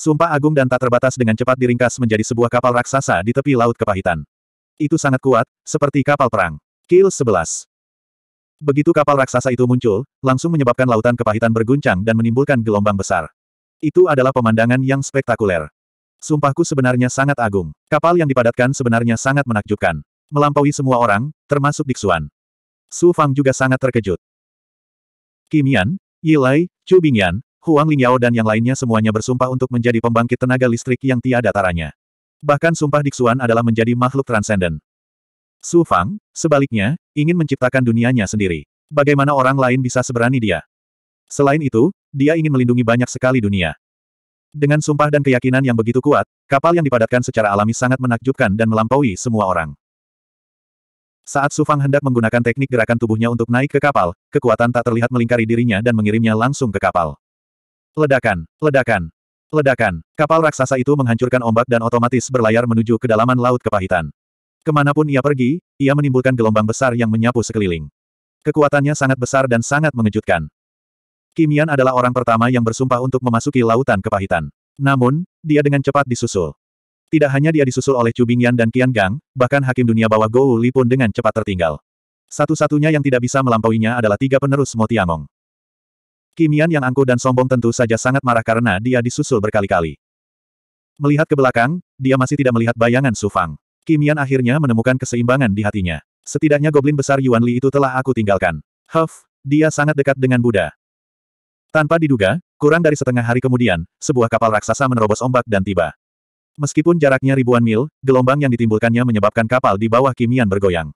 Sumpah agung dan tak terbatas dengan cepat diringkas menjadi sebuah kapal raksasa di tepi Laut Kepahitan. Itu sangat kuat, seperti kapal perang. Kill 11. Begitu kapal raksasa itu muncul, langsung menyebabkan lautan kepahitan berguncang dan menimbulkan gelombang besar. Itu adalah pemandangan yang spektakuler. Sumpahku sebenarnya sangat agung. Kapal yang dipadatkan sebenarnya sangat menakjubkan. Melampaui semua orang, termasuk Diksuan. Su Fang juga sangat terkejut. Kimian, Yilai, Chu Bingyan, Huang Lingyao dan yang lainnya semuanya bersumpah untuk menjadi pembangkit tenaga listrik yang tiada taranya. Bahkan sumpah Diksuan adalah menjadi makhluk transenden. Su Fang, sebaliknya, ingin menciptakan dunianya sendiri. Bagaimana orang lain bisa seberani dia? Selain itu, dia ingin melindungi banyak sekali dunia. Dengan sumpah dan keyakinan yang begitu kuat, kapal yang dipadatkan secara alami sangat menakjubkan dan melampaui semua orang. Saat Su Fang hendak menggunakan teknik gerakan tubuhnya untuk naik ke kapal, kekuatan tak terlihat melingkari dirinya dan mengirimnya langsung ke kapal. Ledakan, ledakan, ledakan. Kapal raksasa itu menghancurkan ombak dan otomatis berlayar menuju kedalaman Laut Kepahitan. Kemanapun ia pergi, ia menimbulkan gelombang besar yang menyapu sekeliling. Kekuatannya sangat besar dan sangat mengejutkan. Kimian adalah orang pertama yang bersumpah untuk memasuki lautan kepahitan. Namun, dia dengan cepat disusul. Tidak hanya dia disusul oleh Chu Bingyan dan Qian Gang, bahkan hakim dunia bawah Gou Li pun dengan cepat tertinggal. Satu-satunya yang tidak bisa melampauinya adalah tiga penerus Motiamong. Kimian yang angkuh dan sombong tentu saja sangat marah karena dia disusul berkali-kali. Melihat ke belakang, dia masih tidak melihat bayangan Sufang. Kimian akhirnya menemukan keseimbangan di hatinya. Setidaknya goblin besar Yuan Li itu telah aku tinggalkan. Huff, dia sangat dekat dengan Buddha. Tanpa diduga, kurang dari setengah hari kemudian, sebuah kapal raksasa menerobos ombak dan tiba. Meskipun jaraknya ribuan mil, gelombang yang ditimbulkannya menyebabkan kapal di bawah Kimian bergoyang.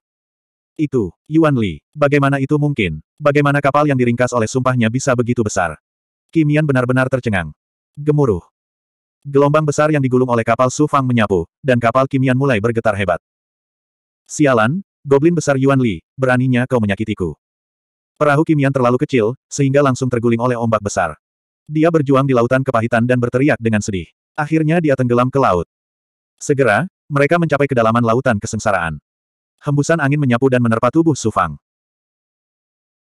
Itu, Yuan Li. Bagaimana itu mungkin? Bagaimana kapal yang diringkas oleh sumpahnya bisa begitu besar? Kimian benar-benar tercengang. Gemuruh. Gelombang besar yang digulung oleh kapal Su Fang menyapu, dan kapal Kimian mulai bergetar hebat. Sialan, Goblin besar Yuan Li, beraninya kau menyakitiku. Perahu Kimian terlalu kecil, sehingga langsung terguling oleh ombak besar. Dia berjuang di lautan kepahitan dan berteriak dengan sedih. Akhirnya dia tenggelam ke laut. Segera, mereka mencapai kedalaman lautan kesengsaraan. Hembusan angin menyapu dan menerpa tubuh Sufang.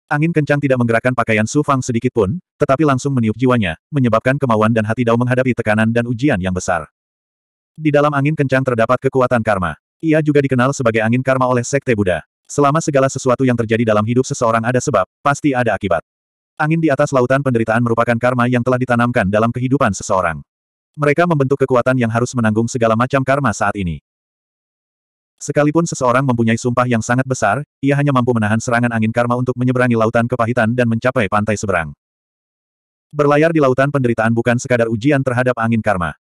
Angin kencang tidak menggerakkan pakaian Sufang sedikit pun, tetapi langsung meniup jiwanya, menyebabkan kemauan dan hati Dao menghadapi tekanan dan ujian yang besar. Di dalam angin kencang terdapat kekuatan karma. Ia juga dikenal sebagai angin karma oleh Sekte Buddha. Selama segala sesuatu yang terjadi dalam hidup seseorang ada sebab, pasti ada akibat. Angin di atas lautan penderitaan merupakan karma yang telah ditanamkan dalam kehidupan seseorang. Mereka membentuk kekuatan yang harus menanggung segala macam karma saat ini. Sekalipun seseorang mempunyai sumpah yang sangat besar, ia hanya mampu menahan serangan angin karma untuk menyeberangi lautan kepahitan dan mencapai pantai seberang. Berlayar di lautan penderitaan bukan sekadar ujian terhadap angin karma.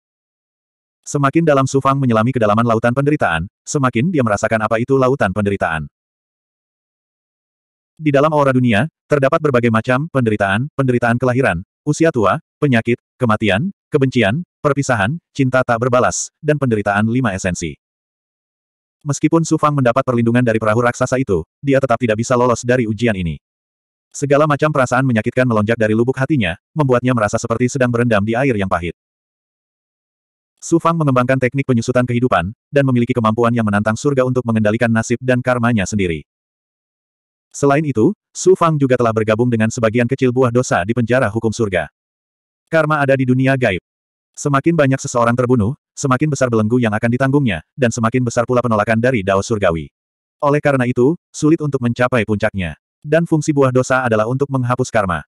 Semakin dalam Sufang menyelami kedalaman lautan penderitaan, semakin dia merasakan apa itu lautan penderitaan. Di dalam aura dunia, terdapat berbagai macam penderitaan, penderitaan kelahiran, usia tua, penyakit, kematian, kebencian, perpisahan, cinta tak berbalas, dan penderitaan lima esensi. Meskipun Su Fang mendapat perlindungan dari perahu raksasa itu, dia tetap tidak bisa lolos dari ujian ini. Segala macam perasaan menyakitkan melonjak dari lubuk hatinya, membuatnya merasa seperti sedang berendam di air yang pahit. Su Fang mengembangkan teknik penyusutan kehidupan, dan memiliki kemampuan yang menantang surga untuk mengendalikan nasib dan karmanya sendiri. Selain itu, Su Fang juga telah bergabung dengan sebagian kecil buah dosa di penjara hukum surga. Karma ada di dunia gaib. Semakin banyak seseorang terbunuh, semakin besar belenggu yang akan ditanggungnya, dan semakin besar pula penolakan dari Dao Surgawi. Oleh karena itu, sulit untuk mencapai puncaknya. Dan fungsi buah dosa adalah untuk menghapus karma.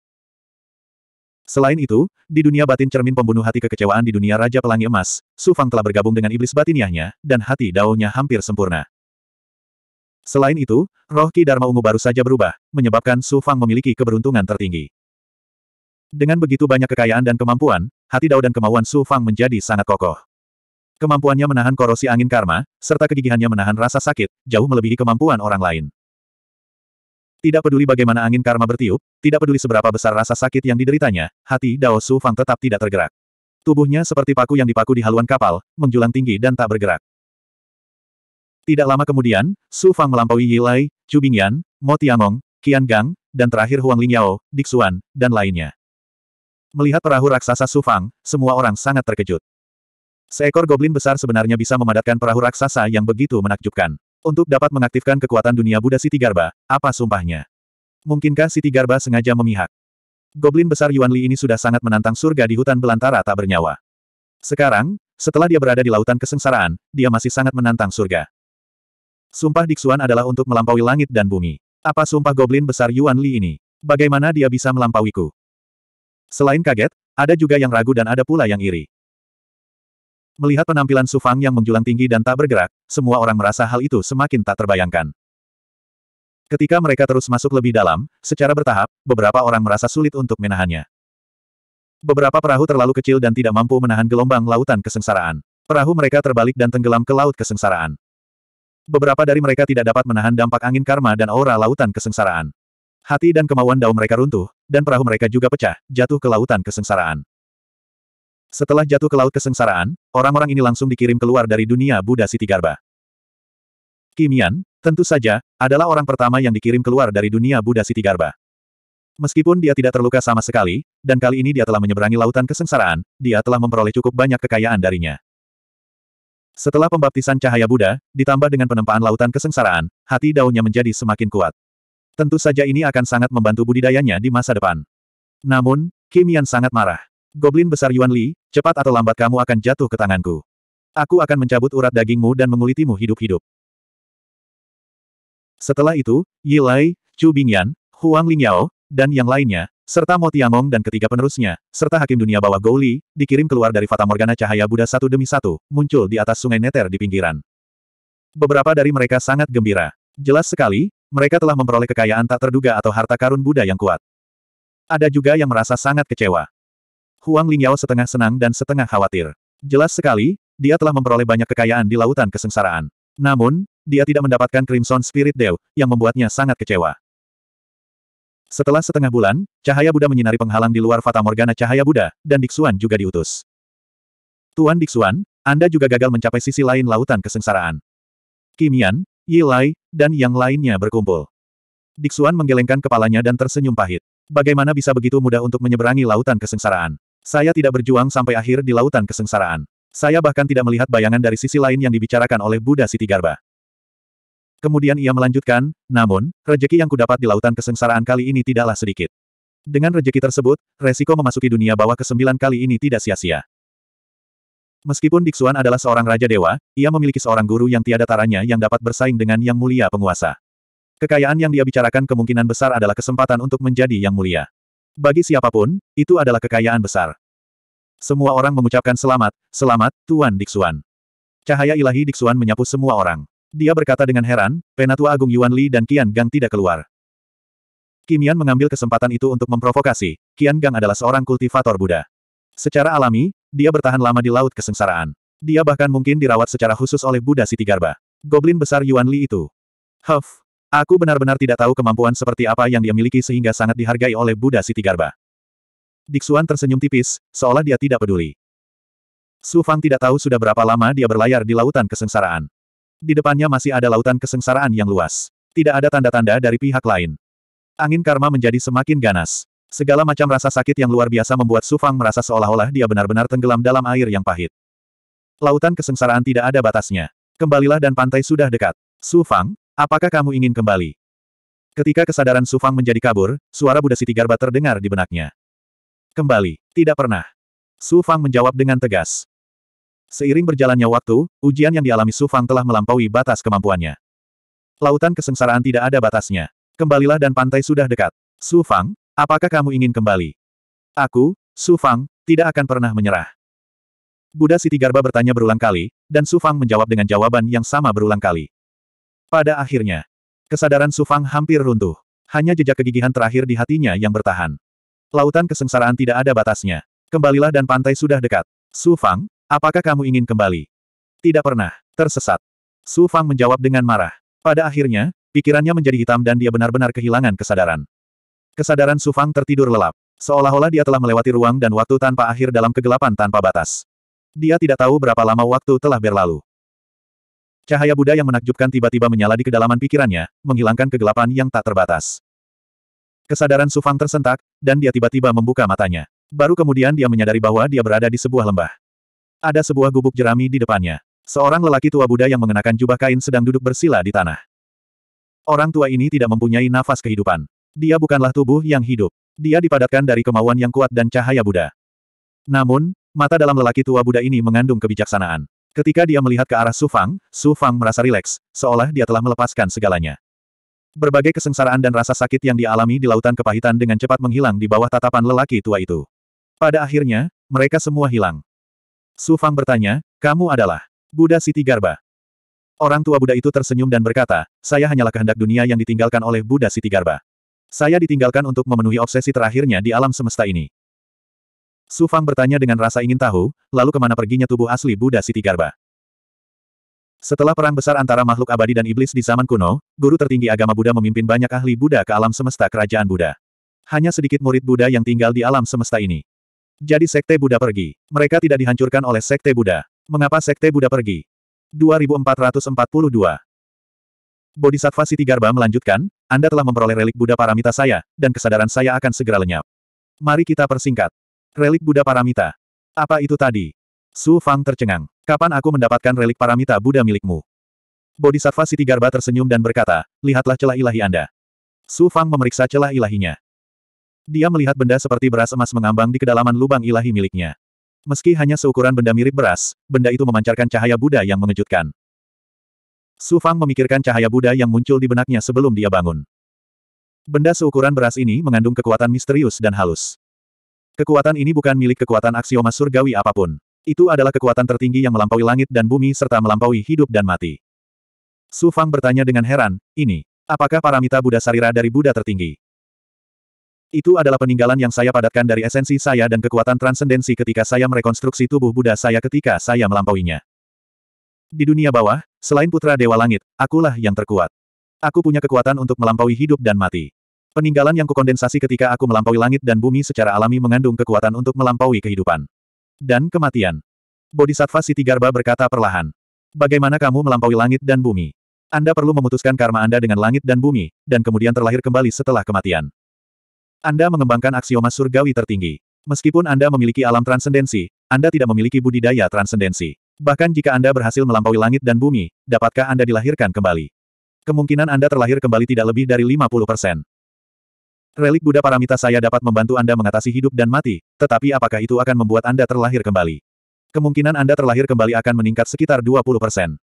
Selain itu, di dunia batin cermin pembunuh hati kekecewaan di dunia Raja Pelangi Emas, Su Fang telah bergabung dengan iblis batiniahnya, dan hati daunnya hampir sempurna. Selain itu, roh Ki Dharma Ungu baru saja berubah, menyebabkan Su Fang memiliki keberuntungan tertinggi. Dengan begitu banyak kekayaan dan kemampuan, hati Dao dan kemauan Su Fang menjadi sangat kokoh. Kemampuannya menahan korosi angin karma, serta kegigihannya menahan rasa sakit, jauh melebihi kemampuan orang lain. Tidak peduli bagaimana angin karma bertiup, tidak peduli seberapa besar rasa sakit yang dideritanya, hati Dao Su Fang tetap tidak tergerak. Tubuhnya seperti paku yang dipaku di haluan kapal, menjulang tinggi dan tak bergerak. Tidak lama kemudian, Su Fang melampaui Yilai, Chu Bingyan, Mo Tiangong, Qian Gang, dan terakhir Huang Lingyao, Dixuan, dan lainnya. Melihat perahu raksasa Su Fang, semua orang sangat terkejut. Seekor goblin besar sebenarnya bisa memadatkan perahu raksasa yang begitu menakjubkan. Untuk dapat mengaktifkan kekuatan dunia Buddha Siti Garba, apa sumpahnya? Mungkinkah Siti Garba sengaja memihak? Goblin besar Yuan Li ini sudah sangat menantang surga di hutan belantara tak bernyawa. Sekarang, setelah dia berada di lautan kesengsaraan, dia masih sangat menantang surga. Sumpah Diksuan adalah untuk melampaui langit dan bumi. Apa sumpah goblin besar Yuan Li ini? Bagaimana dia bisa melampauiku? Selain kaget, ada juga yang ragu dan ada pula yang iri. Melihat penampilan sufang yang menjulang tinggi dan tak bergerak, semua orang merasa hal itu semakin tak terbayangkan. Ketika mereka terus masuk lebih dalam, secara bertahap, beberapa orang merasa sulit untuk menahannya. Beberapa perahu terlalu kecil dan tidak mampu menahan gelombang lautan kesengsaraan. Perahu mereka terbalik dan tenggelam ke laut kesengsaraan. Beberapa dari mereka tidak dapat menahan dampak angin karma dan aura lautan kesengsaraan. Hati dan kemauan dao mereka runtuh, dan perahu mereka juga pecah, jatuh ke lautan kesengsaraan. Setelah jatuh ke laut kesengsaraan, orang-orang ini langsung dikirim keluar dari dunia Buddha Sitigarba. Kimian, tentu saja, adalah orang pertama yang dikirim keluar dari dunia Buddha Sitigarba. Meskipun dia tidak terluka sama sekali, dan kali ini dia telah menyeberangi lautan kesengsaraan, dia telah memperoleh cukup banyak kekayaan darinya. Setelah pembaptisan cahaya Buddha, ditambah dengan penempaan lautan kesengsaraan, hati daunnya menjadi semakin kuat. Tentu saja ini akan sangat membantu budidayanya di masa depan. Namun, Kimian sangat marah. Goblin besar Yuan Li, cepat atau lambat kamu akan jatuh ke tanganku. Aku akan mencabut urat dagingmu dan mengulitimu hidup-hidup. Setelah itu, Yi Lai, Chu Bingyan, Huang Lingyao, dan yang lainnya, serta Mo Tiangong dan ketiga penerusnya, serta Hakim Dunia bawah Gou dikirim keluar dari Fata Morgana cahaya Buddha satu demi satu, muncul di atas sungai Neter di pinggiran. Beberapa dari mereka sangat gembira. Jelas sekali, mereka telah memperoleh kekayaan tak terduga atau harta karun Buddha yang kuat. Ada juga yang merasa sangat kecewa. Huang Lingyao setengah senang dan setengah khawatir. Jelas sekali, dia telah memperoleh banyak kekayaan di lautan kesengsaraan. Namun, dia tidak mendapatkan Crimson Spirit Dew, yang membuatnya sangat kecewa. Setelah setengah bulan, cahaya Buddha menyinari penghalang di luar Fata Morgana cahaya Buddha, dan Dixuan juga diutus. Tuan Dixuan, Anda juga gagal mencapai sisi lain lautan kesengsaraan. Kimian, Yilai, dan yang lainnya berkumpul. Dixuan menggelengkan kepalanya dan tersenyum pahit. Bagaimana bisa begitu mudah untuk menyeberangi lautan kesengsaraan? Saya tidak berjuang sampai akhir di lautan kesengsaraan. Saya bahkan tidak melihat bayangan dari sisi lain yang dibicarakan oleh Buddha Garba. Kemudian ia melanjutkan, namun, rejeki yang kudapat di lautan kesengsaraan kali ini tidaklah sedikit. Dengan rejeki tersebut, resiko memasuki dunia bawah kesembilan kali ini tidak sia-sia. Meskipun Diksuan adalah seorang Raja Dewa, ia memiliki seorang guru yang tiada taranya yang dapat bersaing dengan yang mulia penguasa. Kekayaan yang dia bicarakan kemungkinan besar adalah kesempatan untuk menjadi yang mulia. Bagi siapapun, itu adalah kekayaan besar. Semua orang mengucapkan selamat, selamat, Tuan Diksuan. Cahaya ilahi Diksuan menyapu semua orang. Dia berkata dengan heran, Penatua Agung Yuan Li dan Qian Gang tidak keluar. Kimian mengambil kesempatan itu untuk memprovokasi, Qian Gang adalah seorang kultivator Buddha. Secara alami, dia bertahan lama di laut kesengsaraan. Dia bahkan mungkin dirawat secara khusus oleh Buddha Siti Garba. Goblin besar Yuan Li itu. Huff, Aku benar-benar tidak tahu kemampuan seperti apa yang dia miliki sehingga sangat dihargai oleh Buddha Sitigarba. Diksuan tersenyum tipis, seolah dia tidak peduli. Su Fang tidak tahu sudah berapa lama dia berlayar di lautan kesengsaraan. Di depannya masih ada lautan kesengsaraan yang luas. Tidak ada tanda-tanda dari pihak lain. Angin karma menjadi semakin ganas. Segala macam rasa sakit yang luar biasa membuat Su Fang merasa seolah-olah dia benar-benar tenggelam dalam air yang pahit. Lautan kesengsaraan tidak ada batasnya. Kembalilah dan pantai sudah dekat. Su Fang, Apakah kamu ingin kembali? Ketika kesadaran Sufang menjadi kabur, suara Buddha Siti Garba terdengar di benaknya. Kembali, tidak pernah. Sufang menjawab dengan tegas. Seiring berjalannya waktu, ujian yang dialami Sufang telah melampaui batas kemampuannya. Lautan kesengsaraan tidak ada batasnya. Kembalilah dan pantai sudah dekat. Sufang, apakah kamu ingin kembali? Aku, Sufang, tidak akan pernah menyerah. Buddha Siti Garba bertanya berulang kali, dan Sufang menjawab dengan jawaban yang sama berulang kali. Pada akhirnya, kesadaran Sufang hampir runtuh. Hanya jejak kegigihan terakhir di hatinya yang bertahan. Lautan kesengsaraan tidak ada batasnya. Kembalilah dan pantai sudah dekat. Sufang, apakah kamu ingin kembali? Tidak pernah, tersesat. Sufang menjawab dengan marah. Pada akhirnya, pikirannya menjadi hitam dan dia benar-benar kehilangan kesadaran. Kesadaran Sufang tertidur lelap. Seolah-olah dia telah melewati ruang dan waktu tanpa akhir dalam kegelapan tanpa batas. Dia tidak tahu berapa lama waktu telah berlalu. Cahaya Buddha yang menakjubkan tiba-tiba menyala di kedalaman pikirannya, menghilangkan kegelapan yang tak terbatas. Kesadaran Sufang tersentak, dan dia tiba-tiba membuka matanya. Baru kemudian dia menyadari bahwa dia berada di sebuah lembah. Ada sebuah gubuk jerami di depannya. Seorang lelaki tua Buddha yang mengenakan jubah kain sedang duduk bersila di tanah. Orang tua ini tidak mempunyai nafas kehidupan. Dia bukanlah tubuh yang hidup. Dia dipadatkan dari kemauan yang kuat dan cahaya Buddha. Namun, mata dalam lelaki tua Buddha ini mengandung kebijaksanaan. Ketika dia melihat ke arah Su Fang, Su Fang merasa rileks, seolah dia telah melepaskan segalanya. Berbagai kesengsaraan dan rasa sakit yang dialami di lautan kepahitan dengan cepat menghilang di bawah tatapan lelaki tua itu. Pada akhirnya, mereka semua hilang. Su Fang bertanya, kamu adalah Buddha Siti Garba. Orang tua Buddha itu tersenyum dan berkata, saya hanyalah kehendak dunia yang ditinggalkan oleh Buddha Siti Garba. Saya ditinggalkan untuk memenuhi obsesi terakhirnya di alam semesta ini. Su Fang bertanya dengan rasa ingin tahu, lalu kemana perginya tubuh asli Buddha Siti Garba. Setelah perang besar antara makhluk abadi dan iblis di zaman kuno, guru tertinggi agama Buddha memimpin banyak ahli Buddha ke alam semesta kerajaan Buddha. Hanya sedikit murid Buddha yang tinggal di alam semesta ini. Jadi sekte Buddha pergi. Mereka tidak dihancurkan oleh sekte Buddha. Mengapa sekte Buddha pergi? 2442 Bodhisattva Siti Garba melanjutkan, Anda telah memperoleh relik Buddha Paramita saya, dan kesadaran saya akan segera lenyap. Mari kita persingkat. Relik Buddha Paramita. Apa itu tadi? Su Fang tercengang. Kapan aku mendapatkan relik Paramita Buddha milikmu? Bodhisattva Siti Garba tersenyum dan berkata, lihatlah celah ilahi Anda. Su Fang memeriksa celah ilahinya. Dia melihat benda seperti beras emas mengambang di kedalaman lubang ilahi miliknya. Meski hanya seukuran benda mirip beras, benda itu memancarkan cahaya Buddha yang mengejutkan. Su Fang memikirkan cahaya Buddha yang muncul di benaknya sebelum dia bangun. Benda seukuran beras ini mengandung kekuatan misterius dan halus. Kekuatan ini bukan milik kekuatan aksioma surgawi apapun. Itu adalah kekuatan tertinggi yang melampaui langit dan bumi serta melampaui hidup dan mati. Su Fang bertanya dengan heran, ini, apakah paramita Buddha Sarira dari Buddha tertinggi? Itu adalah peninggalan yang saya padatkan dari esensi saya dan kekuatan transendensi ketika saya merekonstruksi tubuh Buddha saya ketika saya melampauinya. Di dunia bawah, selain putra Dewa Langit, akulah yang terkuat. Aku punya kekuatan untuk melampaui hidup dan mati. Peninggalan yang kukondensasi ketika aku melampaui langit dan bumi secara alami mengandung kekuatan untuk melampaui kehidupan. Dan kematian. Bodhisattva Siti Garba berkata perlahan. Bagaimana kamu melampaui langit dan bumi? Anda perlu memutuskan karma Anda dengan langit dan bumi, dan kemudian terlahir kembali setelah kematian. Anda mengembangkan aksioma surgawi tertinggi. Meskipun Anda memiliki alam transendensi, Anda tidak memiliki budidaya transendensi. Bahkan jika Anda berhasil melampaui langit dan bumi, dapatkah Anda dilahirkan kembali? Kemungkinan Anda terlahir kembali tidak lebih dari 50%. Relik Buddha Paramita saya dapat membantu Anda mengatasi hidup dan mati, tetapi apakah itu akan membuat Anda terlahir kembali? Kemungkinan Anda terlahir kembali akan meningkat sekitar 20 persen.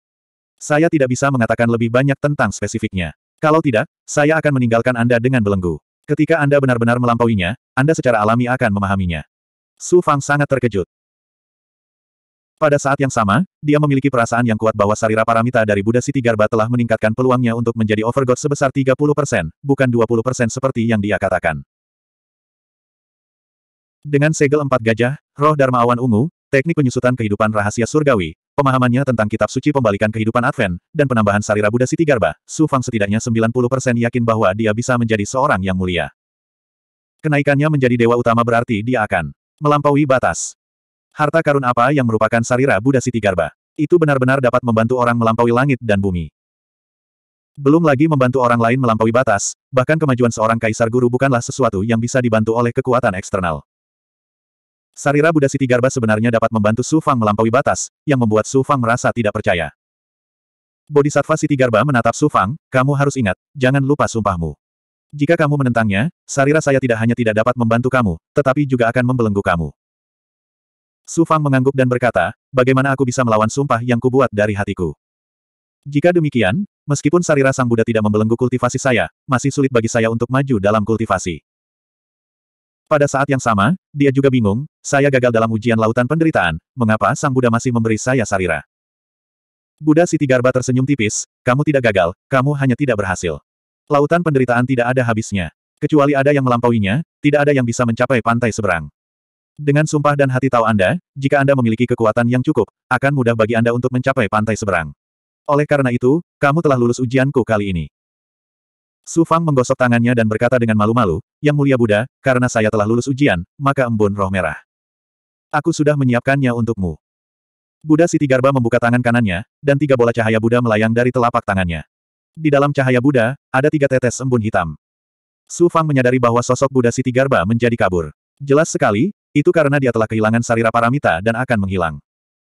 Saya tidak bisa mengatakan lebih banyak tentang spesifiknya. Kalau tidak, saya akan meninggalkan Anda dengan belenggu. Ketika Anda benar-benar melampauinya, Anda secara alami akan memahaminya. Su Fang sangat terkejut. Pada saat yang sama, dia memiliki perasaan yang kuat bahwa Sarira Paramita dari Buddha Siti Garba telah meningkatkan peluangnya untuk menjadi overgod sebesar 30%, bukan 20% seperti yang dia katakan. Dengan segel empat gajah, roh Awan Ungu, teknik penyusutan kehidupan rahasia surgawi, pemahamannya tentang kitab suci pembalikan kehidupan Advent, dan penambahan Sarira Buddha Siti Garba, Su Fang setidaknya 90% yakin bahwa dia bisa menjadi seorang yang mulia. Kenaikannya menjadi dewa utama berarti dia akan melampaui batas. Harta karun apa yang merupakan sarira Buddha Siti Garba Itu benar-benar dapat membantu orang melampaui langit dan bumi. Belum lagi membantu orang lain melampaui batas, bahkan kemajuan seorang kaisar guru bukanlah sesuatu yang bisa dibantu oleh kekuatan eksternal. Sarira Buddha Siti Garba sebenarnya dapat membantu Su Fang melampaui batas, yang membuat Su Fang merasa tidak percaya. Bodhisattva Siti Garba menatap Su Fang, kamu harus ingat, jangan lupa sumpahmu. Jika kamu menentangnya, sarira saya tidak hanya tidak dapat membantu kamu, tetapi juga akan membelenggu kamu. Su Fang mengangguk dan berkata, bagaimana aku bisa melawan sumpah yang kubuat dari hatiku? Jika demikian, meskipun Sarira Sang Buddha tidak membelenggu kultivasi saya, masih sulit bagi saya untuk maju dalam kultivasi. Pada saat yang sama, dia juga bingung, saya gagal dalam ujian lautan penderitaan, mengapa Sang Buddha masih memberi saya Sarira? Buddha Siti Garba tersenyum tipis, kamu tidak gagal, kamu hanya tidak berhasil. Lautan penderitaan tidak ada habisnya. Kecuali ada yang melampauinya, tidak ada yang bisa mencapai pantai seberang. Dengan sumpah dan hati tahu Anda, jika Anda memiliki kekuatan yang cukup, akan mudah bagi Anda untuk mencapai pantai seberang. Oleh karena itu, kamu telah lulus ujianku kali ini. Su Fang menggosok tangannya dan berkata dengan malu-malu, Yang mulia Buddha, karena saya telah lulus ujian, maka embun roh merah. Aku sudah menyiapkannya untukmu. Buddha Siti Garba membuka tangan kanannya, dan tiga bola cahaya Buddha melayang dari telapak tangannya. Di dalam cahaya Buddha, ada tiga tetes embun hitam. Su Fang menyadari bahwa sosok Buddha Siti Garba menjadi kabur. Jelas sekali, itu karena dia telah kehilangan sarira paramita dan akan menghilang.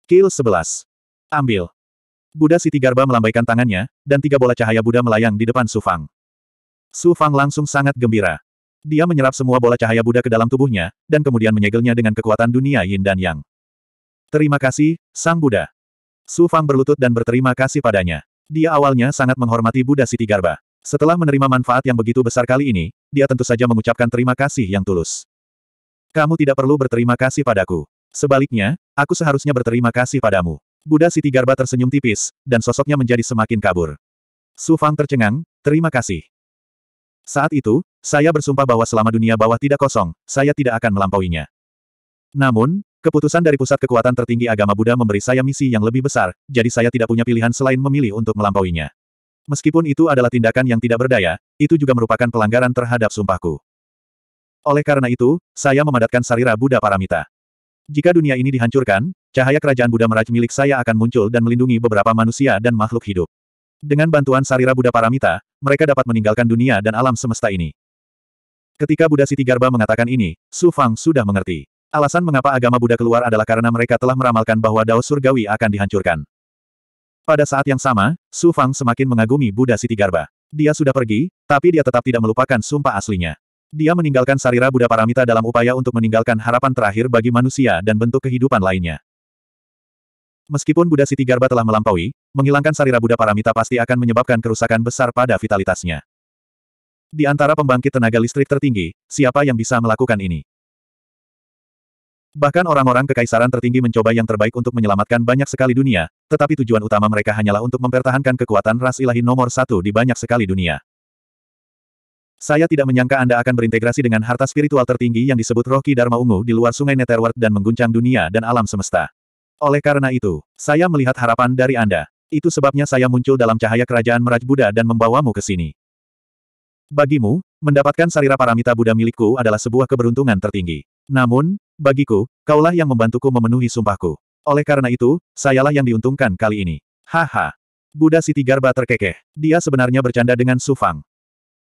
Kill 11. Ambil. Buddha Siti Garba melambaikan tangannya, dan tiga bola cahaya Buddha melayang di depan Su Fang. Su Fang langsung sangat gembira. Dia menyerap semua bola cahaya Buddha ke dalam tubuhnya, dan kemudian menyegelnya dengan kekuatan dunia Yin dan Yang. Terima kasih, Sang Buddha. Su Fang berlutut dan berterima kasih padanya. Dia awalnya sangat menghormati Buddha Siti Garba. Setelah menerima manfaat yang begitu besar kali ini, dia tentu saja mengucapkan terima kasih yang tulus. Kamu tidak perlu berterima kasih padaku. Sebaliknya, aku seharusnya berterima kasih padamu. Buddha Siti Garba tersenyum tipis, dan sosoknya menjadi semakin kabur. Su Fang tercengang, terima kasih. Saat itu, saya bersumpah bahwa selama dunia bawah tidak kosong, saya tidak akan melampauinya. Namun, keputusan dari pusat kekuatan tertinggi agama Buddha memberi saya misi yang lebih besar, jadi saya tidak punya pilihan selain memilih untuk melampauinya. Meskipun itu adalah tindakan yang tidak berdaya, itu juga merupakan pelanggaran terhadap sumpahku. Oleh karena itu, saya memadatkan sarira Buddha Paramita. Jika dunia ini dihancurkan, cahaya kerajaan Buddha Meraj milik saya akan muncul dan melindungi beberapa manusia dan makhluk hidup. Dengan bantuan sarira Buddha Paramita, mereka dapat meninggalkan dunia dan alam semesta ini. Ketika Buddha Siti Garba mengatakan ini, Su Fang sudah mengerti. Alasan mengapa agama Buddha keluar adalah karena mereka telah meramalkan bahwa Dao Surgawi akan dihancurkan. Pada saat yang sama, Su Fang semakin mengagumi Buddha Siti Garba. Dia sudah pergi, tapi dia tetap tidak melupakan sumpah aslinya. Dia meninggalkan sarira Buddha Paramita dalam upaya untuk meninggalkan harapan terakhir bagi manusia dan bentuk kehidupan lainnya. Meskipun Buddha Siti Garba telah melampaui, menghilangkan sarira Buddha Paramita pasti akan menyebabkan kerusakan besar pada vitalitasnya. Di antara pembangkit tenaga listrik tertinggi, siapa yang bisa melakukan ini? Bahkan orang-orang kekaisaran tertinggi mencoba yang terbaik untuk menyelamatkan banyak sekali dunia, tetapi tujuan utama mereka hanyalah untuk mempertahankan kekuatan ras ilahi nomor satu di banyak sekali dunia. Saya tidak menyangka Anda akan berintegrasi dengan harta spiritual tertinggi yang disebut Rocky Dharma Ungu di luar sungai Netherworld dan mengguncang dunia dan alam semesta. Oleh karena itu, saya melihat harapan dari Anda. Itu sebabnya saya muncul dalam cahaya kerajaan Meraj Buddha dan membawamu ke sini. Bagimu, mendapatkan sarira paramita Buddha milikku adalah sebuah keberuntungan tertinggi. Namun, bagiku, kaulah yang membantuku memenuhi sumpahku. Oleh karena itu, sayalah yang diuntungkan kali ini. Haha. Buddha Siti Garba terkekeh. Dia sebenarnya bercanda dengan Sufang.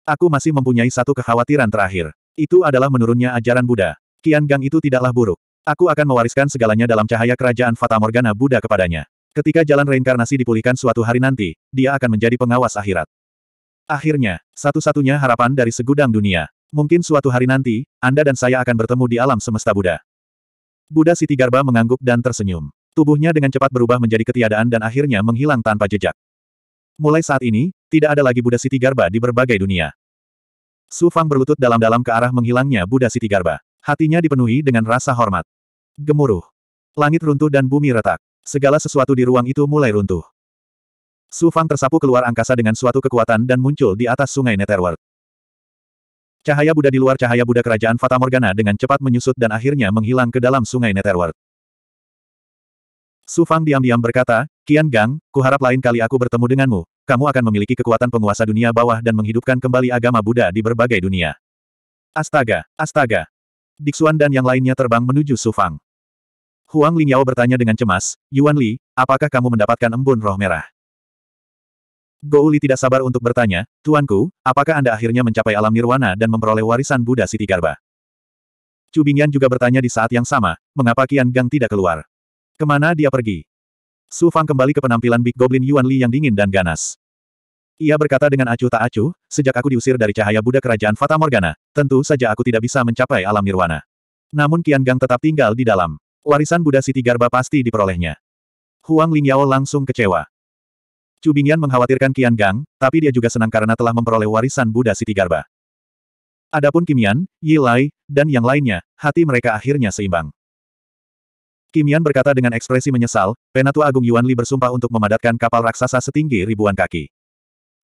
Aku masih mempunyai satu kekhawatiran terakhir. Itu adalah menurunnya ajaran Buddha. Kian Gang itu tidaklah buruk. Aku akan mewariskan segalanya dalam cahaya kerajaan Fatamorgana Buddha kepadanya. Ketika jalan reinkarnasi dipulihkan suatu hari nanti, dia akan menjadi pengawas akhirat. Akhirnya, satu-satunya harapan dari segudang dunia. Mungkin suatu hari nanti, Anda dan saya akan bertemu di alam semesta Buddha. Buddha Siti Garba mengangguk dan tersenyum. Tubuhnya dengan cepat berubah menjadi ketiadaan dan akhirnya menghilang tanpa jejak. Mulai saat ini, tidak ada lagi Buddha Siti Garba di berbagai dunia. Su Fang berlutut dalam-dalam ke arah menghilangnya Buddha Siti Garba. Hatinya dipenuhi dengan rasa hormat. Gemuruh. Langit runtuh dan bumi retak. Segala sesuatu di ruang itu mulai runtuh. Su Fang tersapu keluar angkasa dengan suatu kekuatan dan muncul di atas sungai Netherworld. Cahaya Buddha di luar cahaya Buddha kerajaan Fata Morgana dengan cepat menyusut dan akhirnya menghilang ke dalam sungai Netherworld. Su Fang diam-diam berkata, Kian Gang, kuharap lain kali aku bertemu denganmu, kamu akan memiliki kekuatan penguasa dunia bawah dan menghidupkan kembali agama Buddha di berbagai dunia. Astaga, astaga. Diksuan dan yang lainnya terbang menuju Su Fang. Huang Lingyao bertanya dengan cemas, Yuan Li, apakah kamu mendapatkan embun roh merah? Gou Li tidak sabar untuk bertanya, Tuanku, apakah Anda akhirnya mencapai alam nirwana dan memperoleh warisan Buddha Siti Garba? Cubingan Bingyan juga bertanya di saat yang sama, mengapa Kian Gang tidak keluar? Kemana dia pergi? Su Fang kembali ke penampilan Big Goblin Yuan Li yang dingin dan ganas. Ia berkata dengan acuh tak acuh, sejak aku diusir dari cahaya Buddha Kerajaan Fata Morgana, tentu saja aku tidak bisa mencapai alam nirwana. Namun Qian Gang tetap tinggal di dalam. Warisan Buddha Siti Garba pasti diperolehnya. Huang Lingyao langsung kecewa. Chu Bingyan mengkhawatirkan Qian Gang, tapi dia juga senang karena telah memperoleh warisan Buddha Siti Garba. Adapun Kimian, Yi Lai, dan yang lainnya, hati mereka akhirnya seimbang. Kimian berkata dengan ekspresi menyesal, Penatua Agung Yuan Li bersumpah untuk memadatkan kapal raksasa setinggi ribuan kaki.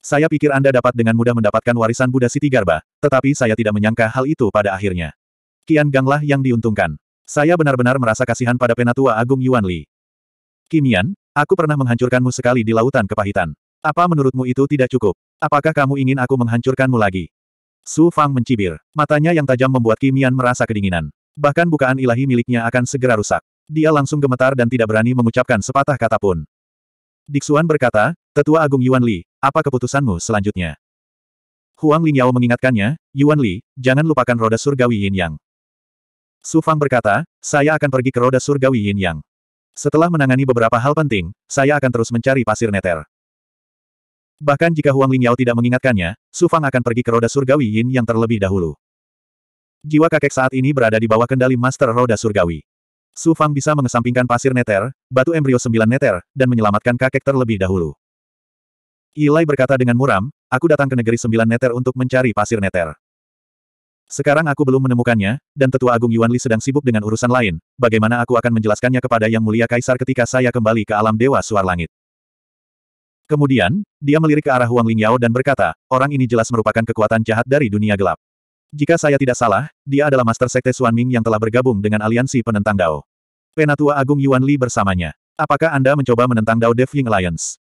Saya pikir Anda dapat dengan mudah mendapatkan warisan Buddha Siti Garba, tetapi saya tidak menyangka hal itu pada akhirnya. Kian Ganglah yang diuntungkan. Saya benar-benar merasa kasihan pada Penatua Agung Yuan Li. Kimian, aku pernah menghancurkanmu sekali di lautan kepahitan. Apa menurutmu itu tidak cukup? Apakah kamu ingin aku menghancurkanmu lagi? Su Fang mencibir. Matanya yang tajam membuat Kimian merasa kedinginan. Bahkan bukaan ilahi miliknya akan segera rusak. Dia langsung gemetar dan tidak berani mengucapkan sepatah kata pun. Diksuan berkata, Tetua Agung Yuan Li, apa keputusanmu selanjutnya? Huang Lingyao mengingatkannya, Yuan Li, jangan lupakan roda surgawi Yin Yang. Su Fang berkata, saya akan pergi ke roda surgawi Yin Yang. Setelah menangani beberapa hal penting, saya akan terus mencari pasir neter. Bahkan jika Huang Lingyao tidak mengingatkannya, Su Fang akan pergi ke roda surgawi Yin Yang terlebih dahulu. Jiwa kakek saat ini berada di bawah kendali Master Roda Surgawi. Su Fang bisa mengesampingkan pasir neter, batu embrio sembilan neter, dan menyelamatkan kakek terlebih dahulu. Ilai berkata dengan muram, aku datang ke negeri sembilan neter untuk mencari pasir neter. Sekarang aku belum menemukannya, dan Tetua Agung Yuan Li sedang sibuk dengan urusan lain, bagaimana aku akan menjelaskannya kepada Yang Mulia Kaisar ketika saya kembali ke alam Dewa Suar Langit. Kemudian, dia melirik ke arah Huang Lingyao dan berkata, orang ini jelas merupakan kekuatan jahat dari dunia gelap. Jika saya tidak salah, dia adalah Master Sekte Ming yang telah bergabung dengan aliansi penentang Dao. Penatua Agung Yuan Li bersamanya. Apakah Anda mencoba menentang Dao Ying Alliance?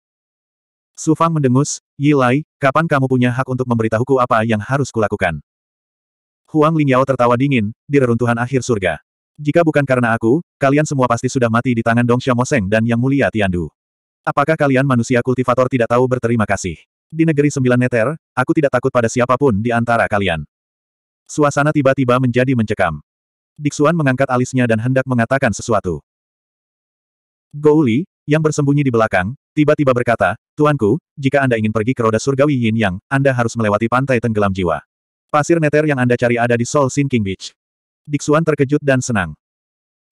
Su Fang mendengus, Yi Lai, kapan kamu punya hak untuk memberitahuku apa yang harus kulakukan? Huang Lingyao tertawa dingin, di reruntuhan akhir surga. Jika bukan karena aku, kalian semua pasti sudah mati di tangan Dong Xiaomoseng dan Yang Mulia Tiandu. Apakah kalian manusia kultivator tidak tahu berterima kasih? Di negeri sembilan neter, aku tidak takut pada siapapun di antara kalian. Suasana tiba-tiba menjadi mencekam. Diksuan mengangkat alisnya dan hendak mengatakan sesuatu. Gouli, yang bersembunyi di belakang, tiba-tiba berkata, Tuanku, jika Anda ingin pergi ke roda surgawi Yin Yang, Anda harus melewati pantai tenggelam jiwa. Pasir neter yang Anda cari ada di Seoul Sin Beach. Diksuan terkejut dan senang.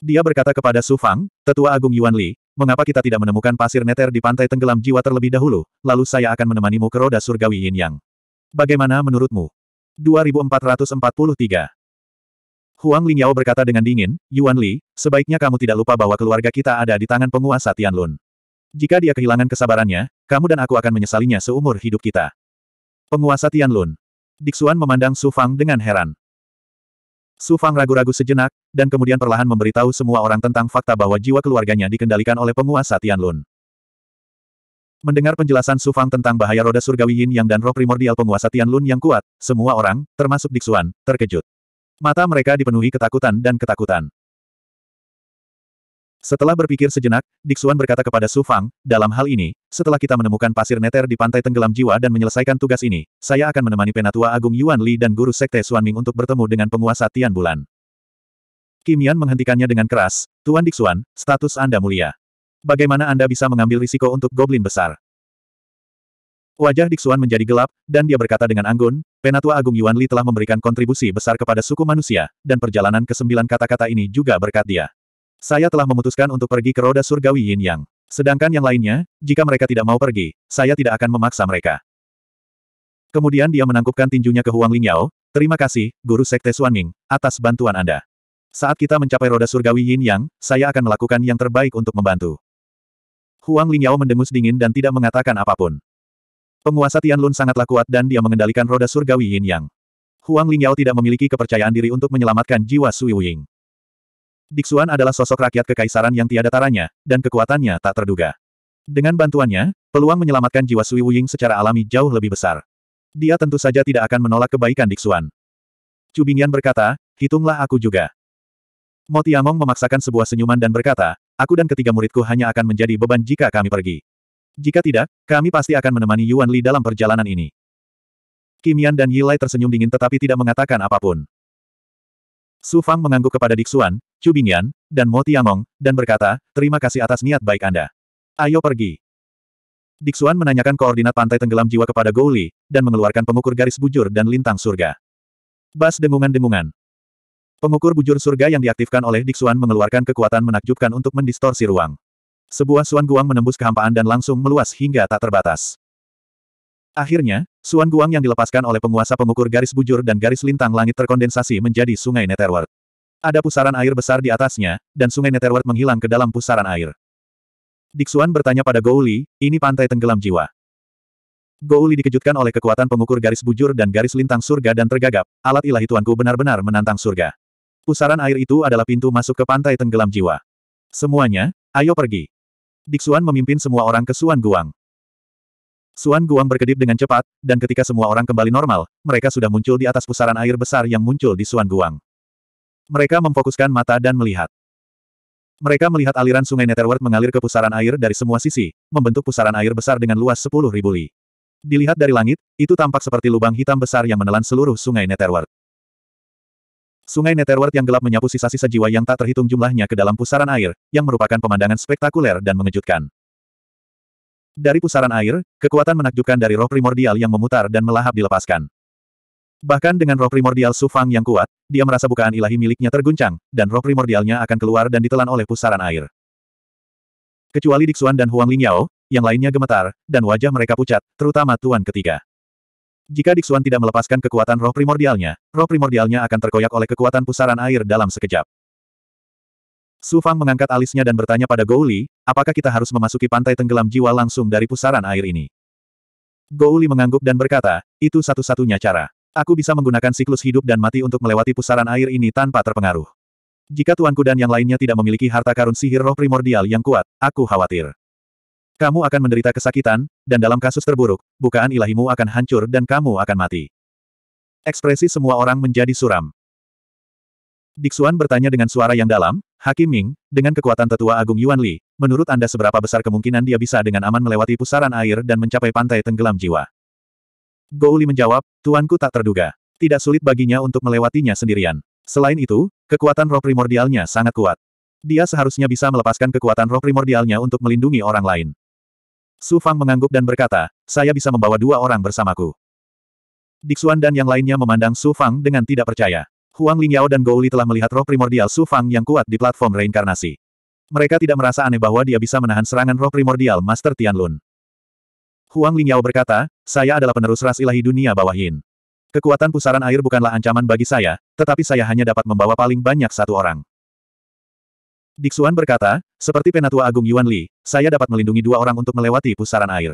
Dia berkata kepada Su Fang, Tetua Agung Yuan Li, mengapa kita tidak menemukan pasir neter di pantai tenggelam jiwa terlebih dahulu, lalu saya akan menemanimu ke roda surgawi Yin Yang. Bagaimana menurutmu? 2443. Huang Lingyao berkata dengan dingin, Yuan Li, sebaiknya kamu tidak lupa bahwa keluarga kita ada di tangan penguasa Tianlun. Jika dia kehilangan kesabarannya, kamu dan aku akan menyesalinya seumur hidup kita. Penguasa Tianlun. Diksuan memandang Su Fang dengan heran. Su Fang ragu-ragu sejenak, dan kemudian perlahan memberitahu semua orang tentang fakta bahwa jiwa keluarganya dikendalikan oleh penguasa Tianlun. Mendengar penjelasan Su Fang tentang bahaya roda surgawi Yin Yang dan roh primordial penguasa Tian Lun yang kuat, semua orang, termasuk Dixuan, terkejut. Mata mereka dipenuhi ketakutan dan ketakutan. Setelah berpikir sejenak, Dixuan berkata kepada Su Fang, dalam hal ini, setelah kita menemukan pasir neter di pantai tenggelam jiwa dan menyelesaikan tugas ini, saya akan menemani Penatua Agung Yuan Li dan Guru Sekte Ming untuk bertemu dengan penguasa Tian Bulan. Kimian menghentikannya dengan keras, Tuan Dixuan, status Anda mulia. Bagaimana Anda bisa mengambil risiko untuk goblin besar? Wajah Diksuan menjadi gelap, dan dia berkata dengan anggun, Penatua Agung Yuan Li telah memberikan kontribusi besar kepada suku manusia, dan perjalanan ke sembilan kata-kata ini juga berkat dia. Saya telah memutuskan untuk pergi ke roda surgawi Yin Yang. Sedangkan yang lainnya, jika mereka tidak mau pergi, saya tidak akan memaksa mereka. Kemudian dia menangkupkan tinjunya ke Huang Lingyao, terima kasih, Guru Sekte Ming, atas bantuan Anda. Saat kita mencapai roda surgawi Yin Yang, saya akan melakukan yang terbaik untuk membantu. Huang Lingyao mendengus dingin dan tidak mengatakan apapun. Penguasa Tian Lun sangatlah kuat dan dia mengendalikan roda surgawi Yin Yang. Huang Lingyao tidak memiliki kepercayaan diri untuk menyelamatkan jiwa Sui Wing. Dixuan adalah sosok rakyat kekaisaran yang tiada taranya, dan kekuatannya tak terduga. Dengan bantuannya, peluang menyelamatkan jiwa Sui Wuying secara alami jauh lebih besar. Dia tentu saja tidak akan menolak kebaikan Dixuan. Cubingyan berkata, hitunglah aku juga. Motiamong memaksakan sebuah senyuman dan berkata, aku dan ketiga muridku hanya akan menjadi beban jika kami pergi. Jika tidak, kami pasti akan menemani Yuan Li dalam perjalanan ini. Kimian dan Yilai tersenyum dingin tetapi tidak mengatakan apapun. Su Fang mengangguk kepada Diksuan, Chu Bingyan, dan Mo Tiangong, dan berkata, terima kasih atas niat baik Anda. Ayo pergi. Diksuan menanyakan koordinat pantai tenggelam jiwa kepada Gouli, dan mengeluarkan pengukur garis bujur dan lintang surga. Bas dengungan-dengungan. Pengukur bujur surga yang diaktifkan oleh Dixuan mengeluarkan kekuatan menakjubkan untuk mendistorsi ruang. Sebuah suan guang menembus kehampaan dan langsung meluas hingga tak terbatas. Akhirnya, suan guang yang dilepaskan oleh penguasa pengukur garis bujur dan garis lintang langit terkondensasi menjadi sungai Netherworld. Ada pusaran air besar di atasnya, dan sungai Netherworld menghilang ke dalam pusaran air. Dixuan bertanya pada Gouli, ini pantai tenggelam jiwa. Gouli dikejutkan oleh kekuatan pengukur garis bujur dan garis lintang surga dan tergagap, alat ilahi tuanku benar-benar menantang surga. Pusaran air itu adalah pintu masuk ke pantai tenggelam jiwa. Semuanya, ayo pergi. Diksuan memimpin semua orang ke Suan Guang. Suan Guang berkedip dengan cepat, dan ketika semua orang kembali normal, mereka sudah muncul di atas pusaran air besar yang muncul di Suan Guang. Mereka memfokuskan mata dan melihat. Mereka melihat aliran sungai Netherworld mengalir ke pusaran air dari semua sisi, membentuk pusaran air besar dengan luas 10.000 li. Dilihat dari langit, itu tampak seperti lubang hitam besar yang menelan seluruh sungai Netherworld. Sungai Netherworld yang gelap menyapu sisa-sisa jiwa yang tak terhitung jumlahnya ke dalam pusaran air, yang merupakan pemandangan spektakuler dan mengejutkan. Dari pusaran air, kekuatan menakjubkan dari roh primordial yang memutar dan melahap dilepaskan. Bahkan dengan roh primordial Sufang yang kuat, dia merasa bukaan ilahi miliknya terguncang, dan roh primordialnya akan keluar dan ditelan oleh pusaran air. Kecuali Dixuan dan Huang Lingyao, yang lainnya gemetar, dan wajah mereka pucat, terutama Tuan ketiga. Jika Dixuan tidak melepaskan kekuatan roh primordialnya, roh primordialnya akan terkoyak oleh kekuatan pusaran air dalam sekejap. Su Fang mengangkat alisnya dan bertanya pada Gouli, apakah kita harus memasuki pantai tenggelam jiwa langsung dari pusaran air ini? Gouli mengangguk dan berkata, itu satu-satunya cara. Aku bisa menggunakan siklus hidup dan mati untuk melewati pusaran air ini tanpa terpengaruh. Jika tuanku dan yang lainnya tidak memiliki harta karun sihir roh primordial yang kuat, aku khawatir. Kamu akan menderita kesakitan, dan dalam kasus terburuk, bukaan ilahimu akan hancur dan kamu akan mati. Ekspresi semua orang menjadi suram. Diksuan bertanya dengan suara yang dalam, Hakim Ming, dengan kekuatan tetua Agung Yuan Li, menurut Anda seberapa besar kemungkinan dia bisa dengan aman melewati pusaran air dan mencapai pantai tenggelam jiwa? Gouli menjawab, Tuanku tak terduga. Tidak sulit baginya untuk melewatinya sendirian. Selain itu, kekuatan roh primordialnya sangat kuat. Dia seharusnya bisa melepaskan kekuatan roh primordialnya untuk melindungi orang lain. Su Fang mengangguk dan berkata, saya bisa membawa dua orang bersamaku. Dixuan dan yang lainnya memandang Su Fang dengan tidak percaya. Huang Lingyao dan Gouli telah melihat roh primordial Su Fang yang kuat di platform reinkarnasi. Mereka tidak merasa aneh bahwa dia bisa menahan serangan roh primordial Master Tian Lun. Huang Lingyao berkata, saya adalah penerus ras ilahi dunia bawah Yin. Kekuatan pusaran air bukanlah ancaman bagi saya, tetapi saya hanya dapat membawa paling banyak satu orang. Diksuan berkata, seperti Penatua Agung Yuan Li, saya dapat melindungi dua orang untuk melewati pusaran air.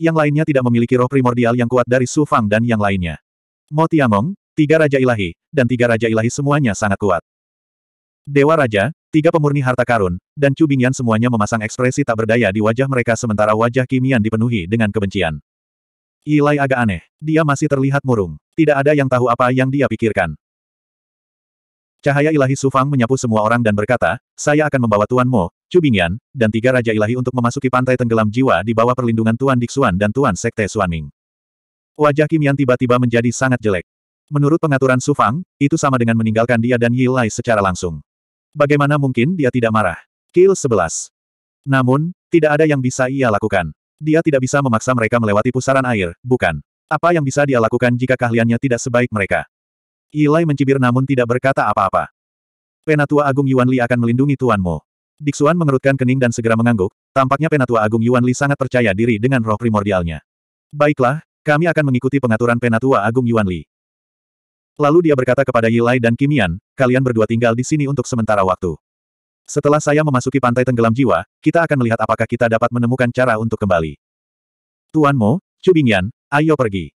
Yang lainnya tidak memiliki roh primordial yang kuat dari Su Fang dan yang lainnya. Mo Tiamong, tiga Raja Ilahi, dan tiga Raja Ilahi semuanya sangat kuat. Dewa Raja, tiga pemurni harta karun, dan Chu Bingyan semuanya memasang ekspresi tak berdaya di wajah mereka sementara wajah Kimian dipenuhi dengan kebencian. Ilai agak aneh. Dia masih terlihat murung. Tidak ada yang tahu apa yang dia pikirkan. Cahaya ilahi Sufang menyapu semua orang dan berkata, saya akan membawa Tuan Mo, Chu dan tiga raja ilahi untuk memasuki pantai tenggelam jiwa di bawah perlindungan Tuan Suan dan Tuan Sekte Suanming. Wajah Kim Yan tiba-tiba menjadi sangat jelek. Menurut pengaturan Sufang, itu sama dengan meninggalkan dia dan Yilai secara langsung. Bagaimana mungkin dia tidak marah? Kill 11. Namun, tidak ada yang bisa ia lakukan. Dia tidak bisa memaksa mereka melewati pusaran air, bukan? Apa yang bisa dia lakukan jika keahliannya tidak sebaik mereka? Yilai mencibir namun tidak berkata apa-apa. Penatua Agung Yuan Li akan melindungi tuanmu. Diksuan mengerutkan kening dan segera mengangguk, tampaknya Penatua Agung Yuan Li sangat percaya diri dengan roh primordialnya. Baiklah, kami akan mengikuti pengaturan Penatua Agung Yuan Li. Lalu dia berkata kepada Yilai dan Kimian, kalian berdua tinggal di sini untuk sementara waktu. Setelah saya memasuki pantai tenggelam jiwa, kita akan melihat apakah kita dapat menemukan cara untuk kembali. Tuanmu, Cubingyan, ayo pergi.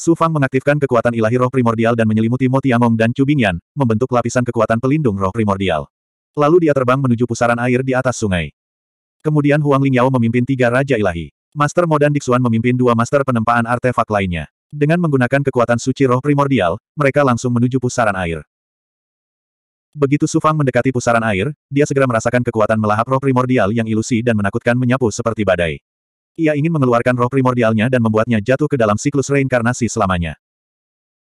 Su Fang mengaktifkan kekuatan ilahi roh primordial dan menyelimuti Mo Tiangong dan Chu Bingyan, membentuk lapisan kekuatan pelindung roh primordial. Lalu dia terbang menuju pusaran air di atas sungai. Kemudian Huang Lingyao memimpin tiga Raja Ilahi. Master Mo dan Dixuan memimpin dua master penempaan artefak lainnya. Dengan menggunakan kekuatan suci roh primordial, mereka langsung menuju pusaran air. Begitu Su Fang mendekati pusaran air, dia segera merasakan kekuatan melahap roh primordial yang ilusi dan menakutkan menyapu seperti badai. Ia ingin mengeluarkan roh primordialnya dan membuatnya jatuh ke dalam siklus reinkarnasi selamanya.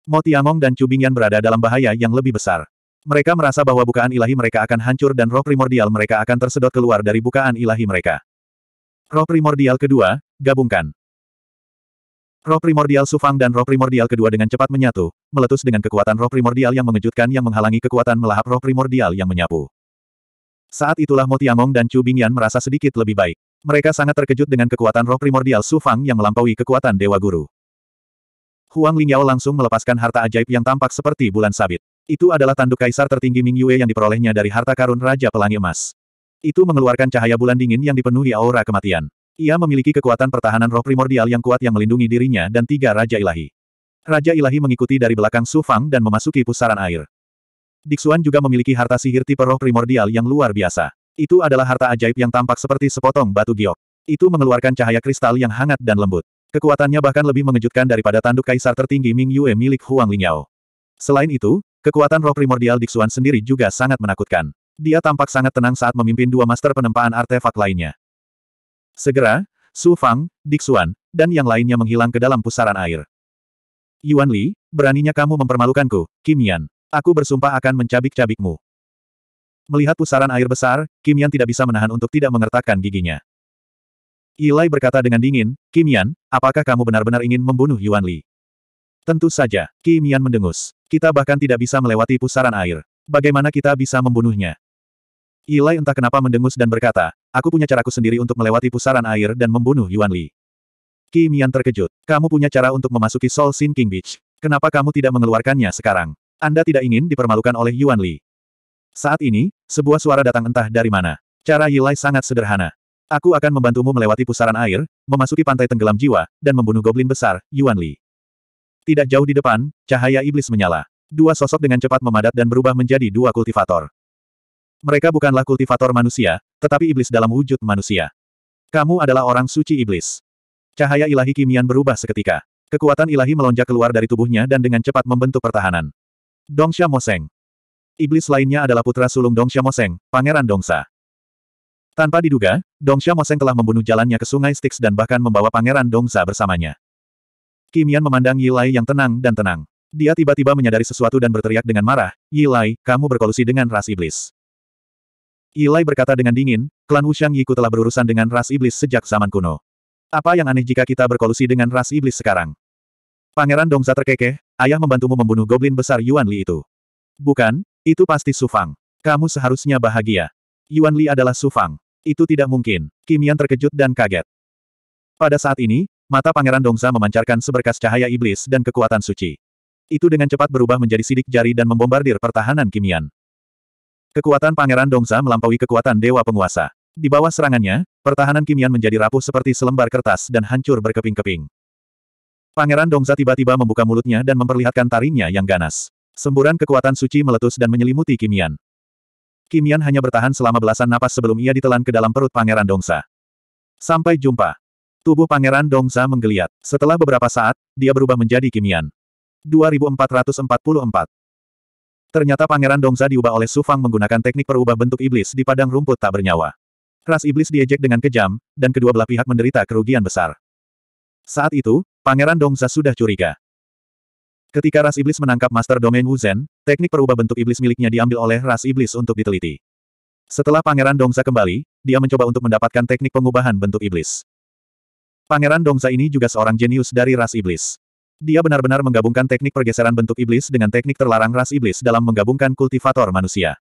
Mo Tiamong dan Chu Bingyan berada dalam bahaya yang lebih besar. Mereka merasa bahwa bukaan ilahi mereka akan hancur dan roh primordial mereka akan tersedot keluar dari bukaan ilahi mereka. Roh primordial kedua, gabungkan. Roh primordial Sufang dan roh primordial kedua dengan cepat menyatu, meletus dengan kekuatan roh primordial yang mengejutkan yang menghalangi kekuatan melahap roh primordial yang menyapu. Saat itulah Mo Tiamong dan Chu Bingyan merasa sedikit lebih baik. Mereka sangat terkejut dengan kekuatan roh primordial Su Fang yang melampaui kekuatan Dewa Guru. Huang Lingyao langsung melepaskan harta ajaib yang tampak seperti bulan sabit. Itu adalah tanduk kaisar tertinggi Ming Yue yang diperolehnya dari harta karun Raja Pelangi Emas. Itu mengeluarkan cahaya bulan dingin yang dipenuhi aura kematian. Ia memiliki kekuatan pertahanan roh primordial yang kuat yang melindungi dirinya dan tiga Raja Ilahi. Raja Ilahi mengikuti dari belakang Su Fang dan memasuki pusaran air. Dixuan juga memiliki harta sihir tipe roh primordial yang luar biasa. Itu adalah harta ajaib yang tampak seperti sepotong batu giok. Itu mengeluarkan cahaya kristal yang hangat dan lembut. Kekuatannya bahkan lebih mengejutkan daripada tanduk kaisar tertinggi Ming Yue milik Huang Lingyao. Selain itu, kekuatan roh primordial Dixuan sendiri juga sangat menakutkan. Dia tampak sangat tenang saat memimpin dua master penempaan artefak lainnya. Segera, Su Fang, Dixuan, dan yang lainnya menghilang ke dalam pusaran air. Yuan Li, beraninya kamu mempermalukanku, Kimian. Aku bersumpah akan mencabik-cabikmu. Melihat pusaran air besar, Kim Yan tidak bisa menahan untuk tidak mengertakkan giginya. Ilai berkata dengan dingin, Kim Yan, apakah kamu benar-benar ingin membunuh Yuan Li? Tentu saja, Kim Yan mendengus. Kita bahkan tidak bisa melewati pusaran air. Bagaimana kita bisa membunuhnya? Ilai entah kenapa mendengus dan berkata, aku punya caraku sendiri untuk melewati pusaran air dan membunuh Yuan Li. Kim Yan terkejut. Kamu punya cara untuk memasuki Soul Sin King Beach. Kenapa kamu tidak mengeluarkannya sekarang? Anda tidak ingin dipermalukan oleh Yuan Li. Saat ini, sebuah suara datang entah dari mana. Cara Yilai sangat sederhana. Aku akan membantumu melewati pusaran air, memasuki pantai tenggelam jiwa, dan membunuh goblin besar, Yuan Li. Tidak jauh di depan, cahaya iblis menyala. Dua sosok dengan cepat memadat dan berubah menjadi dua kultivator. Mereka bukanlah kultivator manusia, tetapi iblis dalam wujud manusia. Kamu adalah orang suci iblis. Cahaya ilahi kimian berubah seketika. Kekuatan ilahi melonjak keluar dari tubuhnya dan dengan cepat membentuk pertahanan. Dongsha Moseng. Iblis lainnya adalah putra sulung Dongsha Moseng, Pangeran Dongsa. Tanpa diduga, Dongsha Moseng telah membunuh jalannya ke sungai Styx dan bahkan membawa Pangeran Dongsa bersamanya. Kimian memandang Yilai yang tenang dan tenang. Dia tiba-tiba menyadari sesuatu dan berteriak dengan marah, Yilai, kamu berkolusi dengan ras iblis. Yilai berkata dengan dingin, klan Wushang Yiku telah berurusan dengan ras iblis sejak zaman kuno. Apa yang aneh jika kita berkolusi dengan ras iblis sekarang? Pangeran Dongsa terkekeh, ayah membantumu membunuh goblin besar Yuan Li itu. Bukan, itu pasti Sufang. Kamu seharusnya bahagia. Yuan Li adalah Sufang. Itu tidak mungkin. Kimian terkejut dan kaget. Pada saat ini, mata Pangeran Dongsa memancarkan seberkas cahaya iblis dan kekuatan suci. Itu dengan cepat berubah menjadi sidik jari dan membombardir pertahanan Kimian. Kekuatan Pangeran Dongsa melampaui kekuatan Dewa Penguasa. Di bawah serangannya, pertahanan Kimian menjadi rapuh seperti selembar kertas dan hancur berkeping-keping. Pangeran Dongsa tiba-tiba membuka mulutnya dan memperlihatkan taringnya yang ganas. Semburan kekuatan suci meletus dan menyelimuti Kimian. Kimian hanya bertahan selama belasan napas sebelum ia ditelan ke dalam perut Pangeran Dongsa. Sampai jumpa. Tubuh Pangeran Dongsa menggeliat. Setelah beberapa saat, dia berubah menjadi Kimian. 2444 Ternyata Pangeran Dongsa diubah oleh Sufang menggunakan teknik perubah bentuk iblis di padang rumput tak bernyawa. Ras iblis diejek dengan kejam, dan kedua belah pihak menderita kerugian besar. Saat itu, Pangeran Dongsa sudah curiga. Ketika ras iblis menangkap Master Domain Wu Zhen, teknik perubah bentuk iblis miliknya diambil oleh ras iblis untuk diteliti. Setelah Pangeran Dongsa kembali, dia mencoba untuk mendapatkan teknik pengubahan bentuk iblis. Pangeran Dongsa ini juga seorang jenius dari ras iblis. Dia benar-benar menggabungkan teknik pergeseran bentuk iblis dengan teknik terlarang ras iblis dalam menggabungkan kultivator manusia.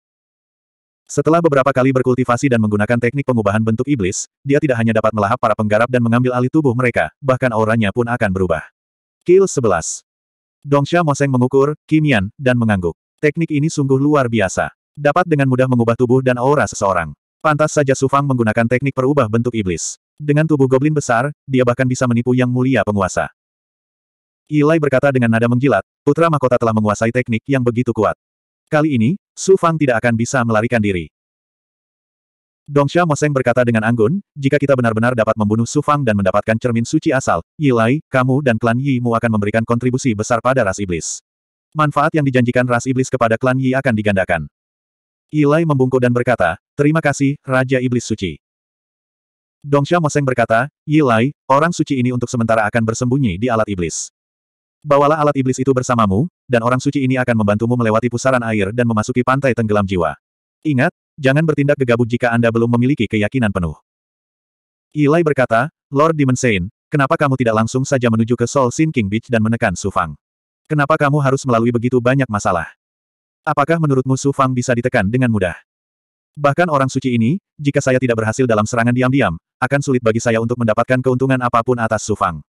Setelah beberapa kali berkultivasi dan menggunakan teknik pengubahan bentuk iblis, dia tidak hanya dapat melahap para penggarap dan mengambil alih tubuh mereka, bahkan auranya pun akan berubah. Kill 11 Dongsha Moseng mengukur, kimian, dan mengangguk. Teknik ini sungguh luar biasa. Dapat dengan mudah mengubah tubuh dan aura seseorang. Pantas saja Sufang menggunakan teknik perubah bentuk iblis. Dengan tubuh goblin besar, dia bahkan bisa menipu yang mulia penguasa. Ilai berkata dengan nada menggilat, putra mahkota telah menguasai teknik yang begitu kuat. Kali ini, Su Fang tidak akan bisa melarikan diri. Dongsha Moseng berkata dengan anggun, jika kita benar-benar dapat membunuh Su Fang dan mendapatkan cermin suci asal, Yilai, kamu dan klan Yi Mu akan memberikan kontribusi besar pada ras iblis. Manfaat yang dijanjikan ras iblis kepada klan Yi akan digandakan. Yilai membungkuk dan berkata, terima kasih, Raja Iblis Suci. Dongsha Moseng berkata, Yilai, orang suci ini untuk sementara akan bersembunyi di alat iblis. Bawalah alat iblis itu bersamamu, dan orang suci ini akan membantumu melewati pusaran air dan memasuki pantai tenggelam jiwa. Ingat, jangan bertindak gegabah jika Anda belum memiliki keyakinan penuh. Ilai berkata, Lord Demon kenapa kamu tidak langsung saja menuju ke Seoul Sin King Beach dan menekan Su Fang? Kenapa kamu harus melalui begitu banyak masalah? Apakah menurutmu Su Fang bisa ditekan dengan mudah? Bahkan orang suci ini, jika saya tidak berhasil dalam serangan diam-diam, akan sulit bagi saya untuk mendapatkan keuntungan apapun atas Su Fang.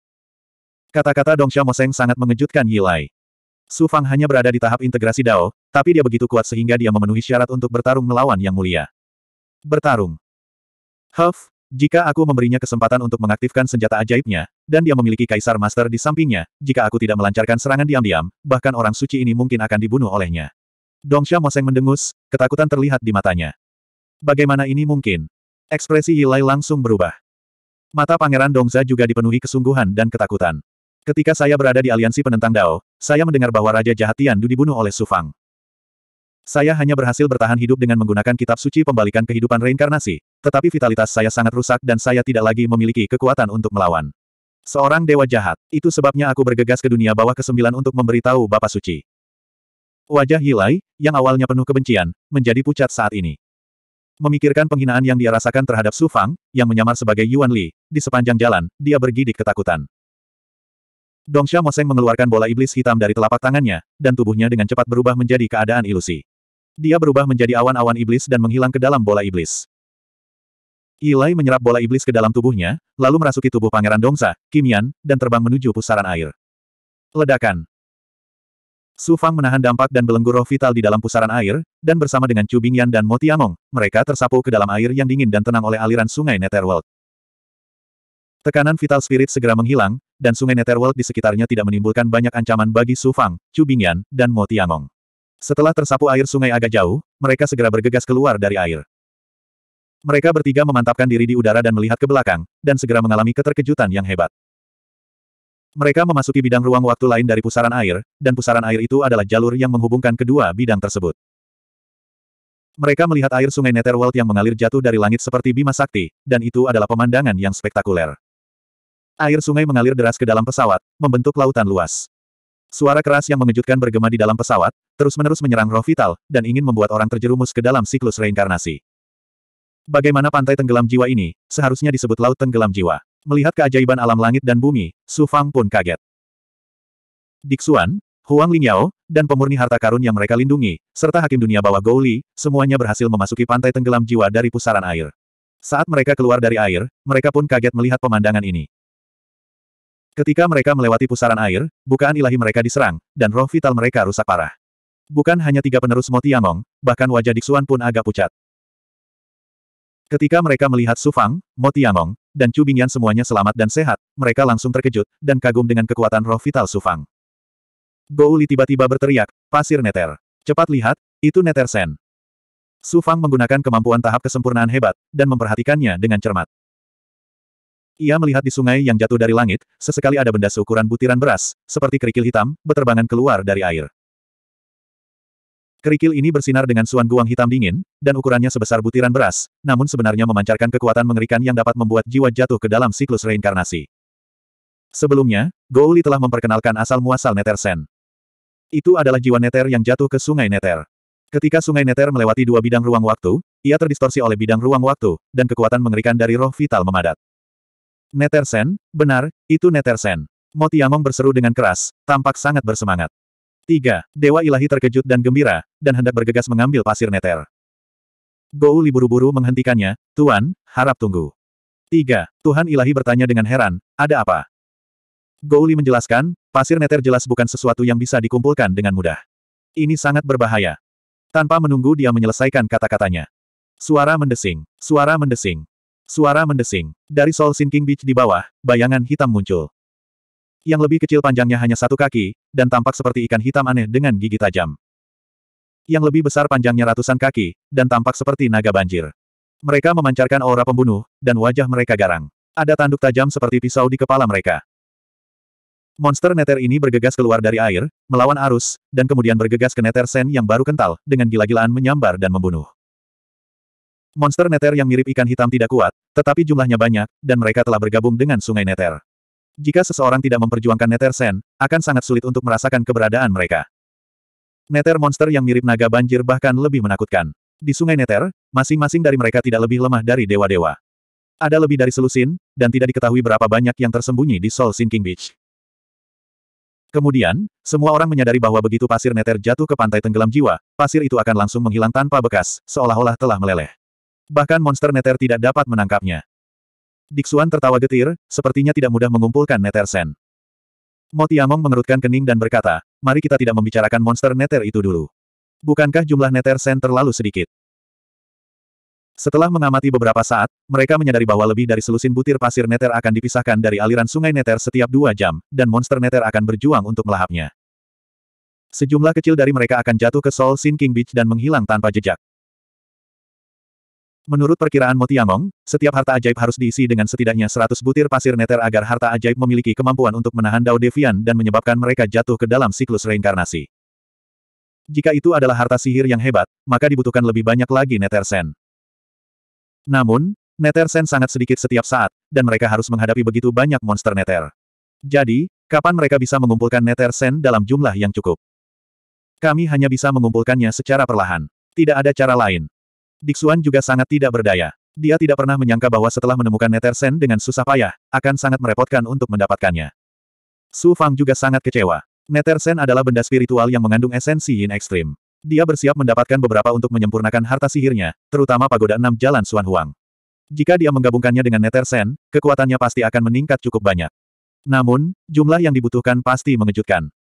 Kata-kata Dongsha Moseng sangat mengejutkan Yilai. Su Fang hanya berada di tahap integrasi Dao, tapi dia begitu kuat sehingga dia memenuhi syarat untuk bertarung melawan Yang Mulia. Bertarung. Huff, jika aku memberinya kesempatan untuk mengaktifkan senjata ajaibnya, dan dia memiliki Kaisar Master di sampingnya, jika aku tidak melancarkan serangan diam-diam, bahkan orang suci ini mungkin akan dibunuh olehnya. Dongsha Moseng mendengus, ketakutan terlihat di matanya. Bagaimana ini mungkin? Ekspresi Yilai langsung berubah. Mata Pangeran Dongza juga dipenuhi kesungguhan dan ketakutan. Ketika saya berada di aliansi penentang Dao, saya mendengar bahwa Raja Jahat Tiandu dibunuh oleh Su Fang. Saya hanya berhasil bertahan hidup dengan menggunakan kitab suci pembalikan kehidupan reinkarnasi, tetapi vitalitas saya sangat rusak dan saya tidak lagi memiliki kekuatan untuk melawan. Seorang dewa jahat, itu sebabnya aku bergegas ke dunia bawah kesembilan untuk memberitahu Bapak Suci. Wajah Hilai, yang awalnya penuh kebencian, menjadi pucat saat ini memikirkan penghinaan yang dia rasakan terhadap Su Fang, yang menyamar sebagai Yuan Li, di sepanjang jalan, dia bergidik ketakutan. Dongsha Moseng mengeluarkan bola iblis hitam dari telapak tangannya, dan tubuhnya dengan cepat berubah menjadi keadaan ilusi. Dia berubah menjadi awan-awan iblis dan menghilang ke dalam bola iblis. Ilai menyerap bola iblis ke dalam tubuhnya, lalu merasuki tubuh Pangeran Dongsha, Kimian, dan terbang menuju pusaran air. Ledakan. Su Fang menahan dampak dan belenggu roh vital di dalam pusaran air, dan bersama dengan Chu Bingyan dan Mo Tiamong, mereka tersapu ke dalam air yang dingin dan tenang oleh aliran sungai Netherworld. Tekanan vital spirit segera menghilang, dan sungai Netherworld di sekitarnya tidak menimbulkan banyak ancaman bagi Su Fang, Chu Bingyan, dan Mo Tiangong. Setelah tersapu air sungai agak jauh, mereka segera bergegas keluar dari air. Mereka bertiga memantapkan diri di udara dan melihat ke belakang, dan segera mengalami keterkejutan yang hebat. Mereka memasuki bidang ruang waktu lain dari pusaran air, dan pusaran air itu adalah jalur yang menghubungkan kedua bidang tersebut. Mereka melihat air sungai Netherworld yang mengalir jatuh dari langit seperti bima sakti, dan itu adalah pemandangan yang spektakuler. Air sungai mengalir deras ke dalam pesawat, membentuk lautan luas. Suara keras yang mengejutkan bergema di dalam pesawat, terus-menerus menyerang roh vital, dan ingin membuat orang terjerumus ke dalam siklus reinkarnasi. Bagaimana pantai tenggelam jiwa ini, seharusnya disebut laut tenggelam jiwa. Melihat keajaiban alam langit dan bumi, Su Fang pun kaget. Diksuan, Huang Lingyao, dan pemurni harta karun yang mereka lindungi, serta hakim dunia bawah Gouli, semuanya berhasil memasuki pantai tenggelam jiwa dari pusaran air. Saat mereka keluar dari air, mereka pun kaget melihat pemandangan ini. Ketika mereka melewati pusaran air, bukaan ilahi mereka diserang, dan roh vital mereka rusak parah. Bukan hanya tiga penerus Motiamong, bahkan wajah Diksuan pun agak pucat. Ketika mereka melihat Sufang, Motiamong, dan Cubingyan semuanya selamat dan sehat, mereka langsung terkejut, dan kagum dengan kekuatan roh vital Sufang. Gouli tiba-tiba berteriak, pasir neter. Cepat lihat, itu neter sen. Sufang menggunakan kemampuan tahap kesempurnaan hebat, dan memperhatikannya dengan cermat. Ia melihat di sungai yang jatuh dari langit, sesekali ada benda seukuran butiran beras, seperti kerikil hitam, beterbangan keluar dari air. Kerikil ini bersinar dengan suan guang hitam dingin, dan ukurannya sebesar butiran beras, namun sebenarnya memancarkan kekuatan mengerikan yang dapat membuat jiwa jatuh ke dalam siklus reinkarnasi. Sebelumnya, Gouli telah memperkenalkan asal-muasal Neter Sen. Itu adalah jiwa Neter yang jatuh ke sungai Neter. Ketika sungai Neter melewati dua bidang ruang waktu, ia terdistorsi oleh bidang ruang waktu, dan kekuatan mengerikan dari roh vital memadat. Netersen, benar, itu Netersen. Motiamong berseru dengan keras, tampak sangat bersemangat. 3. Dewa ilahi terkejut dan gembira, dan hendak bergegas mengambil pasir neter. Gou Li buru-buru menghentikannya, Tuan, harap tunggu. 3. Tuhan ilahi bertanya dengan heran, ada apa? Gou Li menjelaskan, pasir neter jelas bukan sesuatu yang bisa dikumpulkan dengan mudah. Ini sangat berbahaya. Tanpa menunggu dia menyelesaikan kata-katanya. Suara mendesing, suara mendesing. Suara mendesing. Dari Soul Sinking Beach di bawah, bayangan hitam muncul. Yang lebih kecil panjangnya hanya satu kaki, dan tampak seperti ikan hitam aneh dengan gigi tajam. Yang lebih besar panjangnya ratusan kaki, dan tampak seperti naga banjir. Mereka memancarkan aura pembunuh, dan wajah mereka garang. Ada tanduk tajam seperti pisau di kepala mereka. Monster neter ini bergegas keluar dari air, melawan arus, dan kemudian bergegas ke neter sen yang baru kental, dengan gila-gilaan menyambar dan membunuh. Monster neter yang mirip ikan hitam tidak kuat, tetapi jumlahnya banyak, dan mereka telah bergabung dengan sungai neter. Jika seseorang tidak memperjuangkan neter sen, akan sangat sulit untuk merasakan keberadaan mereka. Neter monster yang mirip naga banjir bahkan lebih menakutkan. Di sungai neter, masing-masing dari mereka tidak lebih lemah dari dewa-dewa. Ada lebih dari selusin, dan tidak diketahui berapa banyak yang tersembunyi di Soul Sinking Beach. Kemudian, semua orang menyadari bahwa begitu pasir neter jatuh ke pantai tenggelam jiwa, pasir itu akan langsung menghilang tanpa bekas, seolah-olah telah meleleh bahkan monster neter tidak dapat menangkapnya. Dixuan tertawa getir, sepertinya tidak mudah mengumpulkan neter sen. Motiamong mengerutkan kening dan berkata, mari kita tidak membicarakan monster neter itu dulu. Bukankah jumlah neter sen terlalu sedikit? Setelah mengamati beberapa saat, mereka menyadari bahwa lebih dari selusin butir pasir neter akan dipisahkan dari aliran sungai neter setiap dua jam, dan monster neter akan berjuang untuk melahapnya. Sejumlah kecil dari mereka akan jatuh ke Sol Sinking Beach dan menghilang tanpa jejak. Menurut perkiraan Motiamong, setiap harta ajaib harus diisi dengan setidaknya 100 butir pasir neter agar harta ajaib memiliki kemampuan untuk menahan Dao Devian dan menyebabkan mereka jatuh ke dalam siklus reinkarnasi. Jika itu adalah harta sihir yang hebat, maka dibutuhkan lebih banyak lagi neter sen. Namun, neter sen sangat sedikit setiap saat, dan mereka harus menghadapi begitu banyak monster neter. Jadi, kapan mereka bisa mengumpulkan neter sen dalam jumlah yang cukup? Kami hanya bisa mengumpulkannya secara perlahan. Tidak ada cara lain. Dixuan juga sangat tidak berdaya. Dia tidak pernah menyangka bahwa setelah menemukan Netersen dengan susah payah, akan sangat merepotkan untuk mendapatkannya. Su Fang juga sangat kecewa. Netersen adalah benda spiritual yang mengandung esensi yin ekstrim. Dia bersiap mendapatkan beberapa untuk menyempurnakan harta sihirnya, terutama pagoda enam jalan Suan Huang. Jika dia menggabungkannya dengan Netersen, kekuatannya pasti akan meningkat cukup banyak. Namun, jumlah yang dibutuhkan pasti mengejutkan.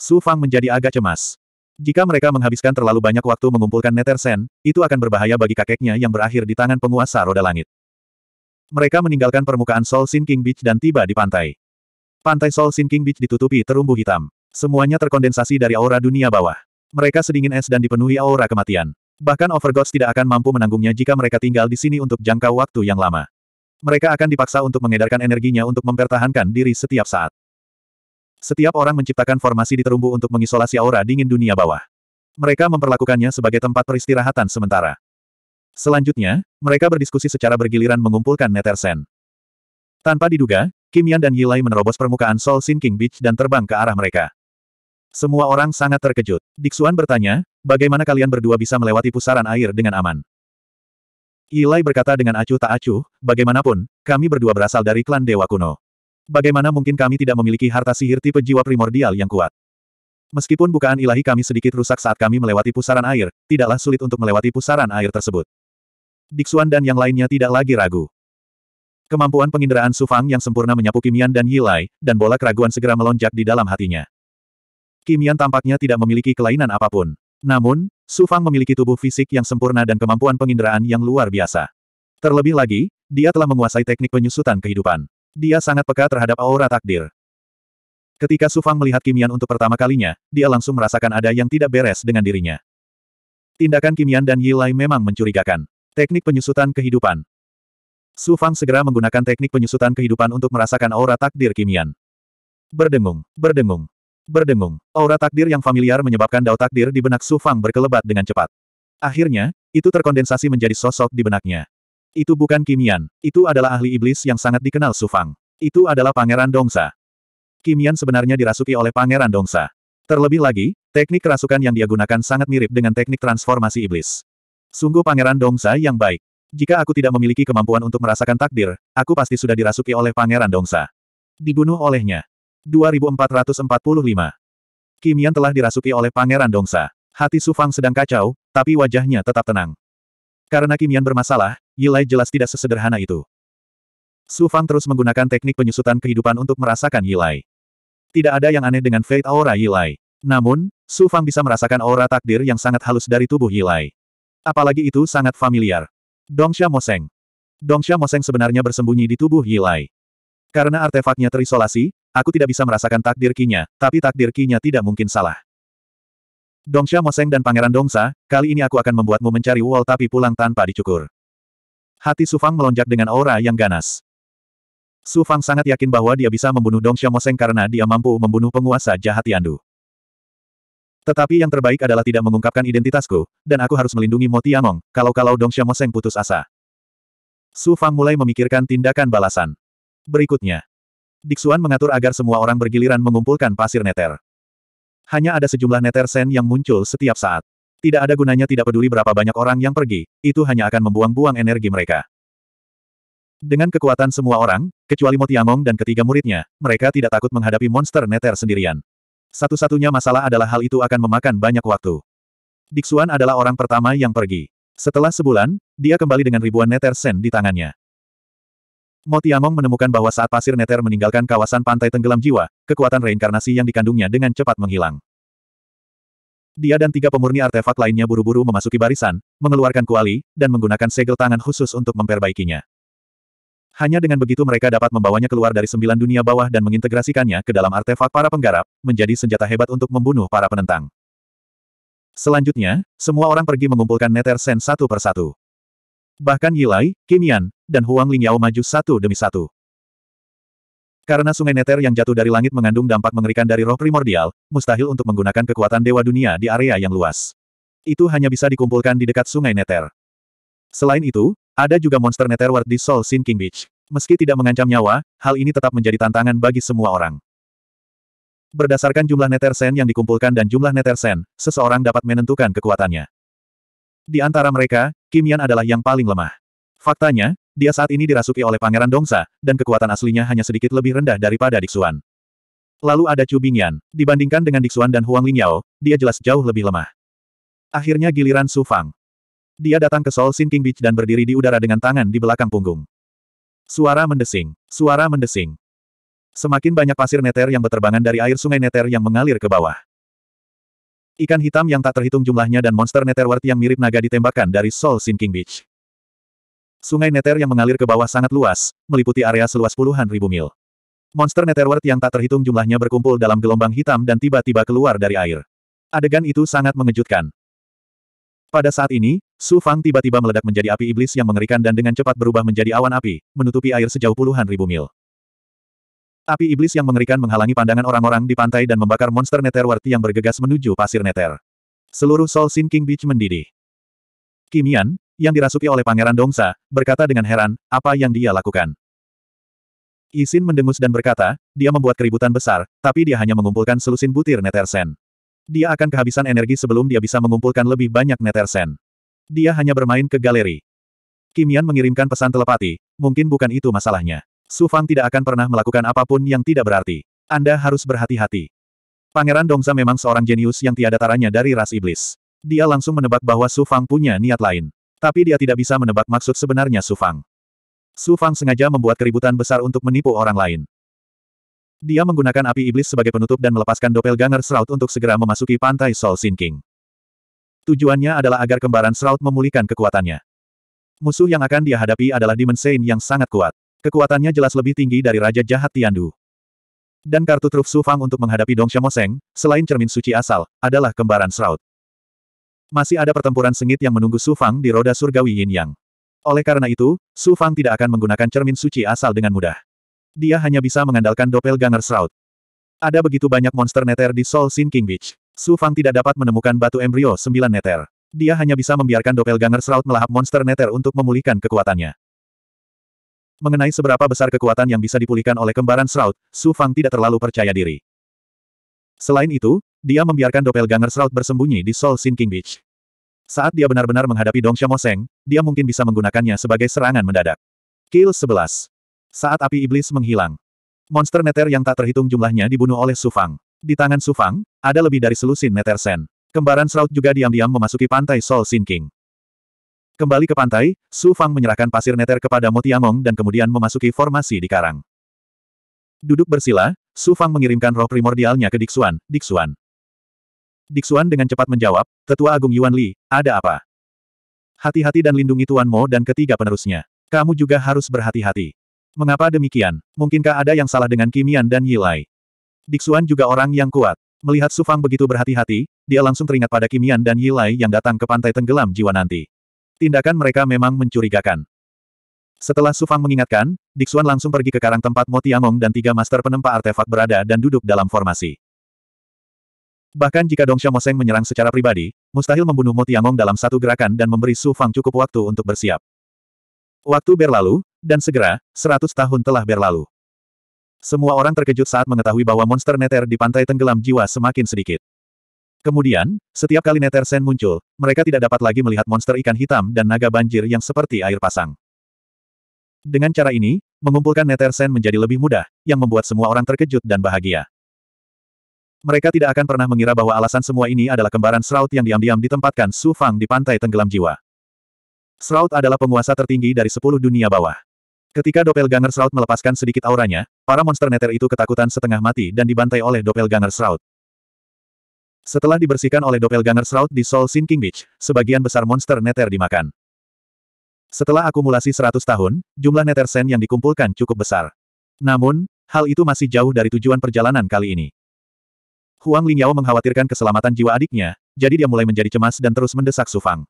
Su Fang menjadi agak cemas. Jika mereka menghabiskan terlalu banyak waktu mengumpulkan Nether Sen, itu akan berbahaya bagi kakeknya yang berakhir di tangan penguasa roda langit. Mereka meninggalkan permukaan Sol Sin King Beach dan tiba di pantai. Pantai Sol Sin King Beach ditutupi terumbu hitam. Semuanya terkondensasi dari aura dunia bawah. Mereka sedingin es dan dipenuhi aura kematian. Bahkan Overgods tidak akan mampu menanggungnya jika mereka tinggal di sini untuk jangka waktu yang lama. Mereka akan dipaksa untuk mengedarkan energinya untuk mempertahankan diri setiap saat. Setiap orang menciptakan formasi di terumbu untuk mengisolasi aura dingin dunia bawah. Mereka memperlakukannya sebagai tempat peristirahatan sementara. Selanjutnya, mereka berdiskusi secara bergiliran mengumpulkan netersen. Tanpa diduga, Kimian dan Yilai menerobos permukaan Sol Sinking Beach dan terbang ke arah mereka. Semua orang sangat terkejut. Diksuan bertanya, bagaimana kalian berdua bisa melewati pusaran air dengan aman? Yilai berkata dengan acuh tak acuh, bagaimanapun, kami berdua berasal dari klan Dewa Kuno. Bagaimana mungkin kami tidak memiliki harta sihir tipe jiwa primordial yang kuat? Meskipun bukaan ilahi kami sedikit rusak saat kami melewati pusaran air, tidaklah sulit untuk melewati pusaran air tersebut. Dixuan dan yang lainnya tidak lagi ragu. Kemampuan penginderaan Sufang yang sempurna menyapu Kimian dan Yilai, dan bola keraguan segera melonjak di dalam hatinya. Kimian tampaknya tidak memiliki kelainan apapun. Namun, Sufang memiliki tubuh fisik yang sempurna dan kemampuan penginderaan yang luar biasa. Terlebih lagi, dia telah menguasai teknik penyusutan kehidupan. Dia sangat peka terhadap aura takdir. Ketika Sufang melihat Kimian untuk pertama kalinya, dia langsung merasakan ada yang tidak beres dengan dirinya. Tindakan Kimian dan Yilai memang mencurigakan. Teknik penyusutan kehidupan. Sufang segera menggunakan teknik penyusutan kehidupan untuk merasakan aura takdir Kimian. Berdengung, berdengung, berdengung. Aura takdir yang familiar menyebabkan dao takdir di benak Sufang berkelebat dengan cepat. Akhirnya, itu terkondensasi menjadi sosok di benaknya. Itu bukan Kimian, itu adalah ahli iblis yang sangat dikenal Sufang. Itu adalah Pangeran Dongsa. Kimian sebenarnya dirasuki oleh Pangeran Dongsa. Terlebih lagi, teknik kerasukan yang dia gunakan sangat mirip dengan teknik transformasi iblis. Sungguh Pangeran Dongsa yang baik. Jika aku tidak memiliki kemampuan untuk merasakan takdir, aku pasti sudah dirasuki oleh Pangeran Dongsa. Dibunuh olehnya. 2445. Kimian telah dirasuki oleh Pangeran Dongsa. Hati Sufang sedang kacau, tapi wajahnya tetap tenang. Karena Kimian bermasalah, Yilai jelas tidak sesederhana itu. Su Fang terus menggunakan teknik penyusutan kehidupan untuk merasakan Yilai. Tidak ada yang aneh dengan Fate Aura Yilai. Namun, Su Fang bisa merasakan aura takdir yang sangat halus dari tubuh Yilai. Apalagi itu sangat familiar. Dong Dongsha Moseng. Dongsha Moseng sebenarnya bersembunyi di tubuh Yilai. Karena artefaknya terisolasi, aku tidak bisa merasakan takdir kinya, tapi takdir kinya tidak mungkin salah. Dongsha Moseng dan Pangeran Dongsa, kali ini aku akan membuatmu mencari wall tapi pulang tanpa dicukur. Hati Sufang melonjak dengan aura yang ganas. Sufang sangat yakin bahwa dia bisa membunuh Dongsha Moseng karena dia mampu membunuh penguasa jahat Yandu. Tetapi yang terbaik adalah tidak mengungkapkan identitasku, dan aku harus melindungi Mo Tiamong, kalau-kalau Dongsha Moseng putus asa. Sufang mulai memikirkan tindakan balasan. Berikutnya. Diksuan mengatur agar semua orang bergiliran mengumpulkan pasir neter hanya ada sejumlah Netersen yang muncul setiap saat. Tidak ada gunanya tidak peduli berapa banyak orang yang pergi, itu hanya akan membuang-buang energi mereka. Dengan kekuatan semua orang, kecuali Motiamong dan ketiga muridnya, mereka tidak takut menghadapi monster neter sendirian. Satu-satunya masalah adalah hal itu akan memakan banyak waktu. Diksuan adalah orang pertama yang pergi. Setelah sebulan, dia kembali dengan ribuan neter sen di tangannya. Motiamong menemukan bahwa saat pasir neter meninggalkan kawasan pantai tenggelam jiwa, kekuatan reinkarnasi yang dikandungnya dengan cepat menghilang. Dia dan tiga pemurni artefak lainnya buru-buru memasuki barisan, mengeluarkan kuali, dan menggunakan segel tangan khusus untuk memperbaikinya. Hanya dengan begitu mereka dapat membawanya keluar dari sembilan dunia bawah dan mengintegrasikannya ke dalam artefak para penggarap, menjadi senjata hebat untuk membunuh para penentang. Selanjutnya, semua orang pergi mengumpulkan neter sen satu persatu. Bahkan Yilai, Kimian, dan Huang Lingyao maju satu demi satu. Karena sungai neter yang jatuh dari langit mengandung dampak mengerikan dari roh primordial, mustahil untuk menggunakan kekuatan dewa dunia di area yang luas. Itu hanya bisa dikumpulkan di dekat sungai neter. Selain itu, ada juga monster neter ward di Seoul Sin King Beach. Meski tidak mengancam nyawa, hal ini tetap menjadi tantangan bagi semua orang. Berdasarkan jumlah neter sen yang dikumpulkan dan jumlah neter sen, seseorang dapat menentukan kekuatannya. Di antara mereka, Kim Yan adalah yang paling lemah. Faktanya, dia saat ini dirasuki oleh Pangeran Dongsa, dan kekuatan aslinya hanya sedikit lebih rendah daripada Dixuan. Lalu ada Chu Bingyan. Dibandingkan dengan Dixuan dan Huang Lingyao, dia jelas jauh lebih lemah. Akhirnya giliran Su Fang. Dia datang ke Seoul Sin Beach dan berdiri di udara dengan tangan di belakang punggung. Suara mendesing. Suara mendesing. Semakin banyak pasir neter yang berterbangan dari air sungai neter yang mengalir ke bawah. Ikan hitam yang tak terhitung jumlahnya dan monster Netherworld yang mirip naga ditembakkan dari Soul Sinking Beach. Sungai Nether yang mengalir ke bawah sangat luas, meliputi area seluas puluhan ribu mil. Monster Netherworld yang tak terhitung jumlahnya berkumpul dalam gelombang hitam dan tiba-tiba keluar dari air. Adegan itu sangat mengejutkan. Pada saat ini, Su Fang tiba-tiba meledak menjadi api iblis yang mengerikan dan dengan cepat berubah menjadi awan api, menutupi air sejauh puluhan ribu mil. Api iblis yang mengerikan menghalangi pandangan orang-orang di pantai dan membakar monster Netherworld yang bergegas menuju pasir Nether. Seluruh Soul Sinking Beach mendidih. Kimian, yang dirasuki oleh Pangeran Dongsa, berkata dengan heran, apa yang dia lakukan. Isin mendengus dan berkata, dia membuat keributan besar, tapi dia hanya mengumpulkan selusin butir Nethersen. Dia akan kehabisan energi sebelum dia bisa mengumpulkan lebih banyak Nethersen. Dia hanya bermain ke galeri. Kimian mengirimkan pesan telepati, mungkin bukan itu masalahnya. Su Fang tidak akan pernah melakukan apapun yang tidak berarti. Anda harus berhati-hati. Pangeran Dongsa memang seorang jenius yang tiada taranya dari ras iblis. Dia langsung menebak bahwa Su Fang punya niat lain. Tapi dia tidak bisa menebak maksud sebenarnya Su Fang. Su Fang sengaja membuat keributan besar untuk menipu orang lain. Dia menggunakan api iblis sebagai penutup dan melepaskan Dopel doppelganger Seraut untuk segera memasuki pantai Soul Sinking. Tujuannya adalah agar kembaran Seraut memulihkan kekuatannya. Musuh yang akan dia hadapi adalah Demon Saint yang sangat kuat. Kekuatannya jelas lebih tinggi dari Raja Jahat Tiandu. Dan kartu truf Su Fang untuk menghadapi Dong Xiamoseng, selain cermin suci asal, adalah kembaran Shroud. Masih ada pertempuran sengit yang menunggu Su Fang di roda surgawi Yin Yang. Oleh karena itu, Su Fang tidak akan menggunakan cermin suci asal dengan mudah. Dia hanya bisa mengandalkan doppelganger Shroud. Ada begitu banyak monster neter di Seoul Sin King Beach. Su Fang tidak dapat menemukan batu embrio sembilan neter. Dia hanya bisa membiarkan doppelganger Shroud melahap monster neter untuk memulihkan kekuatannya. Mengenai seberapa besar kekuatan yang bisa dipulihkan oleh kembaran Shroud, Su Fang tidak terlalu percaya diri. Selain itu, dia membiarkan doppelganger Shroud bersembunyi di Seoul Sinking Beach. Saat dia benar-benar menghadapi Dong Xiaomoseng, dia mungkin bisa menggunakannya sebagai serangan mendadak. Kill 11. Saat api iblis menghilang. Monster neter yang tak terhitung jumlahnya dibunuh oleh Su Fang. Di tangan Su Fang, ada lebih dari selusin neter sen. Kembaran Shroud juga diam-diam memasuki pantai Seoul Sinking. Kembali ke pantai, Su Fang menyerahkan pasir neter kepada Motiamong dan kemudian memasuki formasi di karang. Duduk bersila, Su Fang mengirimkan roh primordialnya ke Diksuan, Diksuan. Diksuan dengan cepat menjawab, Tetua Agung Yuan Li, ada apa? Hati-hati dan lindungi Tuan Mo dan ketiga penerusnya. Kamu juga harus berhati-hati. Mengapa demikian? Mungkinkah ada yang salah dengan Kimian dan Yilai? Diksuan juga orang yang kuat. Melihat Su Fang begitu berhati-hati, dia langsung teringat pada Kimian dan Yilai yang datang ke pantai tenggelam jiwa nanti. Tindakan mereka memang mencurigakan. Setelah Sufang mengingatkan, Dixuan langsung pergi ke karang tempat Mo Tiangong dan tiga master penempa artefak berada dan duduk dalam formasi. Bahkan jika Dong Moseng menyerang secara pribadi, mustahil membunuh Mo Tiangong dalam satu gerakan dan memberi Sufang cukup waktu untuk bersiap. Waktu berlalu, dan segera, seratus tahun telah berlalu. Semua orang terkejut saat mengetahui bahwa monster neter di pantai tenggelam jiwa semakin sedikit. Kemudian, setiap kali Netersen muncul, mereka tidak dapat lagi melihat monster ikan hitam dan naga banjir yang seperti air pasang. Dengan cara ini, mengumpulkan Netersen menjadi lebih mudah, yang membuat semua orang terkejut dan bahagia. Mereka tidak akan pernah mengira bahwa alasan semua ini adalah kembaran Shroud yang diam-diam ditempatkan Su Fang di pantai tenggelam jiwa. Shroud adalah penguasa tertinggi dari sepuluh dunia bawah. Ketika Doppelganger Shroud melepaskan sedikit auranya, para monster neter itu ketakutan setengah mati dan dibantai oleh Doppelganger Shroud. Setelah dibersihkan oleh doppelganger Shroud di Soul Sinking Beach, sebagian besar monster Netter dimakan. Setelah akumulasi 100 tahun, jumlah nether sen yang dikumpulkan cukup besar. Namun, hal itu masih jauh dari tujuan perjalanan kali ini. Huang Lingyao mengkhawatirkan keselamatan jiwa adiknya, jadi dia mulai menjadi cemas dan terus mendesak Sufang.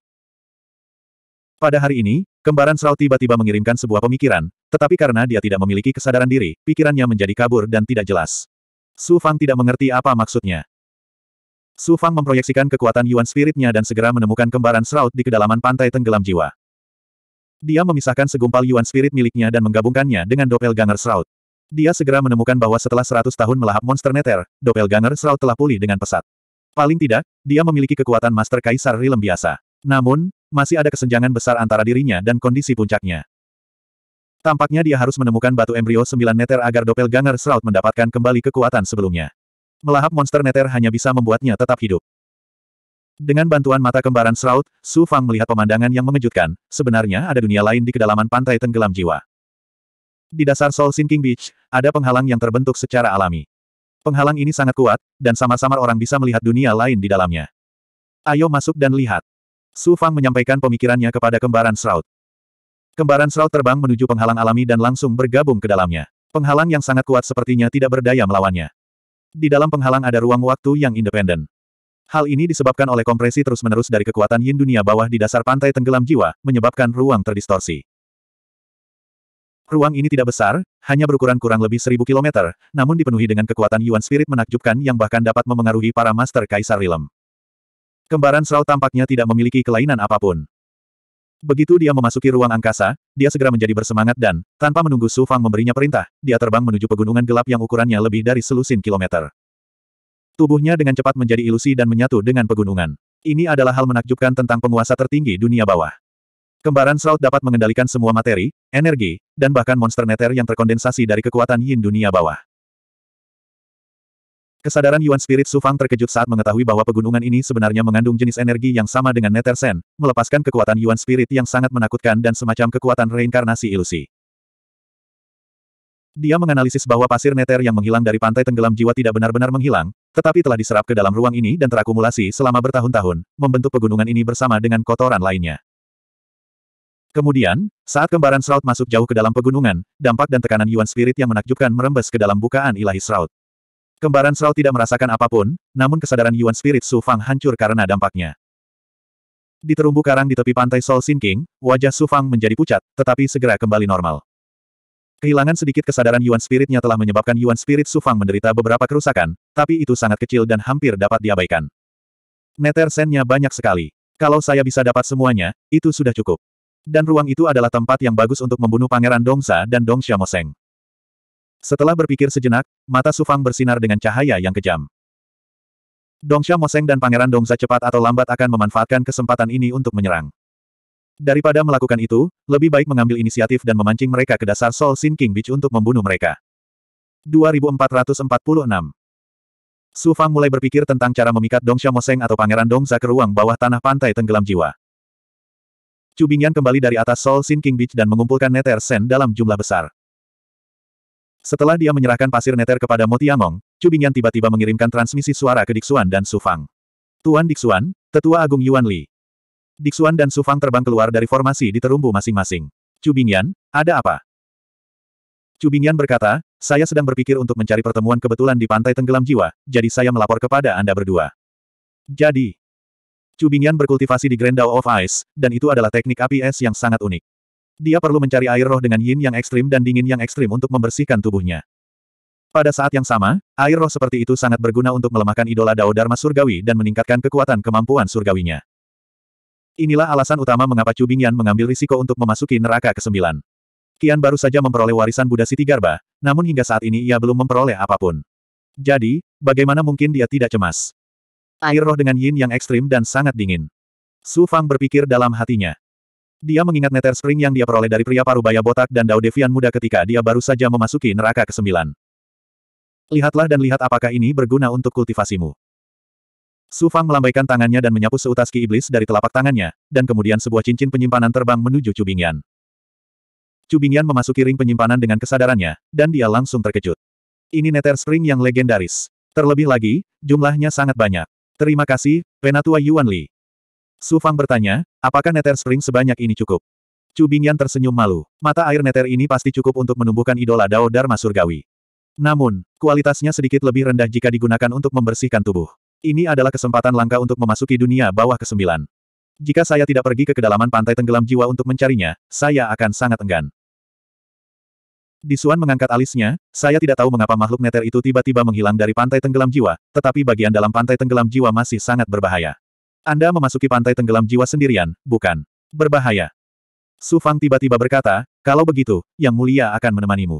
Pada hari ini, kembaran Shroud tiba-tiba mengirimkan sebuah pemikiran, tetapi karena dia tidak memiliki kesadaran diri, pikirannya menjadi kabur dan tidak jelas. Sufang tidak mengerti apa maksudnya. Su Fang memproyeksikan kekuatan Yuan Spiritnya dan segera menemukan kembaran seraut di kedalaman pantai tenggelam jiwa. Dia memisahkan segumpal Yuan Spirit miliknya dan menggabungkannya dengan Doppelganger Seraut. Dia segera menemukan bahwa setelah 100 tahun melahap monster neter, Doppelganger Seraut telah pulih dengan pesat. Paling tidak, dia memiliki kekuatan Master Kaisar Rilem biasa. Namun, masih ada kesenjangan besar antara dirinya dan kondisi puncaknya. Tampaknya dia harus menemukan batu embrio 9 neter agar Doppelganger Seraut mendapatkan kembali kekuatan sebelumnya. Melahap monster neter hanya bisa membuatnya tetap hidup. Dengan bantuan mata kembaran seraut, Su Fang melihat pemandangan yang mengejutkan. Sebenarnya ada dunia lain di kedalaman pantai tenggelam jiwa. Di dasar Soul Sinking Beach, ada penghalang yang terbentuk secara alami. Penghalang ini sangat kuat, dan sama-sama orang bisa melihat dunia lain di dalamnya. Ayo masuk dan lihat. Su Fang menyampaikan pemikirannya kepada kembaran seraut. Kembaran seraut terbang menuju penghalang alami dan langsung bergabung ke dalamnya. Penghalang yang sangat kuat sepertinya tidak berdaya melawannya. Di dalam penghalang ada ruang waktu yang independen. Hal ini disebabkan oleh kompresi terus-menerus dari kekuatan yin dunia bawah di dasar pantai tenggelam jiwa, menyebabkan ruang terdistorsi. Ruang ini tidak besar, hanya berukuran kurang lebih seribu kilometer, namun dipenuhi dengan kekuatan Yuan Spirit menakjubkan yang bahkan dapat memengaruhi para Master Kaisar Rilem. Kembaran Serau tampaknya tidak memiliki kelainan apapun. Begitu dia memasuki ruang angkasa, dia segera menjadi bersemangat dan, tanpa menunggu Su Fang memberinya perintah, dia terbang menuju pegunungan gelap yang ukurannya lebih dari selusin kilometer. Tubuhnya dengan cepat menjadi ilusi dan menyatu dengan pegunungan. Ini adalah hal menakjubkan tentang penguasa tertinggi dunia bawah. Kembaran Shroud dapat mengendalikan semua materi, energi, dan bahkan monster neter yang terkondensasi dari kekuatan yin dunia bawah. Kesadaran Yuan Spirit Sufang terkejut saat mengetahui bahwa pegunungan ini sebenarnya mengandung jenis energi yang sama dengan Nether Sen, melepaskan kekuatan Yuan Spirit yang sangat menakutkan dan semacam kekuatan reinkarnasi ilusi. Dia menganalisis bahwa pasir Nether yang menghilang dari pantai tenggelam jiwa tidak benar-benar menghilang, tetapi telah diserap ke dalam ruang ini dan terakumulasi selama bertahun-tahun, membentuk pegunungan ini bersama dengan kotoran lainnya. Kemudian, saat kembaran Shroud masuk jauh ke dalam pegunungan, dampak dan tekanan Yuan Spirit yang menakjubkan merembes ke dalam bukaan ilahi Shroud. Kembaran Srau tidak merasakan apapun, namun kesadaran Yuan Spirit Su Fang hancur karena dampaknya. Di terumbu karang di tepi pantai Sol Sinking, wajah Su Fang menjadi pucat, tetapi segera kembali normal. Kehilangan sedikit kesadaran Yuan Spiritnya telah menyebabkan Yuan Spirit Su Fang menderita beberapa kerusakan, tapi itu sangat kecil dan hampir dapat diabaikan. Neter Sennya banyak sekali. Kalau saya bisa dapat semuanya, itu sudah cukup. Dan ruang itu adalah tempat yang bagus untuk membunuh Pangeran Dongsa dan Dong Moseng. Setelah berpikir sejenak, mata Sufang bersinar dengan cahaya yang kejam. Dongsha Moseng dan Pangeran Dongza cepat atau lambat akan memanfaatkan kesempatan ini untuk menyerang. Daripada melakukan itu, lebih baik mengambil inisiatif dan memancing mereka ke dasar Soul Sin King Beach untuk membunuh mereka. 2446 Su Fang mulai berpikir tentang cara memikat Dongsha Moseng atau Pangeran Dongza ke ruang bawah tanah pantai tenggelam jiwa. Cubingyan kembali dari atas Soul Sin King Beach dan mengumpulkan Neter Sen dalam jumlah besar. Setelah dia menyerahkan pasir neter kepada Motiamong, Cubingyan tiba-tiba mengirimkan transmisi suara ke Diksuan dan Sufang. Tuan Diksuan, Tetua Agung Yuan Li. Diksuan dan Sufang terbang keluar dari formasi di terumbu masing-masing. Cubingyan, ada apa? Cubingyan berkata, saya sedang berpikir untuk mencari pertemuan kebetulan di Pantai Tenggelam Jiwa, jadi saya melapor kepada Anda berdua. Jadi, Cubingyan berkultivasi di Grand Dao of Ice, dan itu adalah teknik api es yang sangat unik. Dia perlu mencari air roh dengan yin yang ekstrim dan dingin yang ekstrim untuk membersihkan tubuhnya. Pada saat yang sama, air roh seperti itu sangat berguna untuk melemahkan idola Dao Dharma surgawi dan meningkatkan kekuatan kemampuan surgawinya. Inilah alasan utama mengapa Chu Bingyan mengambil risiko untuk memasuki neraka ke-9. Kian baru saja memperoleh warisan Buddha Siti Garba, namun hingga saat ini ia belum memperoleh apapun. Jadi, bagaimana mungkin dia tidak cemas? Air roh dengan yin yang ekstrim dan sangat dingin. Su Fang berpikir dalam hatinya. Dia mengingat Nether spring yang dia peroleh dari pria parubaya botak dan Dao Devian muda ketika dia baru saja memasuki neraka ke-9. Lihatlah dan lihat apakah ini berguna untuk kultivasimu. Su Fang melambaikan tangannya dan menyapu seutas ki iblis dari telapak tangannya, dan kemudian sebuah cincin penyimpanan terbang menuju Cubingyan. Cubingyan memasuki ring penyimpanan dengan kesadarannya, dan dia langsung terkejut. Ini Nether spring yang legendaris. Terlebih lagi, jumlahnya sangat banyak. Terima kasih, Penatua Yuan Li. Su Fang bertanya, apakah Nether spring sebanyak ini cukup? Chu Bingyan tersenyum malu. Mata air neter ini pasti cukup untuk menumbuhkan idola Dao Dharma Surgawi. Namun, kualitasnya sedikit lebih rendah jika digunakan untuk membersihkan tubuh. Ini adalah kesempatan langka untuk memasuki dunia bawah kesembilan. Jika saya tidak pergi ke kedalaman pantai tenggelam jiwa untuk mencarinya, saya akan sangat enggan. Di Suan mengangkat alisnya, saya tidak tahu mengapa makhluk neter itu tiba-tiba menghilang dari pantai tenggelam jiwa, tetapi bagian dalam pantai tenggelam jiwa masih sangat berbahaya. Anda memasuki pantai tenggelam jiwa sendirian, bukan? Berbahaya. Su Fang tiba-tiba berkata, kalau begitu, Yang Mulia akan menemanimu.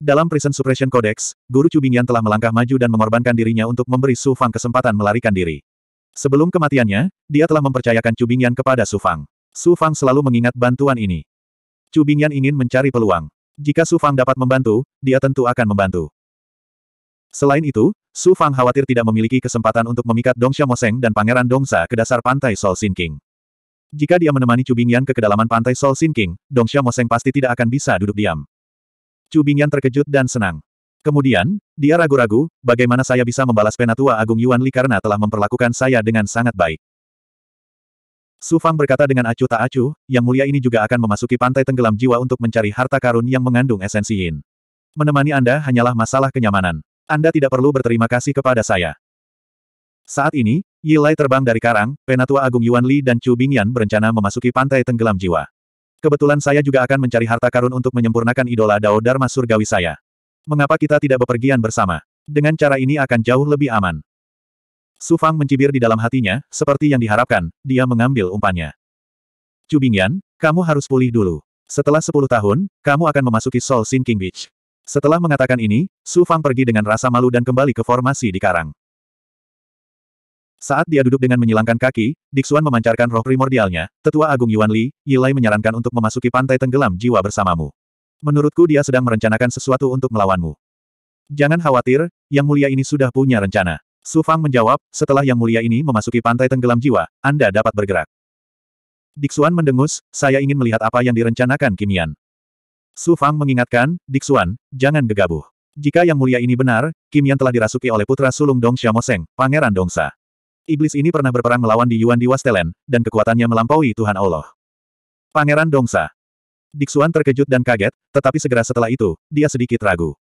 Dalam Prison Suppression Codex, Guru Cubingyan telah melangkah maju dan mengorbankan dirinya untuk memberi Su Fang kesempatan melarikan diri. Sebelum kematiannya, dia telah mempercayakan Cubingyan kepada Su Fang. Su Fang selalu mengingat bantuan ini. Cubingyan ingin mencari peluang. Jika Su Fang dapat membantu, dia tentu akan membantu. Selain itu, Su Fang khawatir tidak memiliki kesempatan untuk memikat Dongsha Moseng dan Pangeran Dongsa ke dasar pantai Sol Sin King. Jika dia menemani Chu Bingyan ke kedalaman pantai Sol Sin King, Dongsha Moseng pasti tidak akan bisa duduk diam. Chu Bingyan terkejut dan senang. Kemudian, dia ragu-ragu, bagaimana saya bisa membalas penatua Agung Yuan Li karena telah memperlakukan saya dengan sangat baik. Su Fang berkata dengan acuh tak acuh, yang mulia ini juga akan memasuki pantai tenggelam jiwa untuk mencari harta karun yang mengandung esensi yin. Menemani Anda hanyalah masalah kenyamanan. Anda tidak perlu berterima kasih kepada saya. Saat ini, Yilai terbang dari Karang, Penatua Agung Yuan Li dan Chu Bingyan berencana memasuki pantai tenggelam jiwa. Kebetulan saya juga akan mencari harta karun untuk menyempurnakan idola Dao Dharma surgawi saya. Mengapa kita tidak bepergian bersama? Dengan cara ini akan jauh lebih aman. Su Fang mencibir di dalam hatinya, seperti yang diharapkan, dia mengambil umpannya. Chu Bingyan, kamu harus pulih dulu. Setelah 10 tahun, kamu akan memasuki Soul Sinking Beach. Setelah mengatakan ini, Su Fang pergi dengan rasa malu dan kembali ke formasi di karang. Saat dia duduk dengan menyilangkan kaki, Dixuan memancarkan roh primordialnya, tetua agung Yuan Li, Yilai menyarankan untuk memasuki pantai tenggelam jiwa bersamamu. Menurutku dia sedang merencanakan sesuatu untuk melawanmu. Jangan khawatir, Yang Mulia ini sudah punya rencana. Su Fang menjawab, setelah Yang Mulia ini memasuki pantai tenggelam jiwa, Anda dapat bergerak. Dixuan mendengus, saya ingin melihat apa yang direncanakan Kimian. Su Fang mengingatkan, Dixuan, jangan gegabah. Jika yang mulia ini benar, Kim Yan telah dirasuki oleh putra sulung Dong Xiamoseng, Pangeran Dongsa. Iblis ini pernah berperang melawan di Yuan Di Wastelen, dan kekuatannya melampaui Tuhan Allah. Pangeran Dongsa. Dixuan terkejut dan kaget, tetapi segera setelah itu, dia sedikit ragu.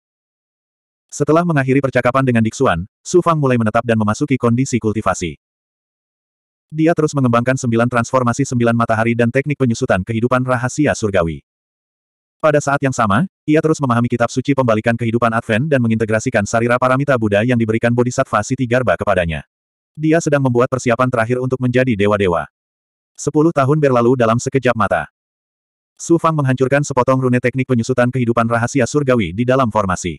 Setelah mengakhiri percakapan dengan Dixuan, Su Fang mulai menetap dan memasuki kondisi kultivasi. Dia terus mengembangkan sembilan transformasi sembilan matahari dan teknik penyusutan kehidupan rahasia surgawi. Pada saat yang sama, ia terus memahami kitab suci pembalikan kehidupan Advent dan mengintegrasikan sarira paramita Buddha yang diberikan Bodhisattva Siti Garba kepadanya. Dia sedang membuat persiapan terakhir untuk menjadi dewa-dewa. Sepuluh tahun berlalu dalam sekejap mata. Su Fang menghancurkan sepotong rune teknik penyusutan kehidupan rahasia surgawi di dalam formasi.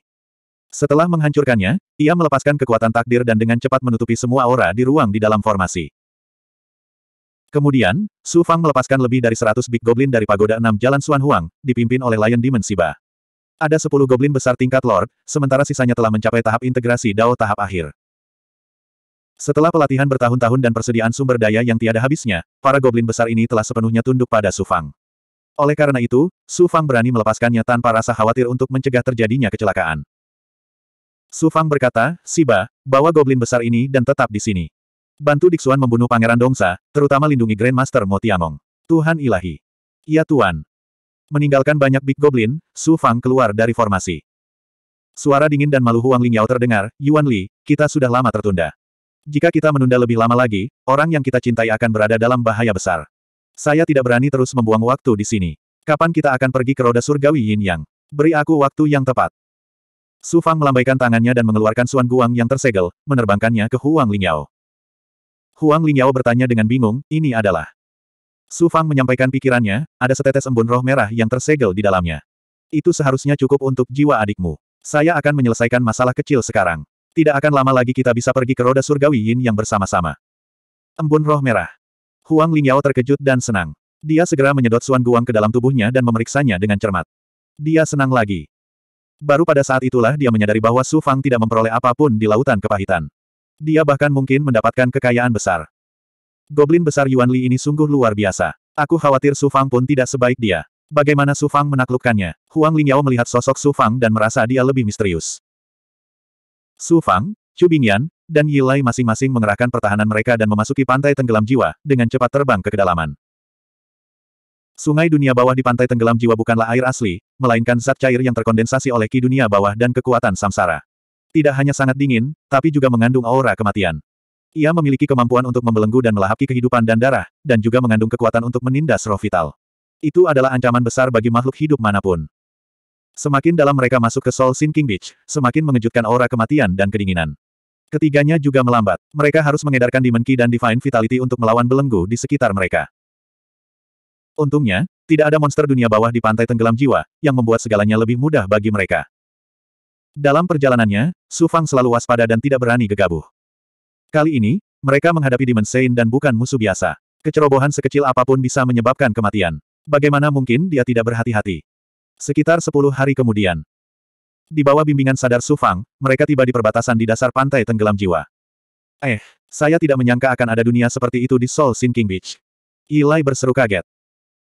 Setelah menghancurkannya, ia melepaskan kekuatan takdir dan dengan cepat menutupi semua aura di ruang di dalam formasi. Kemudian, Su Fang melepaskan lebih dari 100 Big Goblin dari pagoda enam Jalan Suan Huang, dipimpin oleh Lion Demon Siba. Ada 10 Goblin besar tingkat Lord, sementara sisanya telah mencapai tahap integrasi Dao tahap akhir. Setelah pelatihan bertahun-tahun dan persediaan sumber daya yang tiada habisnya, para Goblin besar ini telah sepenuhnya tunduk pada Su Fang. Oleh karena itu, Su Fang berani melepaskannya tanpa rasa khawatir untuk mencegah terjadinya kecelakaan. Su Fang berkata, Siba, bawa goblin besar ini dan tetap di sini. Bantu Dixuan membunuh Pangeran Dongsa, terutama lindungi Grandmaster Mo Tiangong. Tuhan ilahi. ya Tuan. Meninggalkan banyak Big Goblin, Su Fang keluar dari formasi. Suara dingin dan malu Huang Lingyao terdengar, Yuan Li, kita sudah lama tertunda. Jika kita menunda lebih lama lagi, orang yang kita cintai akan berada dalam bahaya besar. Saya tidak berani terus membuang waktu di sini. Kapan kita akan pergi ke roda surgawi Yin Yang? Beri aku waktu yang tepat. Su Fang melambaikan tangannya dan mengeluarkan Suan Guang yang tersegel, menerbangkannya ke Huang Lingyao. Huang Lingyao bertanya dengan bingung, ini adalah. Su Fang menyampaikan pikirannya, ada setetes embun roh merah yang tersegel di dalamnya. Itu seharusnya cukup untuk jiwa adikmu. Saya akan menyelesaikan masalah kecil sekarang. Tidak akan lama lagi kita bisa pergi ke roda surgawi yin yang bersama-sama. Embun roh merah. Huang Lingyao terkejut dan senang. Dia segera menyedot Suan Guang ke dalam tubuhnya dan memeriksanya dengan cermat. Dia senang lagi. Baru pada saat itulah dia menyadari bahwa Su Fang tidak memperoleh apapun di lautan kepahitan. Dia bahkan mungkin mendapatkan kekayaan besar. Goblin besar Yuan Li ini sungguh luar biasa. Aku khawatir Su Fang pun tidak sebaik dia. Bagaimana Su Fang menaklukkannya? Huang Lingyao melihat sosok Su Fang dan merasa dia lebih misterius. Su Fang, Chu Bingyan, dan Lai masing-masing mengerahkan pertahanan mereka dan memasuki pantai tenggelam jiwa, dengan cepat terbang ke kedalaman. Sungai dunia bawah di pantai tenggelam jiwa bukanlah air asli, melainkan zat cair yang terkondensasi oleh ki dunia bawah dan kekuatan samsara. Tidak hanya sangat dingin, tapi juga mengandung aura kematian. Ia memiliki kemampuan untuk membelenggu dan melahapki kehidupan dan darah, dan juga mengandung kekuatan untuk menindas roh vital. Itu adalah ancaman besar bagi makhluk hidup manapun. Semakin dalam mereka masuk ke Soul Sinking Beach, semakin mengejutkan aura kematian dan kedinginan. Ketiganya juga melambat. Mereka harus mengedarkan Demon Key dan Divine Vitality untuk melawan belenggu di sekitar mereka. Untungnya, tidak ada monster dunia bawah di pantai tenggelam jiwa, yang membuat segalanya lebih mudah bagi mereka. Dalam perjalanannya, Su Fang selalu waspada dan tidak berani gegabah. Kali ini, mereka menghadapi Demon Saint dan bukan musuh biasa. Kecerobohan sekecil apapun bisa menyebabkan kematian. Bagaimana mungkin dia tidak berhati-hati? Sekitar sepuluh hari kemudian. Di bawah bimbingan sadar Su Fang, mereka tiba di perbatasan di dasar pantai tenggelam jiwa. Eh, saya tidak menyangka akan ada dunia seperti itu di Seoul Sinking Beach. Ilai berseru kaget.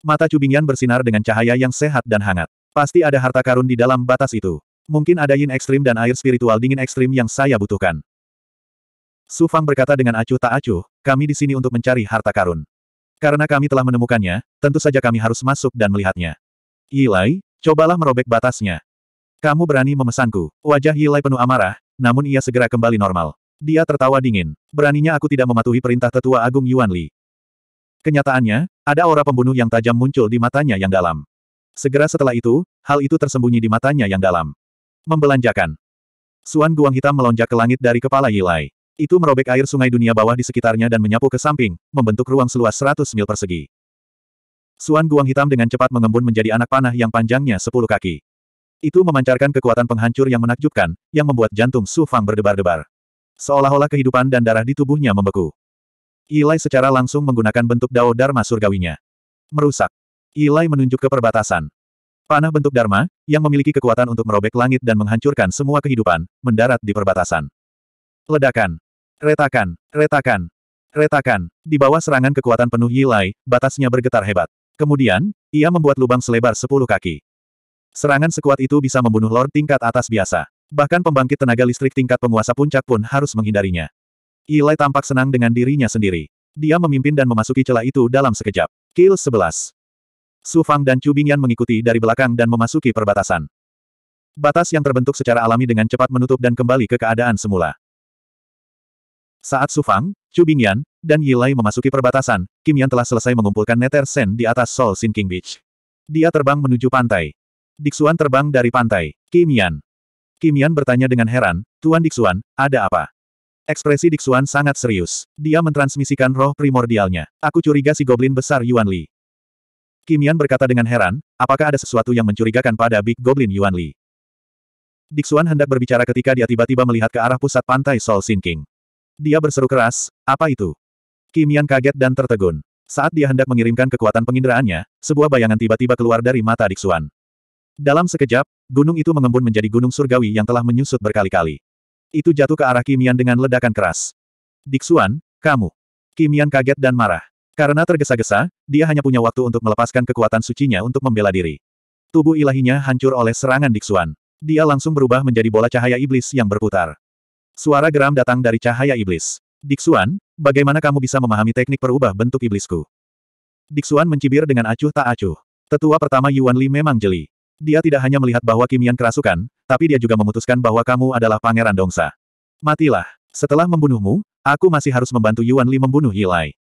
Mata Cubingyan bersinar dengan cahaya yang sehat dan hangat. Pasti ada harta karun di dalam batas itu. Mungkin ada yin ekstrim dan air spiritual dingin ekstrim yang saya butuhkan. Su Fang berkata dengan acuh tak acuh, kami di sini untuk mencari harta karun. Karena kami telah menemukannya, tentu saja kami harus masuk dan melihatnya. Yilai, cobalah merobek batasnya. Kamu berani memesanku. Wajah Yilai penuh amarah, namun ia segera kembali normal. Dia tertawa dingin. Beraninya aku tidak mematuhi perintah tetua agung Yuan Li. Kenyataannya, ada aura pembunuh yang tajam muncul di matanya yang dalam. Segera setelah itu, hal itu tersembunyi di matanya yang dalam. Membelanjakan. Suan Guang hitam melonjak ke langit dari kepala Yilai. Itu merobek air sungai dunia bawah di sekitarnya dan menyapu ke samping, membentuk ruang seluas 100 mil persegi. Suan Guang hitam dengan cepat mengembun menjadi anak panah yang panjangnya 10 kaki. Itu memancarkan kekuatan penghancur yang menakjubkan, yang membuat jantung Su Fang berdebar-debar. Seolah-olah kehidupan dan darah di tubuhnya membeku. Yilai secara langsung menggunakan bentuk Dao Dharma surgawinya. Merusak. Yilai menunjuk ke perbatasan. Panah bentuk Dharma, yang memiliki kekuatan untuk merobek langit dan menghancurkan semua kehidupan, mendarat di perbatasan. Ledakan. Retakan. Retakan. Retakan. Di bawah serangan kekuatan penuh Yilai, batasnya bergetar hebat. Kemudian, ia membuat lubang selebar 10 kaki. Serangan sekuat itu bisa membunuh Lord tingkat atas biasa. Bahkan pembangkit tenaga listrik tingkat penguasa puncak pun harus menghindarinya. Yilai tampak senang dengan dirinya sendiri. Dia memimpin dan memasuki celah itu dalam sekejap. Kill 11. Su Fang dan Chu Bingyan mengikuti dari belakang dan memasuki perbatasan. Batas yang terbentuk secara alami dengan cepat menutup dan kembali ke keadaan semula. Saat Su Fang, Chu Bingyan, dan Yilai memasuki perbatasan, Kim Yan telah selesai mengumpulkan Nether Sen di atas Seoul Sinking Beach. Dia terbang menuju pantai. Diksuan terbang dari pantai. Kim Yan. Kim Yan bertanya dengan heran, Tuan Diksuan, ada apa? Ekspresi Diksuan sangat serius. Dia mentransmisikan roh primordialnya. Aku curiga si goblin besar Yuan Li. Kimian berkata dengan heran, apakah ada sesuatu yang mencurigakan pada Big Goblin Yuan Li? Dixuan hendak berbicara ketika dia tiba-tiba melihat ke arah pusat pantai Sol Sinking. Dia berseru keras, apa itu? Kimian kaget dan tertegun. Saat dia hendak mengirimkan kekuatan penginderaannya, sebuah bayangan tiba-tiba keluar dari mata Dixuan. Dalam sekejap, gunung itu mengembun menjadi gunung surgawi yang telah menyusut berkali-kali. Itu jatuh ke arah Kimian dengan ledakan keras. Dixuan, kamu. Kimian kaget dan marah. Karena tergesa-gesa, dia hanya punya waktu untuk melepaskan kekuatan sucinya untuk membela diri. Tubuh ilahinya hancur oleh serangan Diksuan. Dia langsung berubah menjadi bola cahaya iblis yang berputar. Suara geram datang dari cahaya iblis. Diksuan, bagaimana kamu bisa memahami teknik perubah bentuk iblisku? Diksuan mencibir dengan acuh tak acuh. Tetua pertama Yuan Li memang jeli. Dia tidak hanya melihat bahwa Kimian kerasukan, tapi dia juga memutuskan bahwa kamu adalah Pangeran Dongsa. Matilah. Setelah membunuhmu, aku masih harus membantu Yuan Li membunuh Yilai.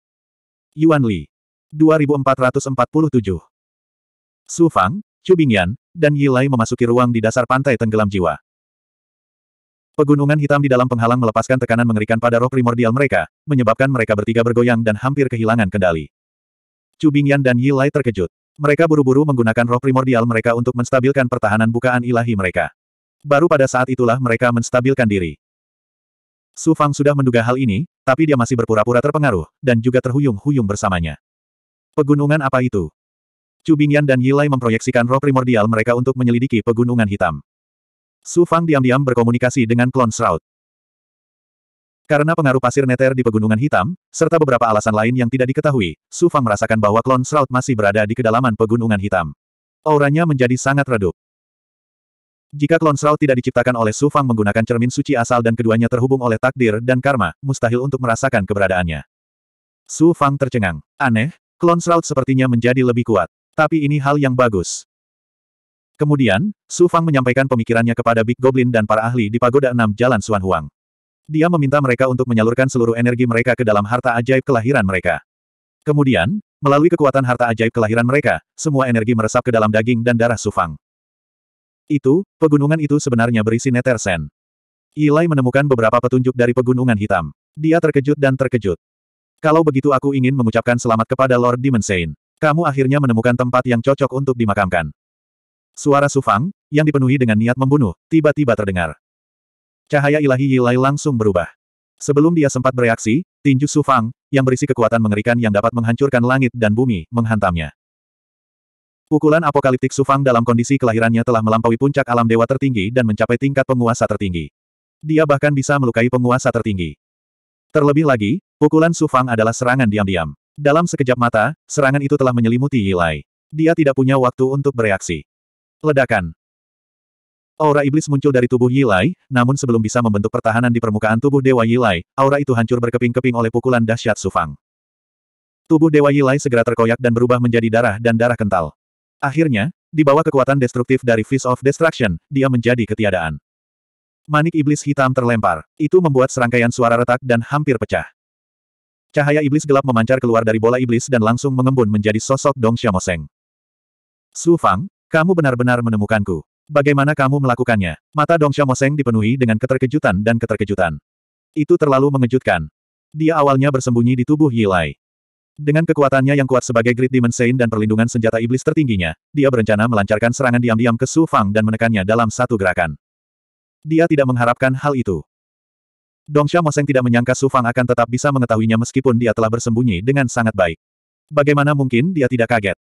Yuan Li. 2447. Su Fang, Chu Bingyan, dan Yi Yilai memasuki ruang di dasar pantai tenggelam jiwa. Pegunungan hitam di dalam penghalang melepaskan tekanan mengerikan pada roh primordial mereka, menyebabkan mereka bertiga bergoyang dan hampir kehilangan kendali. Chu Bingyan dan Yi Yilai terkejut. Mereka buru-buru menggunakan roh primordial mereka untuk menstabilkan pertahanan bukaan ilahi mereka. Baru pada saat itulah mereka menstabilkan diri. Su Fang sudah menduga hal ini, tapi dia masih berpura-pura terpengaruh, dan juga terhuyung-huyung bersamanya. Pegunungan apa itu? Chu dan Yilai memproyeksikan roh primordial mereka untuk menyelidiki pegunungan hitam. Su Fang diam-diam berkomunikasi dengan klon Shroud. Karena pengaruh pasir neter di pegunungan hitam, serta beberapa alasan lain yang tidak diketahui, Su Fang merasakan bahwa klon Shroud masih berada di kedalaman pegunungan hitam. Auranya menjadi sangat redup. Jika klon Srao tidak diciptakan oleh Su Fang menggunakan cermin suci asal dan keduanya terhubung oleh takdir dan karma, mustahil untuk merasakan keberadaannya. Su Fang tercengang. Aneh, klon Srao sepertinya menjadi lebih kuat. Tapi ini hal yang bagus. Kemudian, Su Fang menyampaikan pemikirannya kepada Big Goblin dan para ahli di Pagoda enam Jalan Suan Huang. Dia meminta mereka untuk menyalurkan seluruh energi mereka ke dalam harta ajaib kelahiran mereka. Kemudian, melalui kekuatan harta ajaib kelahiran mereka, semua energi meresap ke dalam daging dan darah Su Fang. Itu, pegunungan itu sebenarnya berisi Netersen. Yilai menemukan beberapa petunjuk dari pegunungan hitam. Dia terkejut dan terkejut. Kalau begitu aku ingin mengucapkan selamat kepada Lord Dimensain. Kamu akhirnya menemukan tempat yang cocok untuk dimakamkan. Suara Sufang, yang dipenuhi dengan niat membunuh, tiba-tiba terdengar. Cahaya ilahi Yilai langsung berubah. Sebelum dia sempat bereaksi, tinju Sufang, yang berisi kekuatan mengerikan yang dapat menghancurkan langit dan bumi, menghantamnya. Pukulan apokaliptik Sufang dalam kondisi kelahirannya telah melampaui puncak alam dewa tertinggi dan mencapai tingkat penguasa tertinggi. Dia bahkan bisa melukai penguasa tertinggi. Terlebih lagi, pukulan Sufang adalah serangan diam-diam. Dalam sekejap mata, serangan itu telah menyelimuti Yilai. Dia tidak punya waktu untuk bereaksi. Ledakan. Aura iblis muncul dari tubuh Yilai, namun sebelum bisa membentuk pertahanan di permukaan tubuh Dewa Yilai, aura itu hancur berkeping-keping oleh pukulan dahsyat Sufang. Tubuh Dewa Yilai segera terkoyak dan berubah menjadi darah dan darah kental. Akhirnya, di bawah kekuatan destruktif dari Fist of Destruction, dia menjadi ketiadaan. Manik iblis hitam terlempar. Itu membuat serangkaian suara retak dan hampir pecah. Cahaya iblis gelap memancar keluar dari bola iblis dan langsung mengembun menjadi sosok Dong Xiaomoseng. Su Fang, kamu benar-benar menemukanku. Bagaimana kamu melakukannya? Mata Dong Xiaomoseng dipenuhi dengan keterkejutan dan keterkejutan. Itu terlalu mengejutkan. Dia awalnya bersembunyi di tubuh Yilai. Dengan kekuatannya yang kuat sebagai Great Demon Saint dan perlindungan senjata iblis tertingginya, dia berencana melancarkan serangan diam-diam ke Su Fang dan menekannya dalam satu gerakan. Dia tidak mengharapkan hal itu. Dongsha Moseng tidak menyangka Su Fang akan tetap bisa mengetahuinya meskipun dia telah bersembunyi dengan sangat baik. Bagaimana mungkin dia tidak kaget?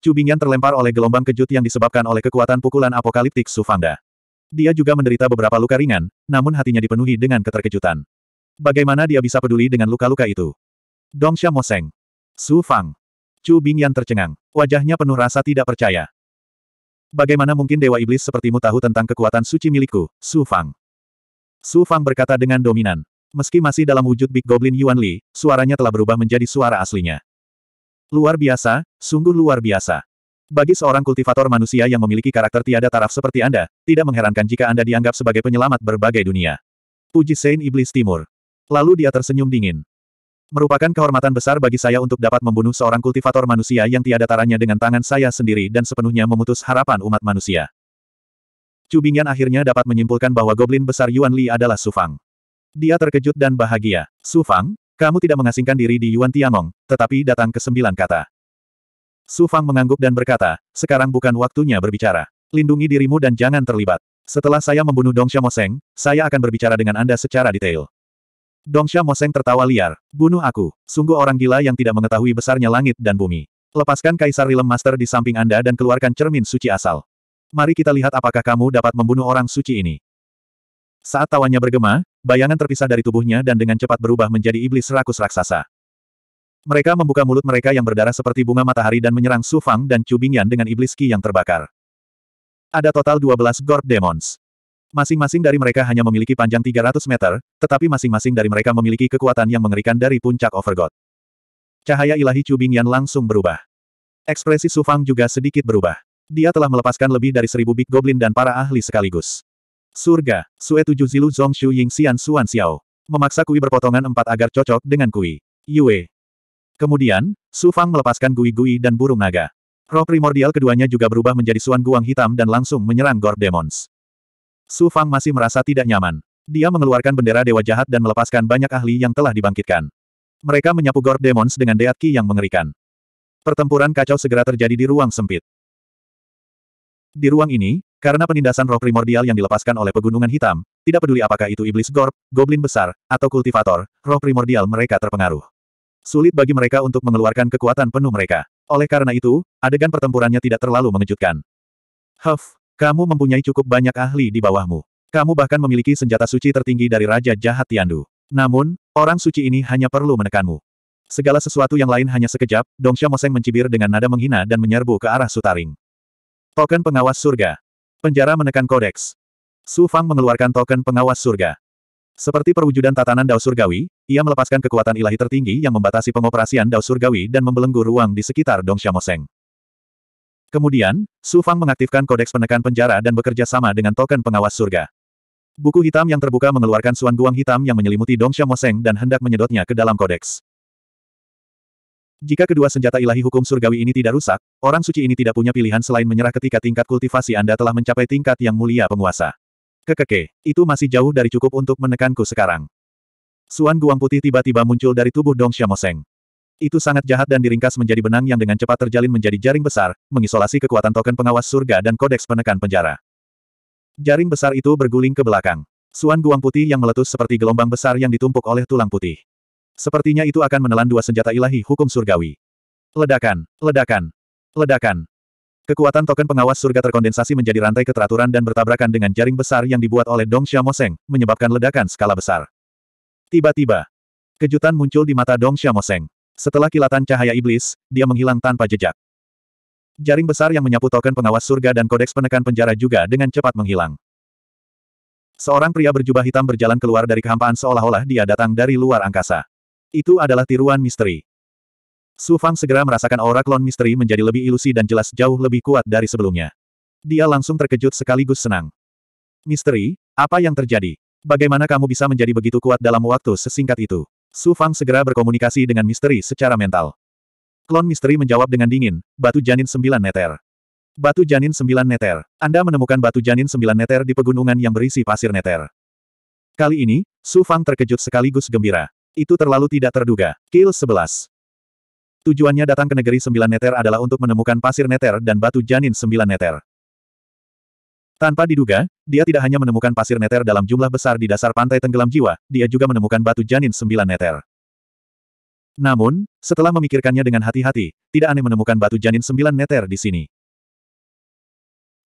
Chu Bingyan terlempar oleh gelombang kejut yang disebabkan oleh kekuatan pukulan apokaliptik Su Fangda. Dia juga menderita beberapa luka ringan, namun hatinya dipenuhi dengan keterkejutan. Bagaimana dia bisa peduli dengan luka-luka itu? Dongsha Moseng. Su Fang. Chu Bingyan tercengang. Wajahnya penuh rasa tidak percaya. Bagaimana mungkin Dewa Iblis sepertimu tahu tentang kekuatan suci milikku, Su Fang? Su Fang berkata dengan dominan. Meski masih dalam wujud Big Goblin Yuan Li, suaranya telah berubah menjadi suara aslinya. Luar biasa, sungguh luar biasa. Bagi seorang kultivator manusia yang memiliki karakter tiada taraf seperti Anda, tidak mengherankan jika Anda dianggap sebagai penyelamat berbagai dunia. Puji Saint Iblis Timur. Lalu dia tersenyum dingin. Merupakan kehormatan besar bagi saya untuk dapat membunuh seorang kultivator manusia yang tiada taranya dengan tangan saya sendiri dan sepenuhnya memutus harapan umat manusia. Cubingan akhirnya dapat menyimpulkan bahwa goblin besar Yuan Li adalah Sufang. Dia terkejut dan bahagia. Sufang, kamu tidak mengasingkan diri di Yuan Tiangong, tetapi datang ke sembilan kata. Sufang mengangguk dan berkata, sekarang bukan waktunya berbicara. Lindungi dirimu dan jangan terlibat. Setelah saya membunuh Dong Xiamoseng, saya akan berbicara dengan Anda secara detail. Dongsha Moseng tertawa liar. Bunuh aku. Sungguh orang gila yang tidak mengetahui besarnya langit dan bumi. Lepaskan Kaisar Rilem Master di samping Anda dan keluarkan cermin suci asal. Mari kita lihat apakah kamu dapat membunuh orang suci ini. Saat tawanya bergema, bayangan terpisah dari tubuhnya dan dengan cepat berubah menjadi iblis rakus raksasa. Mereka membuka mulut mereka yang berdarah seperti bunga matahari dan menyerang Su Fang dan Chu Bingyan dengan iblis ki yang terbakar. Ada total 12 Gord Demons. Masing-masing dari mereka hanya memiliki panjang 300 meter, tetapi masing-masing dari mereka memiliki kekuatan yang mengerikan dari puncak Overgod. Cahaya ilahi Yan langsung berubah. Ekspresi Sufang juga sedikit berubah. Dia telah melepaskan lebih dari seribu Big Goblin dan para ahli sekaligus. Surga, Sue Tujuh Zilu Zong Shu Ying Xian Xuan Xiao. Memaksa kui berpotongan empat agar cocok dengan kui. Yue. Kemudian, Su Fang melepaskan gui-gui dan burung naga. Roh primordial keduanya juga berubah menjadi Suan Guang Hitam dan langsung menyerang Gord Demons. Su Fang masih merasa tidak nyaman. Dia mengeluarkan bendera dewa jahat dan melepaskan banyak ahli yang telah dibangkitkan. Mereka menyapu Gord Demons dengan Deat Ki yang mengerikan. Pertempuran kacau segera terjadi di ruang sempit. Di ruang ini, karena penindasan roh primordial yang dilepaskan oleh pegunungan hitam, tidak peduli apakah itu iblis Gorp, goblin besar, atau kultivator, roh primordial mereka terpengaruh. Sulit bagi mereka untuk mengeluarkan kekuatan penuh mereka. Oleh karena itu, adegan pertempurannya tidak terlalu mengejutkan. Huff, kamu mempunyai cukup banyak ahli di bawahmu. Kamu bahkan memiliki senjata suci tertinggi dari Raja Jahat Tiandu. Namun, orang suci ini hanya perlu menekanmu. Segala sesuatu yang lain hanya sekejap, Dong Moseng mencibir dengan nada menghina dan menyerbu ke arah Sutaring. Token pengawas surga. Penjara menekan kodeks. Su Fang mengeluarkan token pengawas surga. Seperti perwujudan tatanan Dao Surgawi, ia melepaskan kekuatan ilahi tertinggi yang membatasi pengoperasian Dao Surgawi dan membelenggu ruang di sekitar Dong Moseng. Kemudian, Su Fang mengaktifkan kodeks penekan penjara dan bekerja sama dengan token pengawas surga. Buku hitam yang terbuka mengeluarkan suan guang hitam yang menyelimuti Dong Dongsha Moseng dan hendak menyedotnya ke dalam kodeks. Jika kedua senjata ilahi hukum surgawi ini tidak rusak, orang suci ini tidak punya pilihan selain menyerah ketika tingkat kultivasi Anda telah mencapai tingkat yang mulia penguasa. Kekeke, itu masih jauh dari cukup untuk menekanku sekarang. Suan guang putih tiba-tiba muncul dari tubuh Dong Dongsha Moseng. Itu sangat jahat dan diringkas menjadi benang yang dengan cepat terjalin menjadi jaring besar, mengisolasi kekuatan token pengawas surga dan kodeks penekan penjara. Jaring besar itu berguling ke belakang. Suan guang putih yang meletus seperti gelombang besar yang ditumpuk oleh tulang putih. Sepertinya itu akan menelan dua senjata ilahi hukum surgawi. Ledakan, ledakan, ledakan. Kekuatan token pengawas surga terkondensasi menjadi rantai keteraturan dan bertabrakan dengan jaring besar yang dibuat oleh Dong Xiaomoseng, menyebabkan ledakan skala besar. Tiba-tiba, kejutan muncul di mata Dong Xiaomoseng. Setelah kilatan cahaya iblis, dia menghilang tanpa jejak. Jaring besar yang menyapu token pengawas surga dan kodeks penekan penjara juga dengan cepat menghilang. Seorang pria berjubah hitam berjalan keluar dari kehampaan seolah-olah dia datang dari luar angkasa. Itu adalah tiruan misteri. Su Fang segera merasakan aura klon misteri menjadi lebih ilusi dan jelas jauh lebih kuat dari sebelumnya. Dia langsung terkejut sekaligus senang. Misteri, apa yang terjadi? Bagaimana kamu bisa menjadi begitu kuat dalam waktu sesingkat itu? Su Fang segera berkomunikasi dengan misteri secara mental. Klon misteri menjawab dengan dingin, batu janin sembilan neter. Batu janin sembilan neter. Anda menemukan batu janin sembilan neter di pegunungan yang berisi pasir neter. Kali ini, Su Fang terkejut sekaligus gembira. Itu terlalu tidak terduga. Kill 11. Tujuannya datang ke negeri sembilan neter adalah untuk menemukan pasir neter dan batu janin sembilan neter. Tanpa diduga, dia tidak hanya menemukan pasir neter dalam jumlah besar di dasar pantai tenggelam jiwa, dia juga menemukan batu janin sembilan neter. Namun, setelah memikirkannya dengan hati-hati, tidak aneh menemukan batu janin sembilan neter di sini.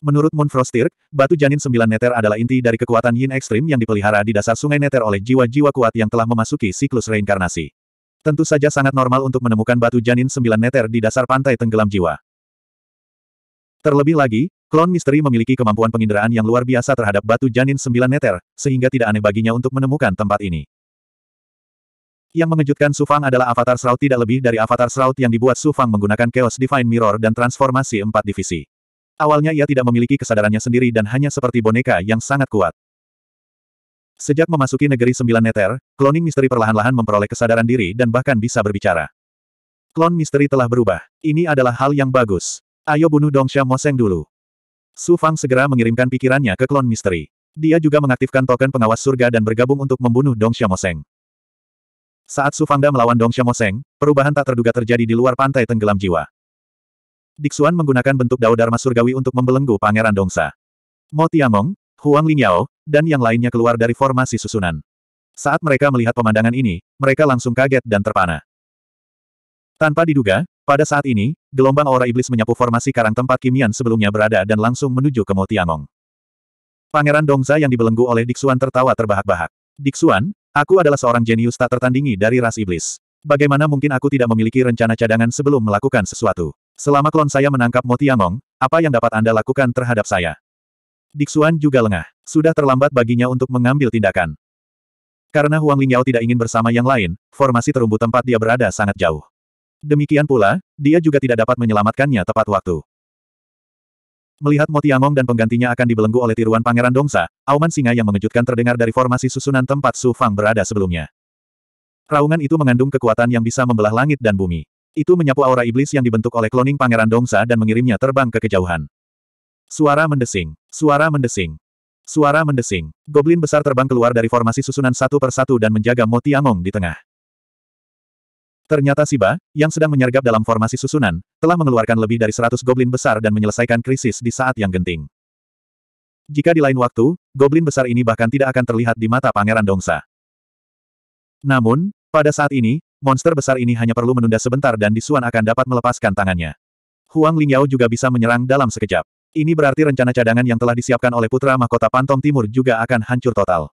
Menurut Moonfrostirk, batu janin sembilan neter adalah inti dari kekuatan yin ekstrim yang dipelihara di dasar sungai neter oleh jiwa-jiwa kuat yang telah memasuki siklus reinkarnasi. Tentu saja sangat normal untuk menemukan batu janin sembilan neter di dasar pantai tenggelam jiwa. Terlebih lagi, Klon misteri memiliki kemampuan penginderaan yang luar biasa terhadap batu janin sembilan meter, sehingga tidak aneh baginya untuk menemukan tempat ini. Yang mengejutkan Sufang adalah avatar Shroud tidak lebih dari avatar Shroud yang dibuat Sufang menggunakan Chaos Divine Mirror dan transformasi empat divisi. Awalnya ia tidak memiliki kesadarannya sendiri dan hanya seperti boneka yang sangat kuat. Sejak memasuki negeri sembilan meter, kloning misteri perlahan-lahan memperoleh kesadaran diri dan bahkan bisa berbicara. Klon misteri telah berubah. Ini adalah hal yang bagus. Ayo bunuh Dongsha Moseng dulu. Su Fang segera mengirimkan pikirannya ke klon misteri. Dia juga mengaktifkan token pengawas surga dan bergabung untuk membunuh Dong Xiamoseng. Saat Su Fangda melawan Dong Xiamoseng, perubahan tak terduga terjadi di luar pantai tenggelam jiwa. Diksuan menggunakan bentuk Dao Dharma Surgawi untuk membelenggu Pangeran Dongsa. Mo Tiamong, Huang Lingyao, dan yang lainnya keluar dari formasi susunan. Saat mereka melihat pemandangan ini, mereka langsung kaget dan terpana. Tanpa diduga, pada saat ini, gelombang aura iblis menyapu formasi karang tempat Kimian sebelumnya berada dan langsung menuju ke Mo Tiangong. Pangeran Dongza yang dibelenggu oleh Diksuan tertawa terbahak-bahak. Diksuan, aku adalah seorang jenius tak tertandingi dari ras iblis. Bagaimana mungkin aku tidak memiliki rencana cadangan sebelum melakukan sesuatu? Selama klon saya menangkap Mo Tiangong, apa yang dapat Anda lakukan terhadap saya? Diksuan juga lengah. Sudah terlambat baginya untuk mengambil tindakan. Karena Huang Lingyao tidak ingin bersama yang lain, formasi terumbu tempat dia berada sangat jauh. Demikian pula, dia juga tidak dapat menyelamatkannya tepat waktu. Melihat Motiangong dan penggantinya akan dibelenggu oleh tiruan Pangeran Dongsa, auman singa yang mengejutkan terdengar dari formasi susunan tempat Su Fang berada sebelumnya. Raungan itu mengandung kekuatan yang bisa membelah langit dan bumi. Itu menyapu aura iblis yang dibentuk oleh kloning Pangeran Dongsa dan mengirimnya terbang ke kejauhan. Suara mendesing. Suara mendesing. Suara mendesing. Goblin besar terbang keluar dari formasi susunan satu persatu dan menjaga Motiangong di tengah. Ternyata Siba, yang sedang menyergap dalam formasi susunan, telah mengeluarkan lebih dari 100 goblin besar dan menyelesaikan krisis di saat yang genting. Jika di lain waktu, goblin besar ini bahkan tidak akan terlihat di mata Pangeran Dongsa. Namun, pada saat ini, monster besar ini hanya perlu menunda sebentar dan Disuan akan dapat melepaskan tangannya. Huang Lingyao juga bisa menyerang dalam sekejap. Ini berarti rencana cadangan yang telah disiapkan oleh putra mahkota Pantom Timur juga akan hancur total.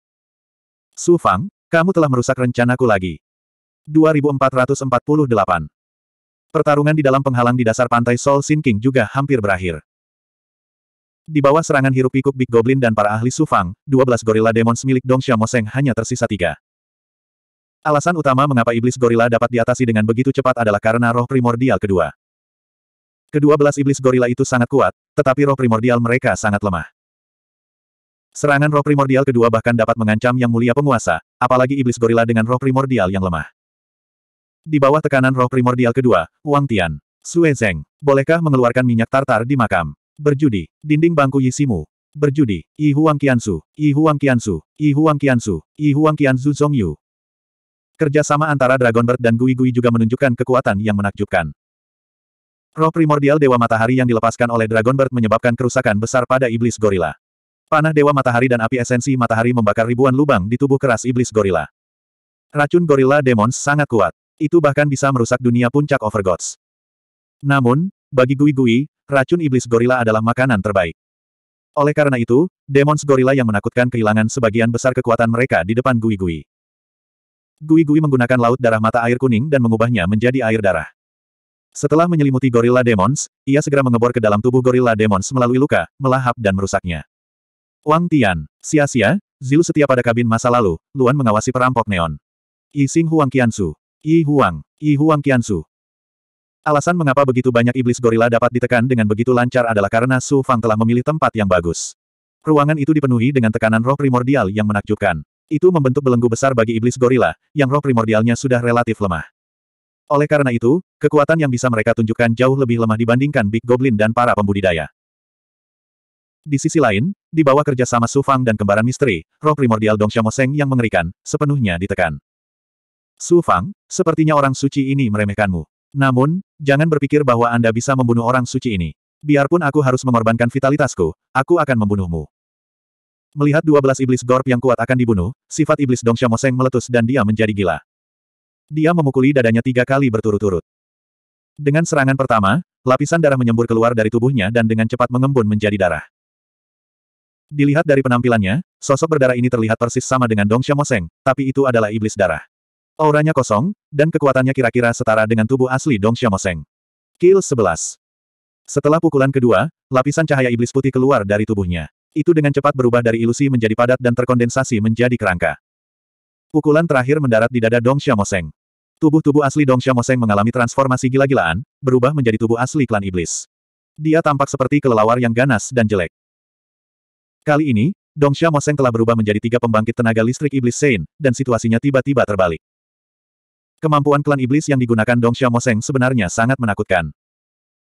Su Fang, kamu telah merusak rencanaku lagi. 2448. Pertarungan di dalam penghalang di dasar pantai Sol Sin King juga hampir berakhir. Di bawah serangan hirup pikuk Big Goblin dan para ahli Sufang, 12 gorila demons milik Mo Xiaomoseng hanya tersisa tiga. Alasan utama mengapa iblis gorila dapat diatasi dengan begitu cepat adalah karena roh primordial kedua. Kedua belas iblis gorila itu sangat kuat, tetapi roh primordial mereka sangat lemah. Serangan roh primordial kedua bahkan dapat mengancam yang mulia penguasa, apalagi iblis gorila dengan roh primordial yang lemah. Di bawah tekanan roh primordial kedua, Wang Tian. Sue Zeng, bolehkah mengeluarkan minyak tartar di makam? Berjudi, dinding bangku Yisimu. Berjudi, Yi Huang Qiansu, Yi Huang Qiansu, Yi Huang Qiansu, Yi Huang Qianzu Zongyu. Kerjasama antara Dragon Bird dan Gui Gui juga menunjukkan kekuatan yang menakjubkan. Roh primordial Dewa Matahari yang dilepaskan oleh Dragon Bird menyebabkan kerusakan besar pada iblis Gorilla. Panah Dewa Matahari dan api esensi matahari membakar ribuan lubang di tubuh keras iblis Gorilla. Racun Gorilla demons sangat kuat. Itu bahkan bisa merusak dunia puncak Overgods. Namun, bagi Gui Gui, racun iblis gorila adalah makanan terbaik. Oleh karena itu, demons gorila yang menakutkan kehilangan sebagian besar kekuatan mereka di depan Gui Gui. Gui Gui menggunakan laut darah mata air kuning dan mengubahnya menjadi air darah. Setelah menyelimuti gorila demons, ia segera mengebor ke dalam tubuh gorila demons melalui luka, melahap dan merusaknya. Wang Tian, sia-sia, Zilu setia pada kabin masa lalu, Luan mengawasi perampok neon. Ising Huang Qiansu, Yi Huang. Yi Huang Qiansu. Alasan mengapa begitu banyak iblis gorila dapat ditekan dengan begitu lancar adalah karena Su Fang telah memilih tempat yang bagus. Ruangan itu dipenuhi dengan tekanan roh primordial yang menakjubkan. Itu membentuk belenggu besar bagi iblis gorila, yang roh primordialnya sudah relatif lemah. Oleh karena itu, kekuatan yang bisa mereka tunjukkan jauh lebih lemah dibandingkan Big Goblin dan para pembudidaya. Di sisi lain, di bawah kerjasama Su Fang dan kembaran misteri, roh primordial Dong Moseng yang mengerikan, sepenuhnya ditekan. Su Fang, sepertinya orang suci ini meremehkanmu. Namun, jangan berpikir bahwa Anda bisa membunuh orang suci ini. Biarpun aku harus mengorbankan vitalitasku, aku akan membunuhmu. Melihat dua belas iblis gorp yang kuat akan dibunuh, sifat iblis Dong Moseng meletus dan dia menjadi gila. Dia memukuli dadanya tiga kali berturut-turut. Dengan serangan pertama, lapisan darah menyembur keluar dari tubuhnya dan dengan cepat mengembun menjadi darah. Dilihat dari penampilannya, sosok berdarah ini terlihat persis sama dengan Dong Moseng, tapi itu adalah iblis darah. Auranya kosong, dan kekuatannya kira-kira setara dengan tubuh asli Dong Xiaomoseng. Kill 11. Setelah pukulan kedua, lapisan cahaya iblis putih keluar dari tubuhnya. Itu dengan cepat berubah dari ilusi menjadi padat dan terkondensasi menjadi kerangka. Pukulan terakhir mendarat di dada Dong Xiaomoseng. Tubuh-tubuh asli Dong Xiaomoseng mengalami transformasi gila-gilaan, berubah menjadi tubuh asli klan iblis. Dia tampak seperti kelelawar yang ganas dan jelek. Kali ini, Dong Xiaomoseng telah berubah menjadi tiga pembangkit tenaga listrik iblis Sein, dan situasinya tiba-tiba terbalik. Kemampuan klan iblis yang digunakan Dong Xiaomoseng sebenarnya sangat menakutkan.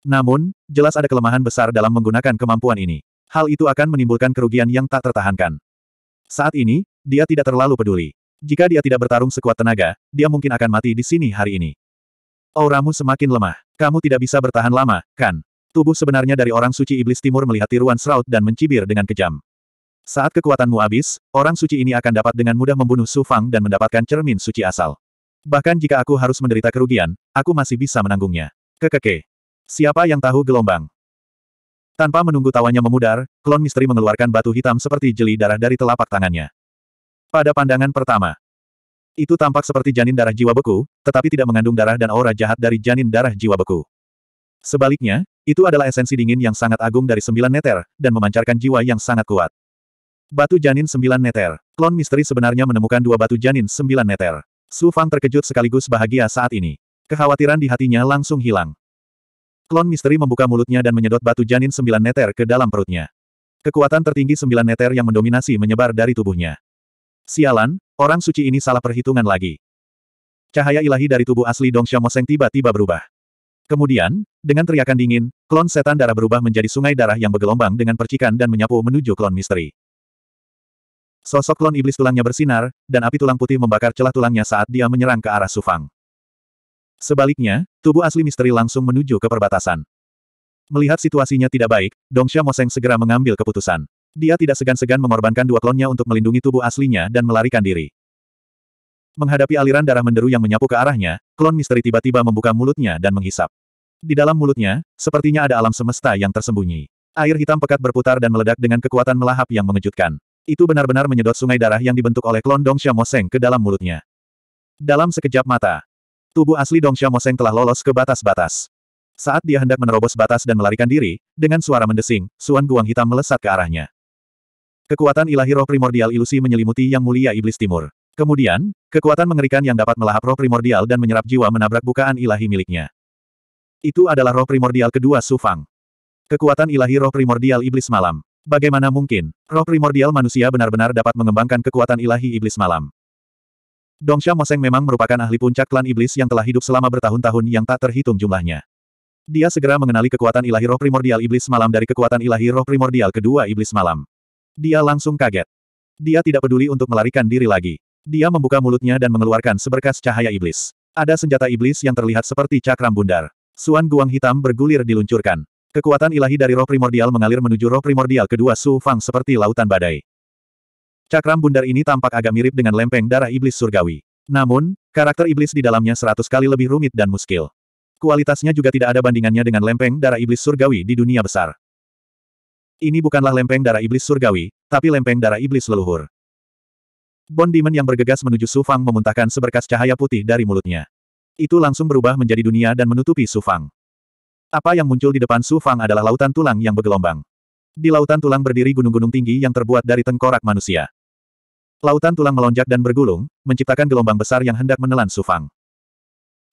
Namun, jelas ada kelemahan besar dalam menggunakan kemampuan ini. Hal itu akan menimbulkan kerugian yang tak tertahankan. Saat ini, dia tidak terlalu peduli. Jika dia tidak bertarung sekuat tenaga, dia mungkin akan mati di sini hari ini. Auramu semakin lemah. Kamu tidak bisa bertahan lama, kan? Tubuh sebenarnya dari orang suci iblis timur melihat tiruan seraut dan mencibir dengan kejam. Saat kekuatanmu habis, orang suci ini akan dapat dengan mudah membunuh Su Fang dan mendapatkan cermin suci asal. Bahkan jika aku harus menderita kerugian, aku masih bisa menanggungnya. Kekeke. Siapa yang tahu gelombang? Tanpa menunggu tawanya memudar, klon misteri mengeluarkan batu hitam seperti jeli darah dari telapak tangannya. Pada pandangan pertama, itu tampak seperti janin darah jiwa beku, tetapi tidak mengandung darah dan aura jahat dari janin darah jiwa beku. Sebaliknya, itu adalah esensi dingin yang sangat agung dari sembilan neter, dan memancarkan jiwa yang sangat kuat. Batu janin sembilan neter. Klon misteri sebenarnya menemukan dua batu janin sembilan neter. Su Fang terkejut sekaligus bahagia saat ini. Kekhawatiran di hatinya langsung hilang. Klon misteri membuka mulutnya dan menyedot batu janin sembilan neter ke dalam perutnya. Kekuatan tertinggi sembilan neter yang mendominasi menyebar dari tubuhnya. Sialan, orang suci ini salah perhitungan lagi. Cahaya ilahi dari tubuh asli Dong Xiaomoseng tiba-tiba berubah. Kemudian, dengan teriakan dingin, klon setan darah berubah menjadi sungai darah yang bergelombang dengan percikan dan menyapu menuju klon misteri. Sosok klon iblis tulangnya bersinar, dan api tulang putih membakar celah tulangnya saat dia menyerang ke arah Sufang. Sebaliknya, tubuh asli misteri langsung menuju ke perbatasan. Melihat situasinya tidak baik, Dongsha Moseng segera mengambil keputusan. Dia tidak segan-segan mengorbankan dua klonnya untuk melindungi tubuh aslinya dan melarikan diri. Menghadapi aliran darah menderu yang menyapu ke arahnya, klon misteri tiba-tiba membuka mulutnya dan menghisap. Di dalam mulutnya, sepertinya ada alam semesta yang tersembunyi. Air hitam pekat berputar dan meledak dengan kekuatan melahap yang mengejutkan. Itu benar-benar menyedot sungai darah yang dibentuk oleh klon Dong Xiaomoseng ke dalam mulutnya. Dalam sekejap mata, tubuh asli Dong Xiaomoseng telah lolos ke batas-batas. Saat dia hendak menerobos batas dan melarikan diri, dengan suara mendesing, Suan Guang Hitam melesat ke arahnya. Kekuatan ilahi roh primordial ilusi menyelimuti Yang Mulia Iblis Timur. Kemudian, kekuatan mengerikan yang dapat melahap roh primordial dan menyerap jiwa menabrak bukaan ilahi miliknya. Itu adalah roh primordial kedua Sufang. Kekuatan ilahi roh primordial iblis malam. Bagaimana mungkin, roh primordial manusia benar-benar dapat mengembangkan kekuatan ilahi iblis malam. Dongsha Moseng memang merupakan ahli puncak klan iblis yang telah hidup selama bertahun-tahun yang tak terhitung jumlahnya. Dia segera mengenali kekuatan ilahi roh primordial iblis malam dari kekuatan ilahi roh primordial kedua iblis malam. Dia langsung kaget. Dia tidak peduli untuk melarikan diri lagi. Dia membuka mulutnya dan mengeluarkan seberkas cahaya iblis. Ada senjata iblis yang terlihat seperti cakram bundar. Suan guang hitam bergulir diluncurkan. Kekuatan ilahi dari roh primordial mengalir menuju roh primordial kedua Su Fang seperti lautan badai. Cakram bundar ini tampak agak mirip dengan lempeng darah iblis surgawi. Namun, karakter iblis di dalamnya seratus kali lebih rumit dan muskil. Kualitasnya juga tidak ada bandingannya dengan lempeng darah iblis surgawi di dunia besar. Ini bukanlah lempeng darah iblis surgawi, tapi lempeng darah iblis leluhur. Bond Demon yang bergegas menuju Su Fang memuntahkan seberkas cahaya putih dari mulutnya. Itu langsung berubah menjadi dunia dan menutupi Su Fang. Apa yang muncul di depan Su Fang adalah lautan tulang yang bergelombang. Di lautan tulang berdiri gunung-gunung tinggi yang terbuat dari tengkorak manusia. Lautan tulang melonjak dan bergulung, menciptakan gelombang besar yang hendak menelan Su Fang.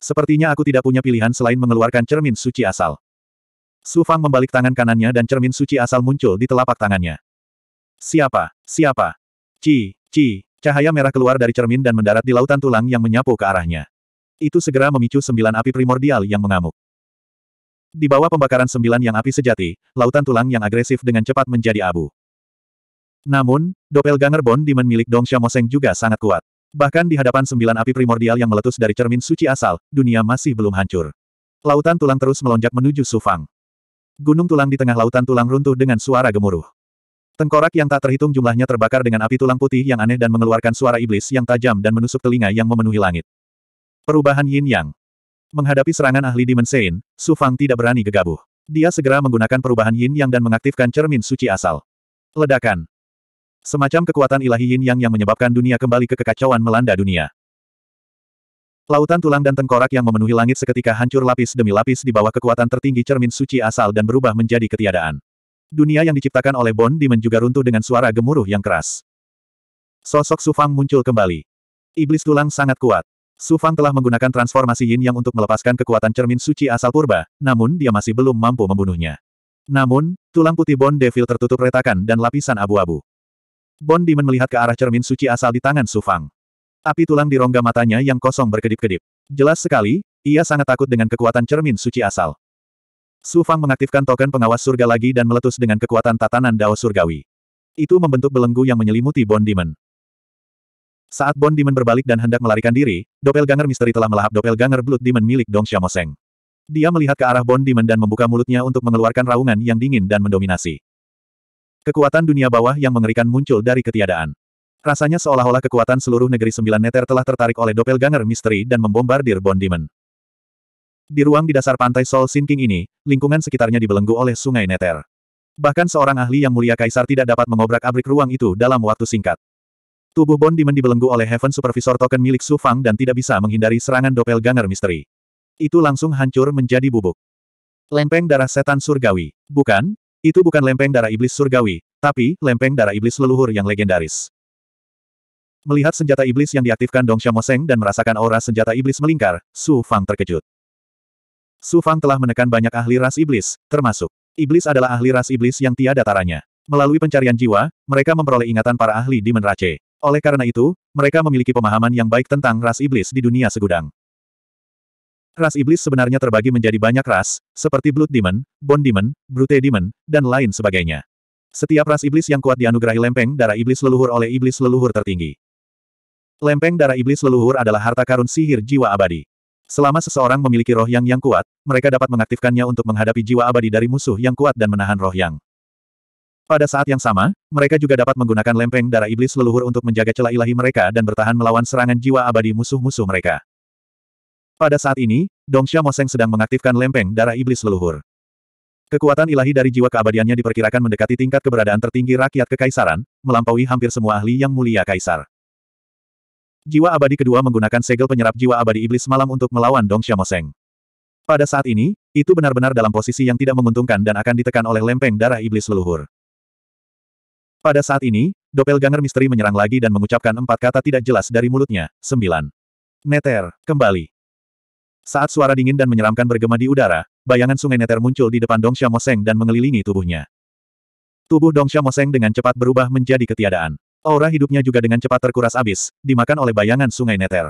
Sepertinya aku tidak punya pilihan selain mengeluarkan cermin suci asal. Su Fang membalik tangan kanannya dan cermin suci asal muncul di telapak tangannya. Siapa? Siapa? Ci, ci, cahaya merah keluar dari cermin dan mendarat di lautan tulang yang menyapu ke arahnya. Itu segera memicu sembilan api primordial yang mengamuk. Di bawah pembakaran sembilan yang api sejati, lautan tulang yang agresif dengan cepat menjadi abu. Namun, doppelganger Bon Demon milik Dong Moseng juga sangat kuat. Bahkan di hadapan sembilan api primordial yang meletus dari cermin suci asal, dunia masih belum hancur. Lautan tulang terus melonjak menuju Sufang. Gunung tulang di tengah lautan tulang runtuh dengan suara gemuruh. Tengkorak yang tak terhitung jumlahnya terbakar dengan api tulang putih yang aneh dan mengeluarkan suara iblis yang tajam dan menusuk telinga yang memenuhi langit. Perubahan yin yang Menghadapi serangan ahli Demon Su Fang tidak berani gegabah. Dia segera menggunakan perubahan yin yang dan mengaktifkan cermin suci asal. Ledakan. Semacam kekuatan ilahi yin yang yang menyebabkan dunia kembali ke kekacauan melanda dunia. Lautan tulang dan tengkorak yang memenuhi langit seketika hancur lapis demi lapis di bawah kekuatan tertinggi cermin suci asal dan berubah menjadi ketiadaan. Dunia yang diciptakan oleh Bon Dimen juga runtuh dengan suara gemuruh yang keras. Sosok Sufang muncul kembali. Iblis tulang sangat kuat. Su Fang telah menggunakan transformasi yin yang untuk melepaskan kekuatan cermin suci asal purba, namun dia masih belum mampu membunuhnya. Namun, tulang putih Bond Devil tertutup retakan dan lapisan abu-abu. Bon Demon melihat ke arah cermin suci asal di tangan Su Fang. Api tulang di rongga matanya yang kosong berkedip-kedip. Jelas sekali, ia sangat takut dengan kekuatan cermin suci asal. Su Fang mengaktifkan token pengawas surga lagi dan meletus dengan kekuatan tatanan Dao Surgawi. Itu membentuk belenggu yang menyelimuti Bon Demon. Saat Bond Demon berbalik dan hendak melarikan diri, doppelganger misteri telah melahap doppelganger Blood Demon milik Dong Xiaomoseng. Dia melihat ke arah Bond Demon dan membuka mulutnya untuk mengeluarkan raungan yang dingin dan mendominasi. Kekuatan dunia bawah yang mengerikan muncul dari ketiadaan. Rasanya seolah-olah kekuatan seluruh negeri sembilan neter telah tertarik oleh doppelganger misteri dan membombardir Bond Demon. Di ruang di dasar pantai Sol Sinking ini, lingkungan sekitarnya dibelenggu oleh sungai neter. Bahkan seorang ahli yang mulia kaisar tidak dapat mengobrak-abrik ruang itu dalam waktu singkat. Tubuh Bon Demon dibelenggu oleh Heaven Supervisor token milik Su Fang dan tidak bisa menghindari serangan doppelganger misteri. Itu langsung hancur menjadi bubuk. Lempeng darah setan surgawi. Bukan, itu bukan lempeng darah iblis surgawi, tapi lempeng darah iblis leluhur yang legendaris. Melihat senjata iblis yang diaktifkan Dong Xiamoseng dan merasakan aura senjata iblis melingkar, Su Fang terkejut. Su Fang telah menekan banyak ahli ras iblis, termasuk iblis adalah ahli ras iblis yang tiada taranya. Melalui pencarian jiwa, mereka memperoleh ingatan para ahli di Menrace. Oleh karena itu, mereka memiliki pemahaman yang baik tentang ras iblis di dunia segudang. Ras iblis sebenarnya terbagi menjadi banyak ras, seperti Blood Demon, Bone Demon, Brute Demon, dan lain sebagainya. Setiap ras iblis yang kuat dianugerahi lempeng darah iblis leluhur oleh iblis leluhur tertinggi. Lempeng darah iblis leluhur adalah harta karun sihir jiwa abadi. Selama seseorang memiliki roh yang yang kuat, mereka dapat mengaktifkannya untuk menghadapi jiwa abadi dari musuh yang kuat dan menahan roh yang. Pada saat yang sama, mereka juga dapat menggunakan lempeng darah iblis leluhur untuk menjaga celah ilahi mereka dan bertahan melawan serangan jiwa abadi musuh-musuh mereka. Pada saat ini, Dongsha Moseng sedang mengaktifkan lempeng darah iblis leluhur. Kekuatan ilahi dari jiwa keabadiannya diperkirakan mendekati tingkat keberadaan tertinggi rakyat kekaisaran, melampaui hampir semua ahli yang mulia kaisar. Jiwa abadi kedua menggunakan segel penyerap jiwa abadi iblis malam untuk melawan Dongsha Moseng. Pada saat ini, itu benar-benar dalam posisi yang tidak menguntungkan dan akan ditekan oleh lempeng darah iblis leluhur. Pada saat ini, doppelganger misteri menyerang lagi dan mengucapkan empat kata tidak jelas dari mulutnya, sembilan. Neter, kembali. Saat suara dingin dan menyeramkan bergema di udara, bayangan sungai Neter muncul di depan Dong Moseng dan mengelilingi tubuhnya. Tubuh Dong Moseng dengan cepat berubah menjadi ketiadaan. Aura hidupnya juga dengan cepat terkuras abis, dimakan oleh bayangan sungai Neter.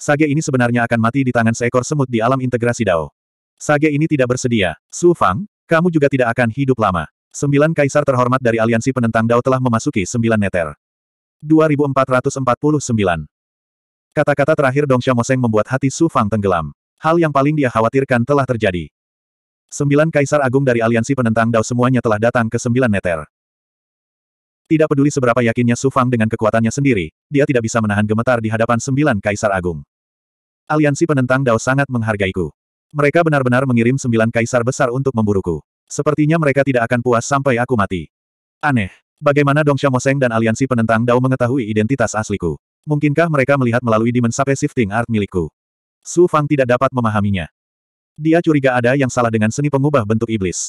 Sage ini sebenarnya akan mati di tangan seekor semut di alam integrasi Dao. Sage ini tidak bersedia, Su Fang, kamu juga tidak akan hidup lama. Sembilan kaisar terhormat dari aliansi penentang Dao telah memasuki sembilan neter. 2449. Kata-kata terakhir Dong Xiaomoseng membuat hati Su Fang tenggelam. Hal yang paling dia khawatirkan telah terjadi. Sembilan kaisar agung dari aliansi penentang Dao semuanya telah datang ke sembilan neter. Tidak peduli seberapa yakinnya Su Fang dengan kekuatannya sendiri, dia tidak bisa menahan gemetar di hadapan sembilan kaisar agung. Aliansi penentang Dao sangat menghargaiku. Mereka benar-benar mengirim sembilan kaisar besar untuk memburuku. Sepertinya mereka tidak akan puas sampai aku mati. Aneh. Bagaimana Dong Moseng dan aliansi penentang Dao mengetahui identitas asliku? Mungkinkah mereka melihat melalui dimen Sape Shifting Art milikku? Su Fang tidak dapat memahaminya. Dia curiga ada yang salah dengan seni pengubah bentuk iblis.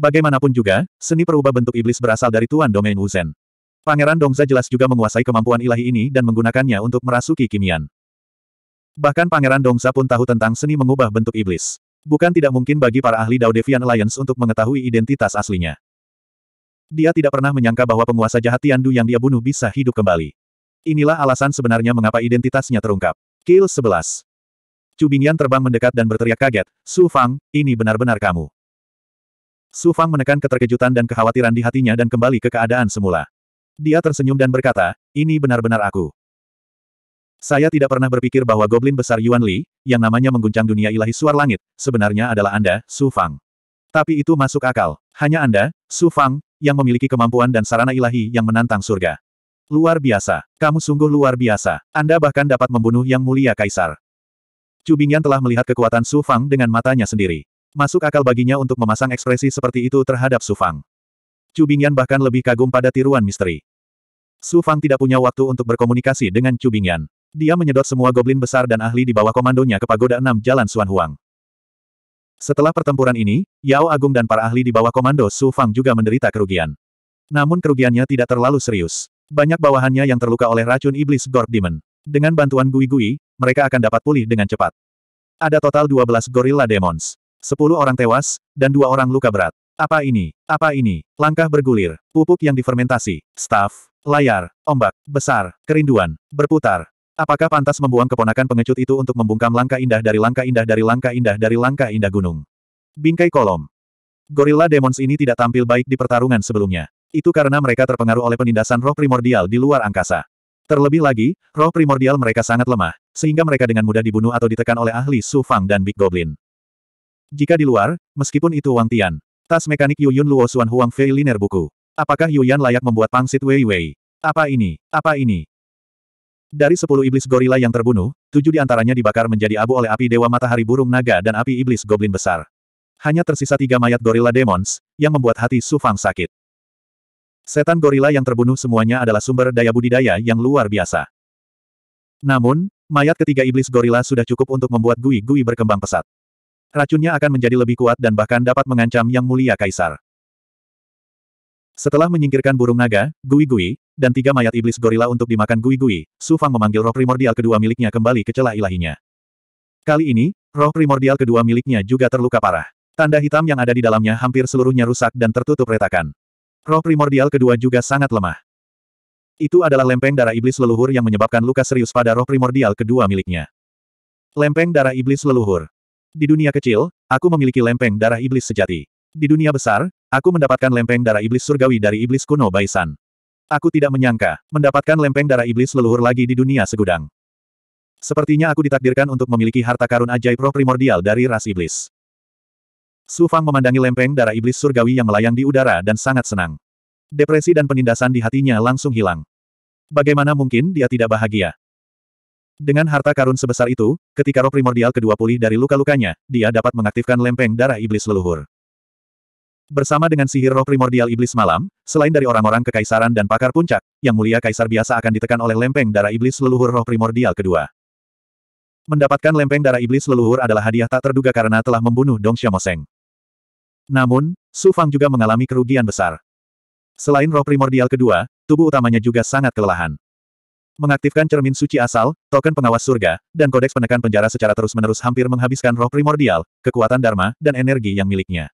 Bagaimanapun juga, seni perubah bentuk iblis berasal dari Tuan Domain Wuzhen. Pangeran Dongza jelas juga menguasai kemampuan ilahi ini dan menggunakannya untuk merasuki kimian. Bahkan Pangeran Dongza pun tahu tentang seni mengubah bentuk iblis. Bukan tidak mungkin bagi para ahli Dao Devian Alliance untuk mengetahui identitas aslinya. Dia tidak pernah menyangka bahwa penguasa jahat Tiandu yang dia bunuh bisa hidup kembali. Inilah alasan sebenarnya mengapa identitasnya terungkap. Kill 11. Cubingyan terbang mendekat dan berteriak kaget, Su Fang, ini benar-benar kamu. Su Fang menekan keterkejutan dan kekhawatiran di hatinya dan kembali ke keadaan semula. Dia tersenyum dan berkata, ini benar-benar aku. Saya tidak pernah berpikir bahwa goblin besar Yuan Li, yang namanya mengguncang dunia ilahi suar langit, sebenarnya adalah Anda, Su Fang. Tapi itu masuk akal. Hanya Anda, Su Fang, yang memiliki kemampuan dan sarana ilahi yang menantang surga. Luar biasa. Kamu sungguh luar biasa. Anda bahkan dapat membunuh yang mulia kaisar. Cubingyan telah melihat kekuatan Su Fang dengan matanya sendiri. Masuk akal baginya untuk memasang ekspresi seperti itu terhadap Su Fang. Cubingyan bahkan lebih kagum pada tiruan misteri. Su Fang tidak punya waktu untuk berkomunikasi dengan Cubingyan. Dia menyedot semua goblin besar dan ahli di bawah komandonya ke Pagoda enam Jalan Suan Huang. Setelah pertempuran ini, Yao Agung dan para ahli di bawah komando Su Fang juga menderita kerugian. Namun kerugiannya tidak terlalu serius. Banyak bawahannya yang terluka oleh racun iblis Gorb Demon. Dengan bantuan Gui-Gui, mereka akan dapat pulih dengan cepat. Ada total 12 gorilla demons. 10 orang tewas, dan dua orang luka berat. Apa ini? Apa ini? Langkah bergulir. Pupuk yang difermentasi. Staff. Layar. Ombak. Besar. Kerinduan. Berputar. Apakah pantas membuang keponakan pengecut itu untuk membungkam langkah indah dari langkah indah dari langkah indah dari langkah indah gunung? Bingkai kolom. Gorilla Demons ini tidak tampil baik di pertarungan sebelumnya. Itu karena mereka terpengaruh oleh penindasan roh primordial di luar angkasa. Terlebih lagi, roh primordial mereka sangat lemah, sehingga mereka dengan mudah dibunuh atau ditekan oleh ahli Su Fang dan Big Goblin. Jika di luar, meskipun itu Wang Tian, tas mekanik Yuyun Luo Xuan Huang Fei Liner buku. Apakah Yu Yan layak membuat pangsit Wei Wei? Apa ini? Apa ini? Dari sepuluh iblis gorila yang terbunuh, tujuh di antaranya dibakar menjadi abu oleh api Dewa Matahari Burung Naga dan api Iblis Goblin Besar. Hanya tersisa tiga mayat gorila demons, yang membuat hati Su Fang sakit. Setan gorila yang terbunuh semuanya adalah sumber daya budidaya yang luar biasa. Namun, mayat ketiga iblis gorila sudah cukup untuk membuat Gui Gui berkembang pesat. Racunnya akan menjadi lebih kuat dan bahkan dapat mengancam Yang Mulia Kaisar. Setelah menyingkirkan burung naga, gui-gui, dan tiga mayat iblis gorila untuk dimakan gui-gui, Su Fang memanggil roh primordial kedua miliknya kembali ke celah ilahinya. Kali ini, roh primordial kedua miliknya juga terluka parah. Tanda hitam yang ada di dalamnya hampir seluruhnya rusak dan tertutup retakan. Roh primordial kedua juga sangat lemah. Itu adalah lempeng darah iblis leluhur yang menyebabkan luka serius pada roh primordial kedua miliknya. Lempeng darah iblis leluhur. Di dunia kecil, aku memiliki lempeng darah iblis sejati. Di dunia besar, Aku mendapatkan lempeng darah iblis surgawi dari iblis kuno Baisan. Aku tidak menyangka, mendapatkan lempeng darah iblis leluhur lagi di dunia segudang. Sepertinya aku ditakdirkan untuk memiliki harta karun ajaib roh primordial dari ras iblis. Su Fang memandangi lempeng darah iblis surgawi yang melayang di udara dan sangat senang. Depresi dan penindasan di hatinya langsung hilang. Bagaimana mungkin dia tidak bahagia? Dengan harta karun sebesar itu, ketika roh primordial kedua pulih dari luka-lukanya, dia dapat mengaktifkan lempeng darah iblis leluhur. Bersama dengan sihir roh primordial iblis malam, selain dari orang-orang kekaisaran dan pakar puncak, yang mulia kaisar biasa akan ditekan oleh lempeng darah iblis leluhur roh primordial kedua. Mendapatkan lempeng darah iblis leluhur adalah hadiah tak terduga karena telah membunuh Dong Xiamoseng. Namun, Su Fang juga mengalami kerugian besar. Selain roh primordial kedua, tubuh utamanya juga sangat kelelahan. Mengaktifkan cermin suci asal, token pengawas surga, dan kodeks penekan penjara secara terus-menerus hampir menghabiskan roh primordial, kekuatan dharma, dan energi yang miliknya.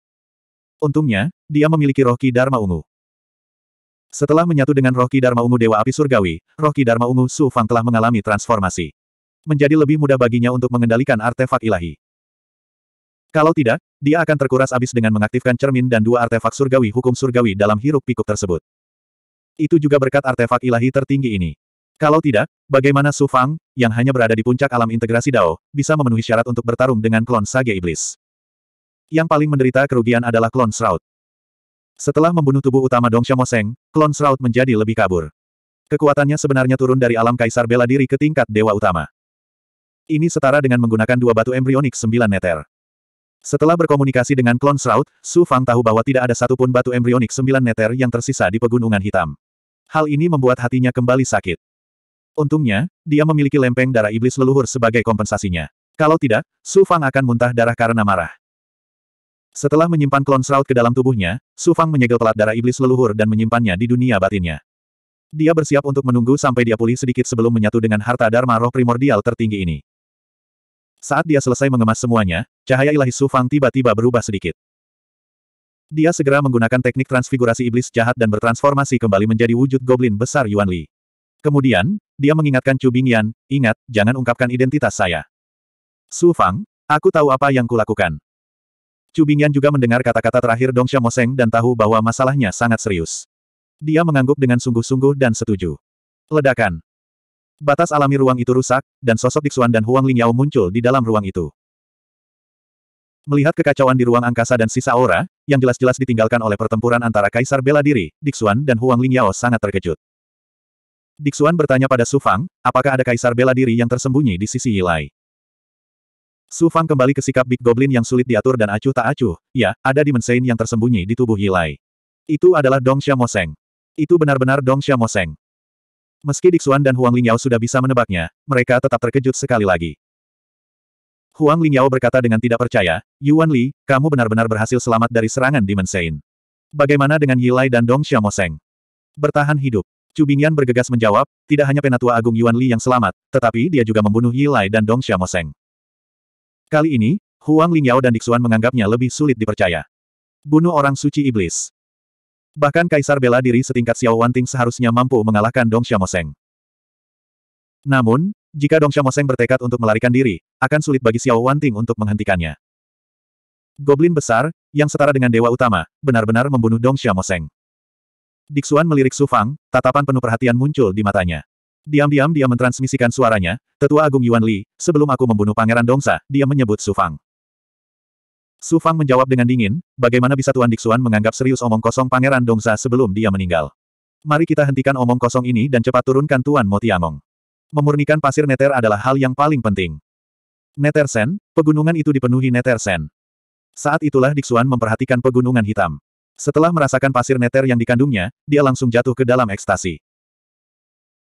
Untungnya, dia memiliki roh Ki Dharma Ungu. Setelah menyatu dengan roh Ki Dharma Ungu Dewa Api Surgawi, roh Ki Dharma Ungu Su Fang telah mengalami transformasi. Menjadi lebih mudah baginya untuk mengendalikan artefak ilahi. Kalau tidak, dia akan terkuras habis dengan mengaktifkan cermin dan dua artefak surgawi hukum surgawi dalam hiruk-pikuk tersebut. Itu juga berkat artefak ilahi tertinggi ini. Kalau tidak, bagaimana Su Fang, yang hanya berada di puncak alam integrasi Dao, bisa memenuhi syarat untuk bertarung dengan klon Sage Iblis? Yang paling menderita kerugian adalah klon Shroud. Setelah membunuh tubuh utama Dong Xiaomoseng, klon Shroud menjadi lebih kabur. Kekuatannya sebenarnya turun dari alam kaisar bela diri ke tingkat dewa utama. Ini setara dengan menggunakan dua batu embrionik sembilan meter. Setelah berkomunikasi dengan klon Shroud, Su Fang tahu bahwa tidak ada satupun batu embrionik sembilan meter yang tersisa di Pegunungan Hitam. Hal ini membuat hatinya kembali sakit. Untungnya, dia memiliki lempeng darah iblis leluhur sebagai kompensasinya. Kalau tidak, Su Fang akan muntah darah karena marah. Setelah menyimpan klon Shroud ke dalam tubuhnya, Su Fang menyegel pelat darah iblis leluhur dan menyimpannya di dunia batinnya. Dia bersiap untuk menunggu sampai dia pulih sedikit sebelum menyatu dengan harta dharma roh primordial tertinggi ini. Saat dia selesai mengemas semuanya, cahaya ilahi Su Fang tiba-tiba berubah sedikit. Dia segera menggunakan teknik transfigurasi iblis jahat dan bertransformasi kembali menjadi wujud goblin besar Yuan Li. Kemudian, dia mengingatkan Chu Bing Yan, ingat, jangan ungkapkan identitas saya. Su Fang, aku tahu apa yang kulakukan. Chu Bingyan juga mendengar kata-kata terakhir Dong Xiaomoseng dan tahu bahwa masalahnya sangat serius. Dia mengangguk dengan sungguh-sungguh dan setuju. Ledakan. Batas alami ruang itu rusak, dan sosok Dixuan dan Huang Lingyao muncul di dalam ruang itu. Melihat kekacauan di ruang angkasa dan sisa aura, yang jelas-jelas ditinggalkan oleh pertempuran antara Kaisar Bela Diri, Dixuan dan Huang Lingyao sangat terkejut. Dixuan bertanya pada Su Fang, apakah ada Kaisar Bela Diri yang tersembunyi di sisi Yilai? Su Fang kembali ke sikap Big Goblin yang sulit diatur dan acuh tak acuh, ya, ada di dimensein yang tersembunyi di tubuh Yilai. Itu adalah Dong Moseng. Itu benar-benar Dong Moseng. Meski Dixuan dan Huang Lingyao sudah bisa menebaknya, mereka tetap terkejut sekali lagi. Huang Lingyao berkata dengan tidak percaya, Yuan Li, kamu benar-benar berhasil selamat dari serangan di Dimensein. Bagaimana dengan Yilai dan Dong Moseng? Bertahan hidup. Cubingian bergegas menjawab, tidak hanya Penatua Agung Yuan Li yang selamat, tetapi dia juga membunuh Yilai dan Dong Moseng. Kali ini, Huang Lingyao dan Dixuan menganggapnya lebih sulit dipercaya. Bunuh orang suci iblis. Bahkan kaisar bela diri setingkat Xiao Wanting seharusnya mampu mengalahkan Dong Xiamoseng. Namun, jika Dong Xiamoseng bertekad untuk melarikan diri, akan sulit bagi Xiao Wanting untuk menghentikannya. Goblin besar, yang setara dengan dewa utama, benar-benar membunuh Dong Xiamoseng. Dixuan melirik Su Fang, tatapan penuh perhatian muncul di matanya. Diam-diam dia mentransmisikan suaranya, Tetua Agung Yuan Li, sebelum aku membunuh Pangeran Dongsa, dia menyebut Su Fang. Su Fang menjawab dengan dingin, bagaimana bisa Tuan Diksuan menganggap serius omong kosong Pangeran Dongsa sebelum dia meninggal. Mari kita hentikan omong kosong ini dan cepat turunkan Tuan Tiangong. Memurnikan pasir neter adalah hal yang paling penting. Neter Sen, pegunungan itu dipenuhi neter Sen. Saat itulah Diksuan memperhatikan pegunungan hitam. Setelah merasakan pasir neter yang dikandungnya, dia langsung jatuh ke dalam ekstasi.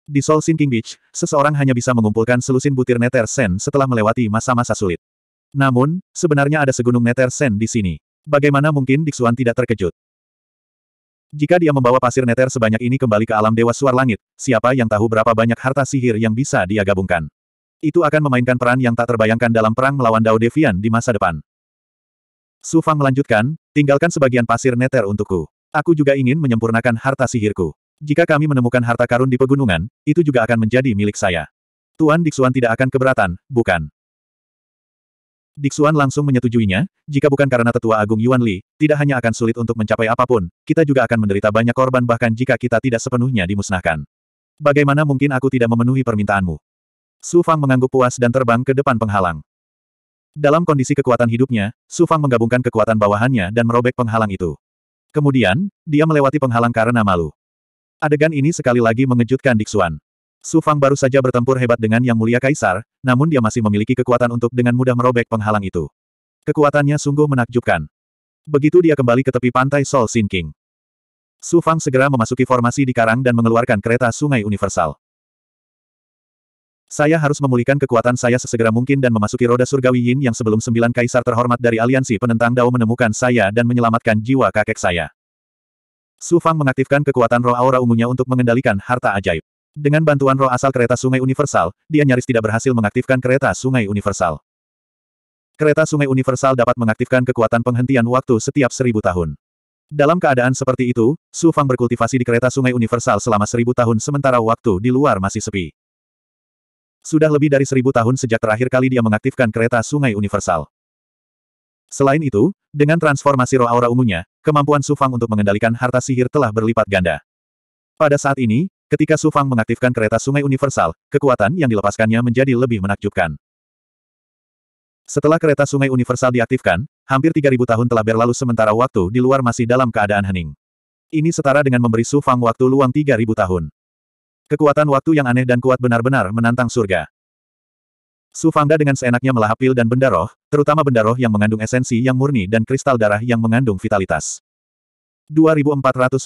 Di Soul Sinking Beach, seseorang hanya bisa mengumpulkan selusin butir Nether sen setelah melewati masa-masa sulit. Namun, sebenarnya ada segunung Nether sen di sini. Bagaimana mungkin Dixuan tidak terkejut? Jika dia membawa pasir Nether sebanyak ini kembali ke alam Dewa Suar Langit, siapa yang tahu berapa banyak harta sihir yang bisa dia gabungkan. Itu akan memainkan peran yang tak terbayangkan dalam perang melawan Dao Devian di masa depan. Su Fang melanjutkan, tinggalkan sebagian pasir Nether untukku. Aku juga ingin menyempurnakan harta sihirku. Jika kami menemukan harta karun di pegunungan, itu juga akan menjadi milik saya. Tuan Diksuan tidak akan keberatan, bukan? Diksuan langsung menyetujuinya, jika bukan karena tetua agung Yuan Li, tidak hanya akan sulit untuk mencapai apapun, kita juga akan menderita banyak korban bahkan jika kita tidak sepenuhnya dimusnahkan. Bagaimana mungkin aku tidak memenuhi permintaanmu? Su Fang mengangguk puas dan terbang ke depan penghalang. Dalam kondisi kekuatan hidupnya, Su Fang menggabungkan kekuatan bawahannya dan merobek penghalang itu. Kemudian, dia melewati penghalang karena malu. Adegan ini sekali lagi mengejutkan Diksuan. Su Fang baru saja bertempur hebat dengan Yang Mulia Kaisar, namun dia masih memiliki kekuatan untuk dengan mudah merobek penghalang itu. Kekuatannya sungguh menakjubkan. Begitu dia kembali ke tepi pantai Sol Sin King. Su Fang segera memasuki formasi di karang dan mengeluarkan kereta sungai universal. Saya harus memulihkan kekuatan saya sesegera mungkin dan memasuki roda surgawi Yin yang sebelum sembilan kaisar terhormat dari aliansi penentang Dao menemukan saya dan menyelamatkan jiwa kakek saya. Su Fang mengaktifkan kekuatan roh aura ungunya untuk mengendalikan harta ajaib. Dengan bantuan roh asal kereta sungai universal, dia nyaris tidak berhasil mengaktifkan kereta sungai universal. Kereta sungai universal dapat mengaktifkan kekuatan penghentian waktu setiap seribu tahun. Dalam keadaan seperti itu, Su Fang berkultivasi di kereta sungai universal selama seribu tahun sementara waktu di luar masih sepi. Sudah lebih dari seribu tahun sejak terakhir kali dia mengaktifkan kereta sungai universal. Selain itu, dengan transformasi roh aura ungunya, kemampuan Sufang untuk mengendalikan harta sihir telah berlipat ganda. Pada saat ini, ketika Sufang mengaktifkan kereta sungai universal, kekuatan yang dilepaskannya menjadi lebih menakjubkan. Setelah kereta sungai universal diaktifkan, hampir 3.000 tahun telah berlalu sementara waktu di luar masih dalam keadaan hening. Ini setara dengan memberi Sufang waktu luang 3.000 tahun. Kekuatan waktu yang aneh dan kuat benar-benar menantang surga. Su Fangda dengan seenaknya melahap pil dan benda roh, terutama benda roh yang mengandung esensi yang murni dan kristal darah yang mengandung vitalitas. 2450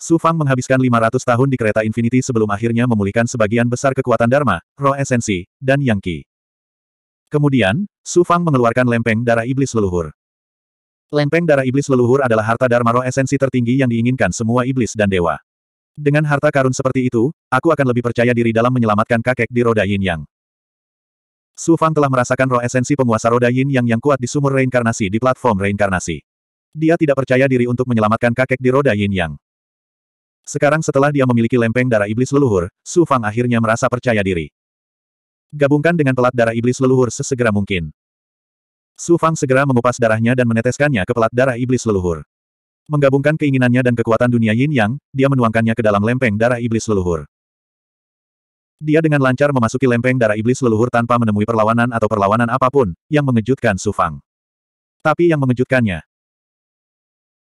Su Fang menghabiskan 500 tahun di kereta Infinity sebelum akhirnya memulihkan sebagian besar kekuatan Dharma, roh esensi, dan Yang Qi. Kemudian, Su Fang mengeluarkan lempeng darah iblis leluhur. Lempeng darah iblis leluhur adalah harta Dharma roh esensi tertinggi yang diinginkan semua iblis dan dewa. Dengan harta karun seperti itu, aku akan lebih percaya diri dalam menyelamatkan kakek di roda yin yang. Su Fang telah merasakan roh esensi penguasa roda yin yang yang kuat di sumur reinkarnasi di platform reinkarnasi. Dia tidak percaya diri untuk menyelamatkan kakek di roda yin yang. Sekarang setelah dia memiliki lempeng darah iblis leluhur, Su Fang akhirnya merasa percaya diri. Gabungkan dengan pelat darah iblis leluhur sesegera mungkin. Su Fang segera mengupas darahnya dan meneteskannya ke pelat darah iblis leluhur. Menggabungkan keinginannya dan kekuatan dunia yin yang, dia menuangkannya ke dalam lempeng darah iblis leluhur. Dia dengan lancar memasuki lempeng darah iblis leluhur tanpa menemui perlawanan atau perlawanan apapun, yang mengejutkan Su Fang. Tapi yang mengejutkannya,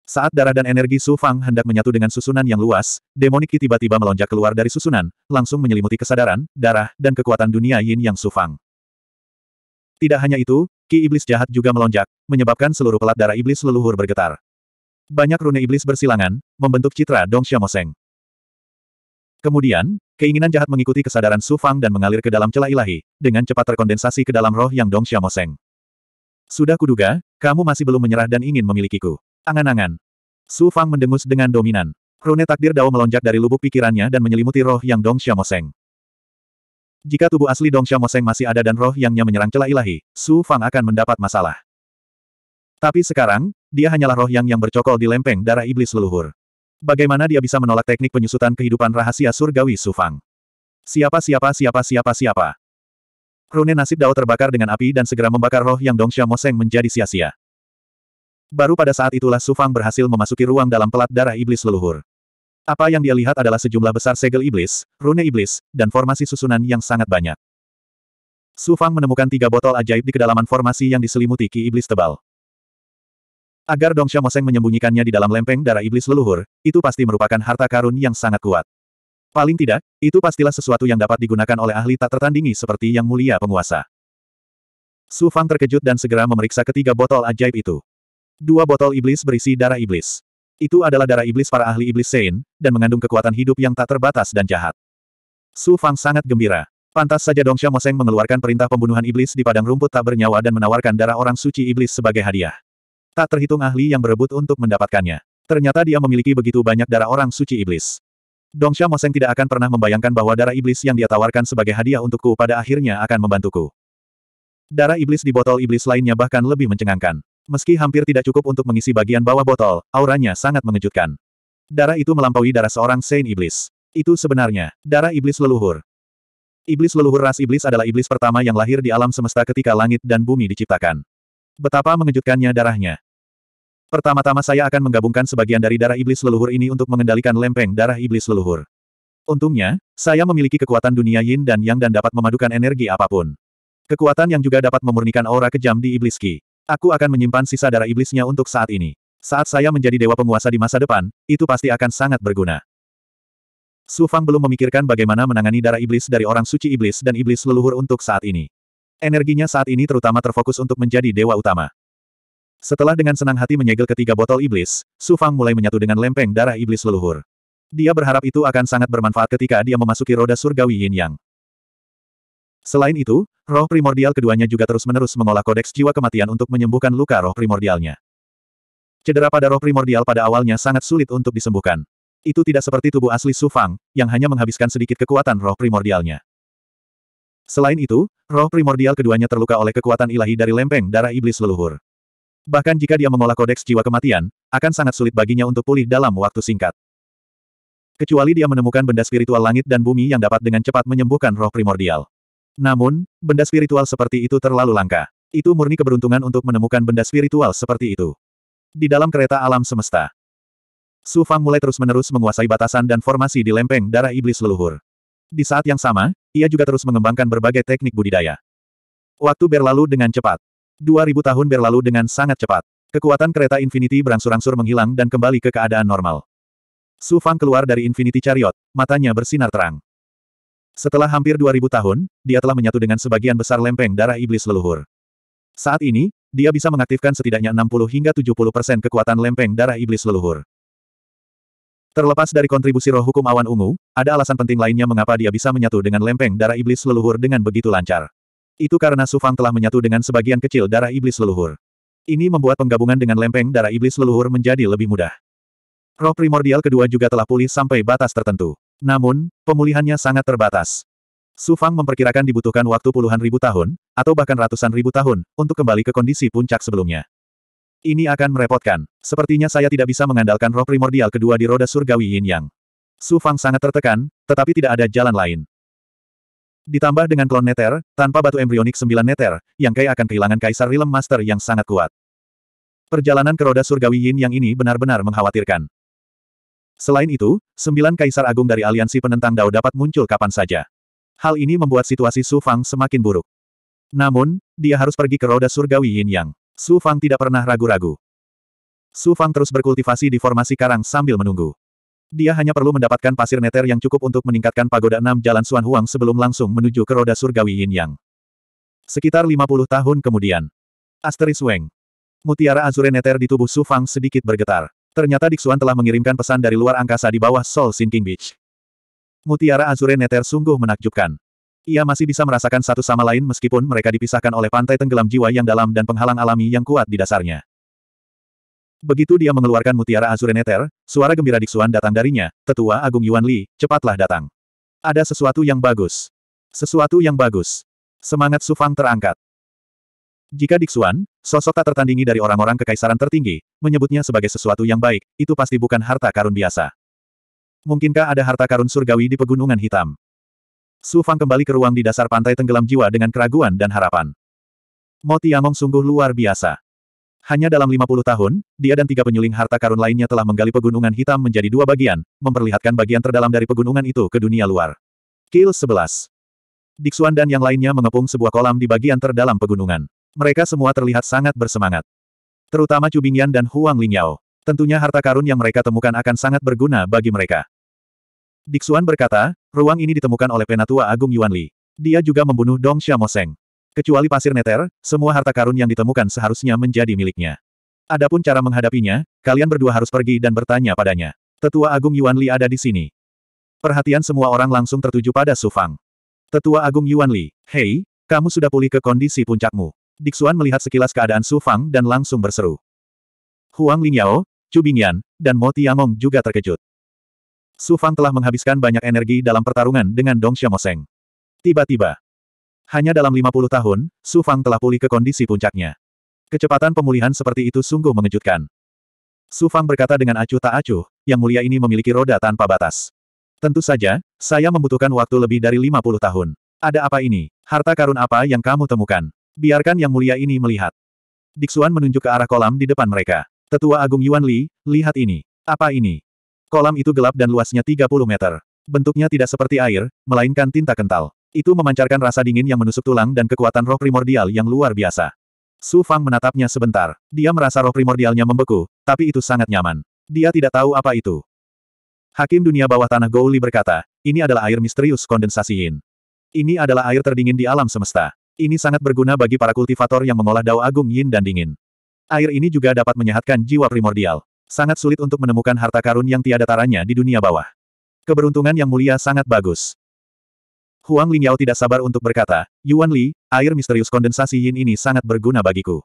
saat darah dan energi Su Fang hendak menyatu dengan susunan yang luas, demonik tiba-tiba melonjak keluar dari susunan, langsung menyelimuti kesadaran, darah, dan kekuatan dunia yin yang Su Fang. Tidak hanya itu, Ki Iblis jahat juga melonjak, menyebabkan seluruh pelat darah iblis leluhur bergetar. Banyak rune iblis bersilangan, membentuk citra Dong Xiamoseng. Kemudian, keinginan jahat mengikuti kesadaran Su Fang dan mengalir ke dalam celah ilahi, dengan cepat terkondensasi ke dalam roh yang Dong Xiamoseng. Sudah kuduga, kamu masih belum menyerah dan ingin memilikiku. Angan-angan. Su Fang mendengus dengan dominan. Rune takdir Dao melonjak dari lubuk pikirannya dan menyelimuti roh yang Dong Xiamoseng. Jika tubuh asli Dong Xiamoseng masih ada dan roh yangnya menyerang celah ilahi, Su Fang akan mendapat masalah. Tapi sekarang, dia hanyalah roh yang yang bercokol di lempeng darah iblis leluhur. Bagaimana dia bisa menolak teknik penyusutan kehidupan rahasia surgawi Sufang? Siapa siapa siapa siapa siapa? Rune nasib Dao terbakar dengan api dan segera membakar roh yang Dongsha Moseng menjadi sia-sia. Baru pada saat itulah Sufang berhasil memasuki ruang dalam pelat darah iblis leluhur. Apa yang dia lihat adalah sejumlah besar segel iblis, rune iblis, dan formasi susunan yang sangat banyak. Sufang menemukan tiga botol ajaib di kedalaman formasi yang diselimuti ki iblis tebal. Agar Dong Xiaomoseng menyembunyikannya di dalam lempeng darah iblis leluhur, itu pasti merupakan harta karun yang sangat kuat. Paling tidak, itu pastilah sesuatu yang dapat digunakan oleh ahli tak tertandingi seperti yang mulia penguasa. Su Fang terkejut dan segera memeriksa ketiga botol ajaib itu. Dua botol iblis berisi darah iblis. Itu adalah darah iblis para ahli iblis Sein, dan mengandung kekuatan hidup yang tak terbatas dan jahat. Su Fang sangat gembira. Pantas saja Dong Xiaomoseng mengeluarkan perintah pembunuhan iblis di padang rumput tak bernyawa dan menawarkan darah orang suci iblis sebagai hadiah. Tak terhitung ahli yang berebut untuk mendapatkannya. Ternyata dia memiliki begitu banyak darah orang suci iblis. Dongsha Moseng tidak akan pernah membayangkan bahwa darah iblis yang dia tawarkan sebagai hadiah untukku pada akhirnya akan membantuku. Darah iblis di botol iblis lainnya bahkan lebih mencengangkan. Meski hampir tidak cukup untuk mengisi bagian bawah botol, auranya sangat mengejutkan. Darah itu melampaui darah seorang Saint Iblis. Itu sebenarnya, darah iblis leluhur. Iblis leluhur ras iblis adalah iblis pertama yang lahir di alam semesta ketika langit dan bumi diciptakan. Betapa mengejutkannya darahnya. Pertama-tama saya akan menggabungkan sebagian dari darah iblis leluhur ini untuk mengendalikan lempeng darah iblis leluhur. Untungnya, saya memiliki kekuatan dunia yin dan yang dan dapat memadukan energi apapun. Kekuatan yang juga dapat memurnikan aura kejam di iblis ki. Aku akan menyimpan sisa darah iblisnya untuk saat ini. Saat saya menjadi dewa penguasa di masa depan, itu pasti akan sangat berguna. Su Fang belum memikirkan bagaimana menangani darah iblis dari orang suci iblis dan iblis leluhur untuk saat ini. Energinya saat ini terutama terfokus untuk menjadi dewa utama. Setelah dengan senang hati menyegel ketiga botol iblis, Su Fang mulai menyatu dengan lempeng darah iblis leluhur. Dia berharap itu akan sangat bermanfaat ketika dia memasuki roda surgawi yin yang. Selain itu, roh primordial keduanya juga terus-menerus mengolah kodeks jiwa kematian untuk menyembuhkan luka roh primordialnya. Cedera pada roh primordial pada awalnya sangat sulit untuk disembuhkan. Itu tidak seperti tubuh asli Su Fang, yang hanya menghabiskan sedikit kekuatan roh primordialnya. Selain itu, roh primordial keduanya terluka oleh kekuatan ilahi dari lempeng darah iblis leluhur. Bahkan jika dia mengolah kodeks jiwa kematian, akan sangat sulit baginya untuk pulih dalam waktu singkat. Kecuali dia menemukan benda spiritual langit dan bumi yang dapat dengan cepat menyembuhkan roh primordial. Namun, benda spiritual seperti itu terlalu langka. Itu murni keberuntungan untuk menemukan benda spiritual seperti itu. Di dalam kereta alam semesta, Su Fang mulai terus-menerus menguasai batasan dan formasi di lempeng darah iblis leluhur. Di saat yang sama, ia juga terus mengembangkan berbagai teknik budidaya. Waktu berlalu dengan cepat. 2000 tahun berlalu dengan sangat cepat. Kekuatan kereta Infinity berangsur-angsur menghilang dan kembali ke keadaan normal. Su Fang keluar dari Infinity Chariot, matanya bersinar terang. Setelah hampir 2000 tahun, dia telah menyatu dengan sebagian besar lempeng darah iblis leluhur. Saat ini, dia bisa mengaktifkan setidaknya 60 hingga 70 persen kekuatan lempeng darah iblis leluhur. Terlepas dari kontribusi roh hukum awan ungu, ada alasan penting lainnya mengapa dia bisa menyatu dengan lempeng darah iblis leluhur dengan begitu lancar. Itu karena Sufang telah menyatu dengan sebagian kecil darah iblis leluhur. Ini membuat penggabungan dengan lempeng darah iblis leluhur menjadi lebih mudah. Roh primordial kedua juga telah pulih sampai batas tertentu. Namun, pemulihannya sangat terbatas. Sufang memperkirakan dibutuhkan waktu puluhan ribu tahun, atau bahkan ratusan ribu tahun, untuk kembali ke kondisi puncak sebelumnya. Ini akan merepotkan. Sepertinya saya tidak bisa mengandalkan roh primordial kedua di roda surgawi Yin Yang. Su Fang sangat tertekan, tetapi tidak ada jalan lain. Ditambah dengan klon neter, tanpa batu embrionik sembilan neter, Yang Kai akan kehilangan kaisar Rilem Master yang sangat kuat. Perjalanan ke roda surgawi Yin Yang ini benar-benar mengkhawatirkan. Selain itu, sembilan kaisar agung dari aliansi penentang Dao dapat muncul kapan saja. Hal ini membuat situasi Su Fang semakin buruk. Namun, dia harus pergi ke roda surgawi Yin Yang. Su Fang tidak pernah ragu-ragu. Su Fang terus berkultivasi di formasi karang sambil menunggu. Dia hanya perlu mendapatkan pasir neter yang cukup untuk meningkatkan pagoda enam jalan Suan Huang sebelum langsung menuju ke roda surgawi Yin Yang. Sekitar 50 tahun kemudian. Asteris Weng. Mutiara azure neter di tubuh Su Fang sedikit bergetar. Ternyata Dixuan telah mengirimkan pesan dari luar angkasa di bawah Sol Sinking Beach. Mutiara azure neter sungguh menakjubkan. Ia masih bisa merasakan satu sama lain meskipun mereka dipisahkan oleh pantai tenggelam jiwa yang dalam dan penghalang alami yang kuat di dasarnya. Begitu dia mengeluarkan mutiara Azureneter, suara gembira Diksuan datang darinya, tetua Agung Yuan Li, cepatlah datang. Ada sesuatu yang bagus. Sesuatu yang bagus. Semangat Sufang terangkat. Jika Diksuan, sosok tak tertandingi dari orang-orang kekaisaran tertinggi, menyebutnya sebagai sesuatu yang baik, itu pasti bukan harta karun biasa. Mungkinkah ada harta karun surgawi di Pegunungan Hitam? Su Fang kembali ke ruang di dasar pantai tenggelam jiwa dengan keraguan dan harapan. Mo Tiamong sungguh luar biasa. Hanya dalam 50 tahun, dia dan tiga penyuling harta karun lainnya telah menggali pegunungan hitam menjadi dua bagian, memperlihatkan bagian terdalam dari pegunungan itu ke dunia luar. Kill 11. Diksuan dan yang lainnya mengepung sebuah kolam di bagian terdalam pegunungan. Mereka semua terlihat sangat bersemangat. Terutama Cubingyan dan Huang Lingyao. Tentunya harta karun yang mereka temukan akan sangat berguna bagi mereka. Dixuan berkata, ruang ini ditemukan oleh Penatua Agung Yuan Li. Dia juga membunuh Dong Xiaomoseng. Kecuali pasir neter, semua harta karun yang ditemukan seharusnya menjadi miliknya. Adapun cara menghadapinya, kalian berdua harus pergi dan bertanya padanya. Tetua Agung Yuan Li ada di sini. Perhatian semua orang langsung tertuju pada Su Fang. Tetua Agung Yuan Li, hei, kamu sudah pulih ke kondisi puncakmu. Dixuan melihat sekilas keadaan Su Fang dan langsung berseru. Huang Lingyao, Chu Bingyan, dan Mo Tiangong juga terkejut. Su Fang telah menghabiskan banyak energi dalam pertarungan dengan Dong Xiaomoseng. Tiba-tiba, hanya dalam 50 tahun, Su Fang telah pulih ke kondisi puncaknya. Kecepatan pemulihan seperti itu sungguh mengejutkan. Su Fang berkata dengan acuh tak acuh, yang mulia ini memiliki roda tanpa batas. Tentu saja, saya membutuhkan waktu lebih dari 50 tahun. Ada apa ini? Harta karun apa yang kamu temukan? Biarkan yang mulia ini melihat. Diksuan menunjuk ke arah kolam di depan mereka. Tetua Agung Yuan Li, lihat ini. Apa ini? Kolam itu gelap dan luasnya 30 meter. Bentuknya tidak seperti air, melainkan tinta kental. Itu memancarkan rasa dingin yang menusuk tulang dan kekuatan roh primordial yang luar biasa. Su Fang menatapnya sebentar. Dia merasa roh primordialnya membeku, tapi itu sangat nyaman. Dia tidak tahu apa itu. Hakim dunia bawah tanah Gouli berkata, ini adalah air misterius kondensasi Yin. Ini adalah air terdingin di alam semesta. Ini sangat berguna bagi para kultivator yang mengolah dao agung Yin dan dingin. Air ini juga dapat menyehatkan jiwa primordial. Sangat sulit untuk menemukan harta karun yang tiada taranya di dunia bawah. Keberuntungan yang mulia sangat bagus. Huang Lingyao tidak sabar untuk berkata, Yuan Li, air misterius kondensasi yin ini sangat berguna bagiku.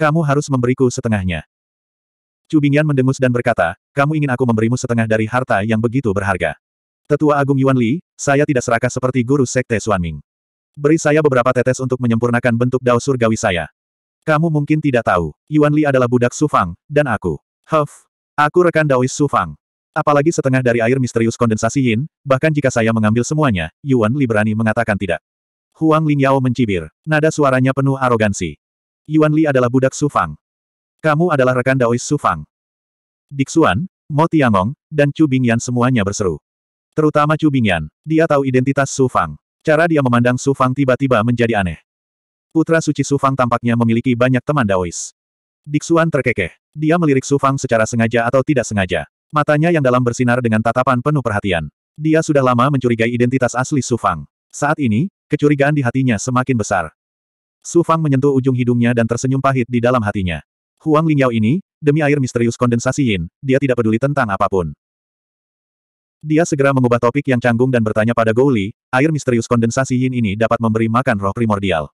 Kamu harus memberiku setengahnya. Chu Bingyan mendengus dan berkata, kamu ingin aku memberimu setengah dari harta yang begitu berharga. Tetua Agung Yuan Li, saya tidak serakah seperti guru Sekte Ming. Beri saya beberapa tetes untuk menyempurnakan bentuk dao surgawi saya. Kamu mungkin tidak tahu, Yuan Li adalah budak Sufang, dan aku. Huff, aku rekan Daois Sufang. Apalagi setengah dari air misterius kondensasi Yin, bahkan jika saya mengambil semuanya, Yuan Li berani mengatakan tidak. Huang Lingyao mencibir, nada suaranya penuh arogansi. Yuan Li adalah budak Sufang. Kamu adalah rekan Daois Sufang. Diksuan, Mo Tiangong, dan Chu Bingyan semuanya berseru. Terutama Chu Bingyan, dia tahu identitas Sufang. Cara dia memandang Sufang tiba-tiba menjadi aneh. Putra suci Sufang tampaknya memiliki banyak teman Daois. Diksuan terkekeh. Dia melirik Su Fang secara sengaja atau tidak sengaja. Matanya yang dalam bersinar dengan tatapan penuh perhatian. Dia sudah lama mencurigai identitas asli Su Fang. Saat ini, kecurigaan di hatinya semakin besar. Su Fang menyentuh ujung hidungnya dan tersenyum pahit di dalam hatinya. Huang Lingyao ini, demi air misterius kondensasi Yin, dia tidak peduli tentang apapun. Dia segera mengubah topik yang canggung dan bertanya pada Gouli, air misterius kondensasi Yin ini dapat memberi makan roh primordial.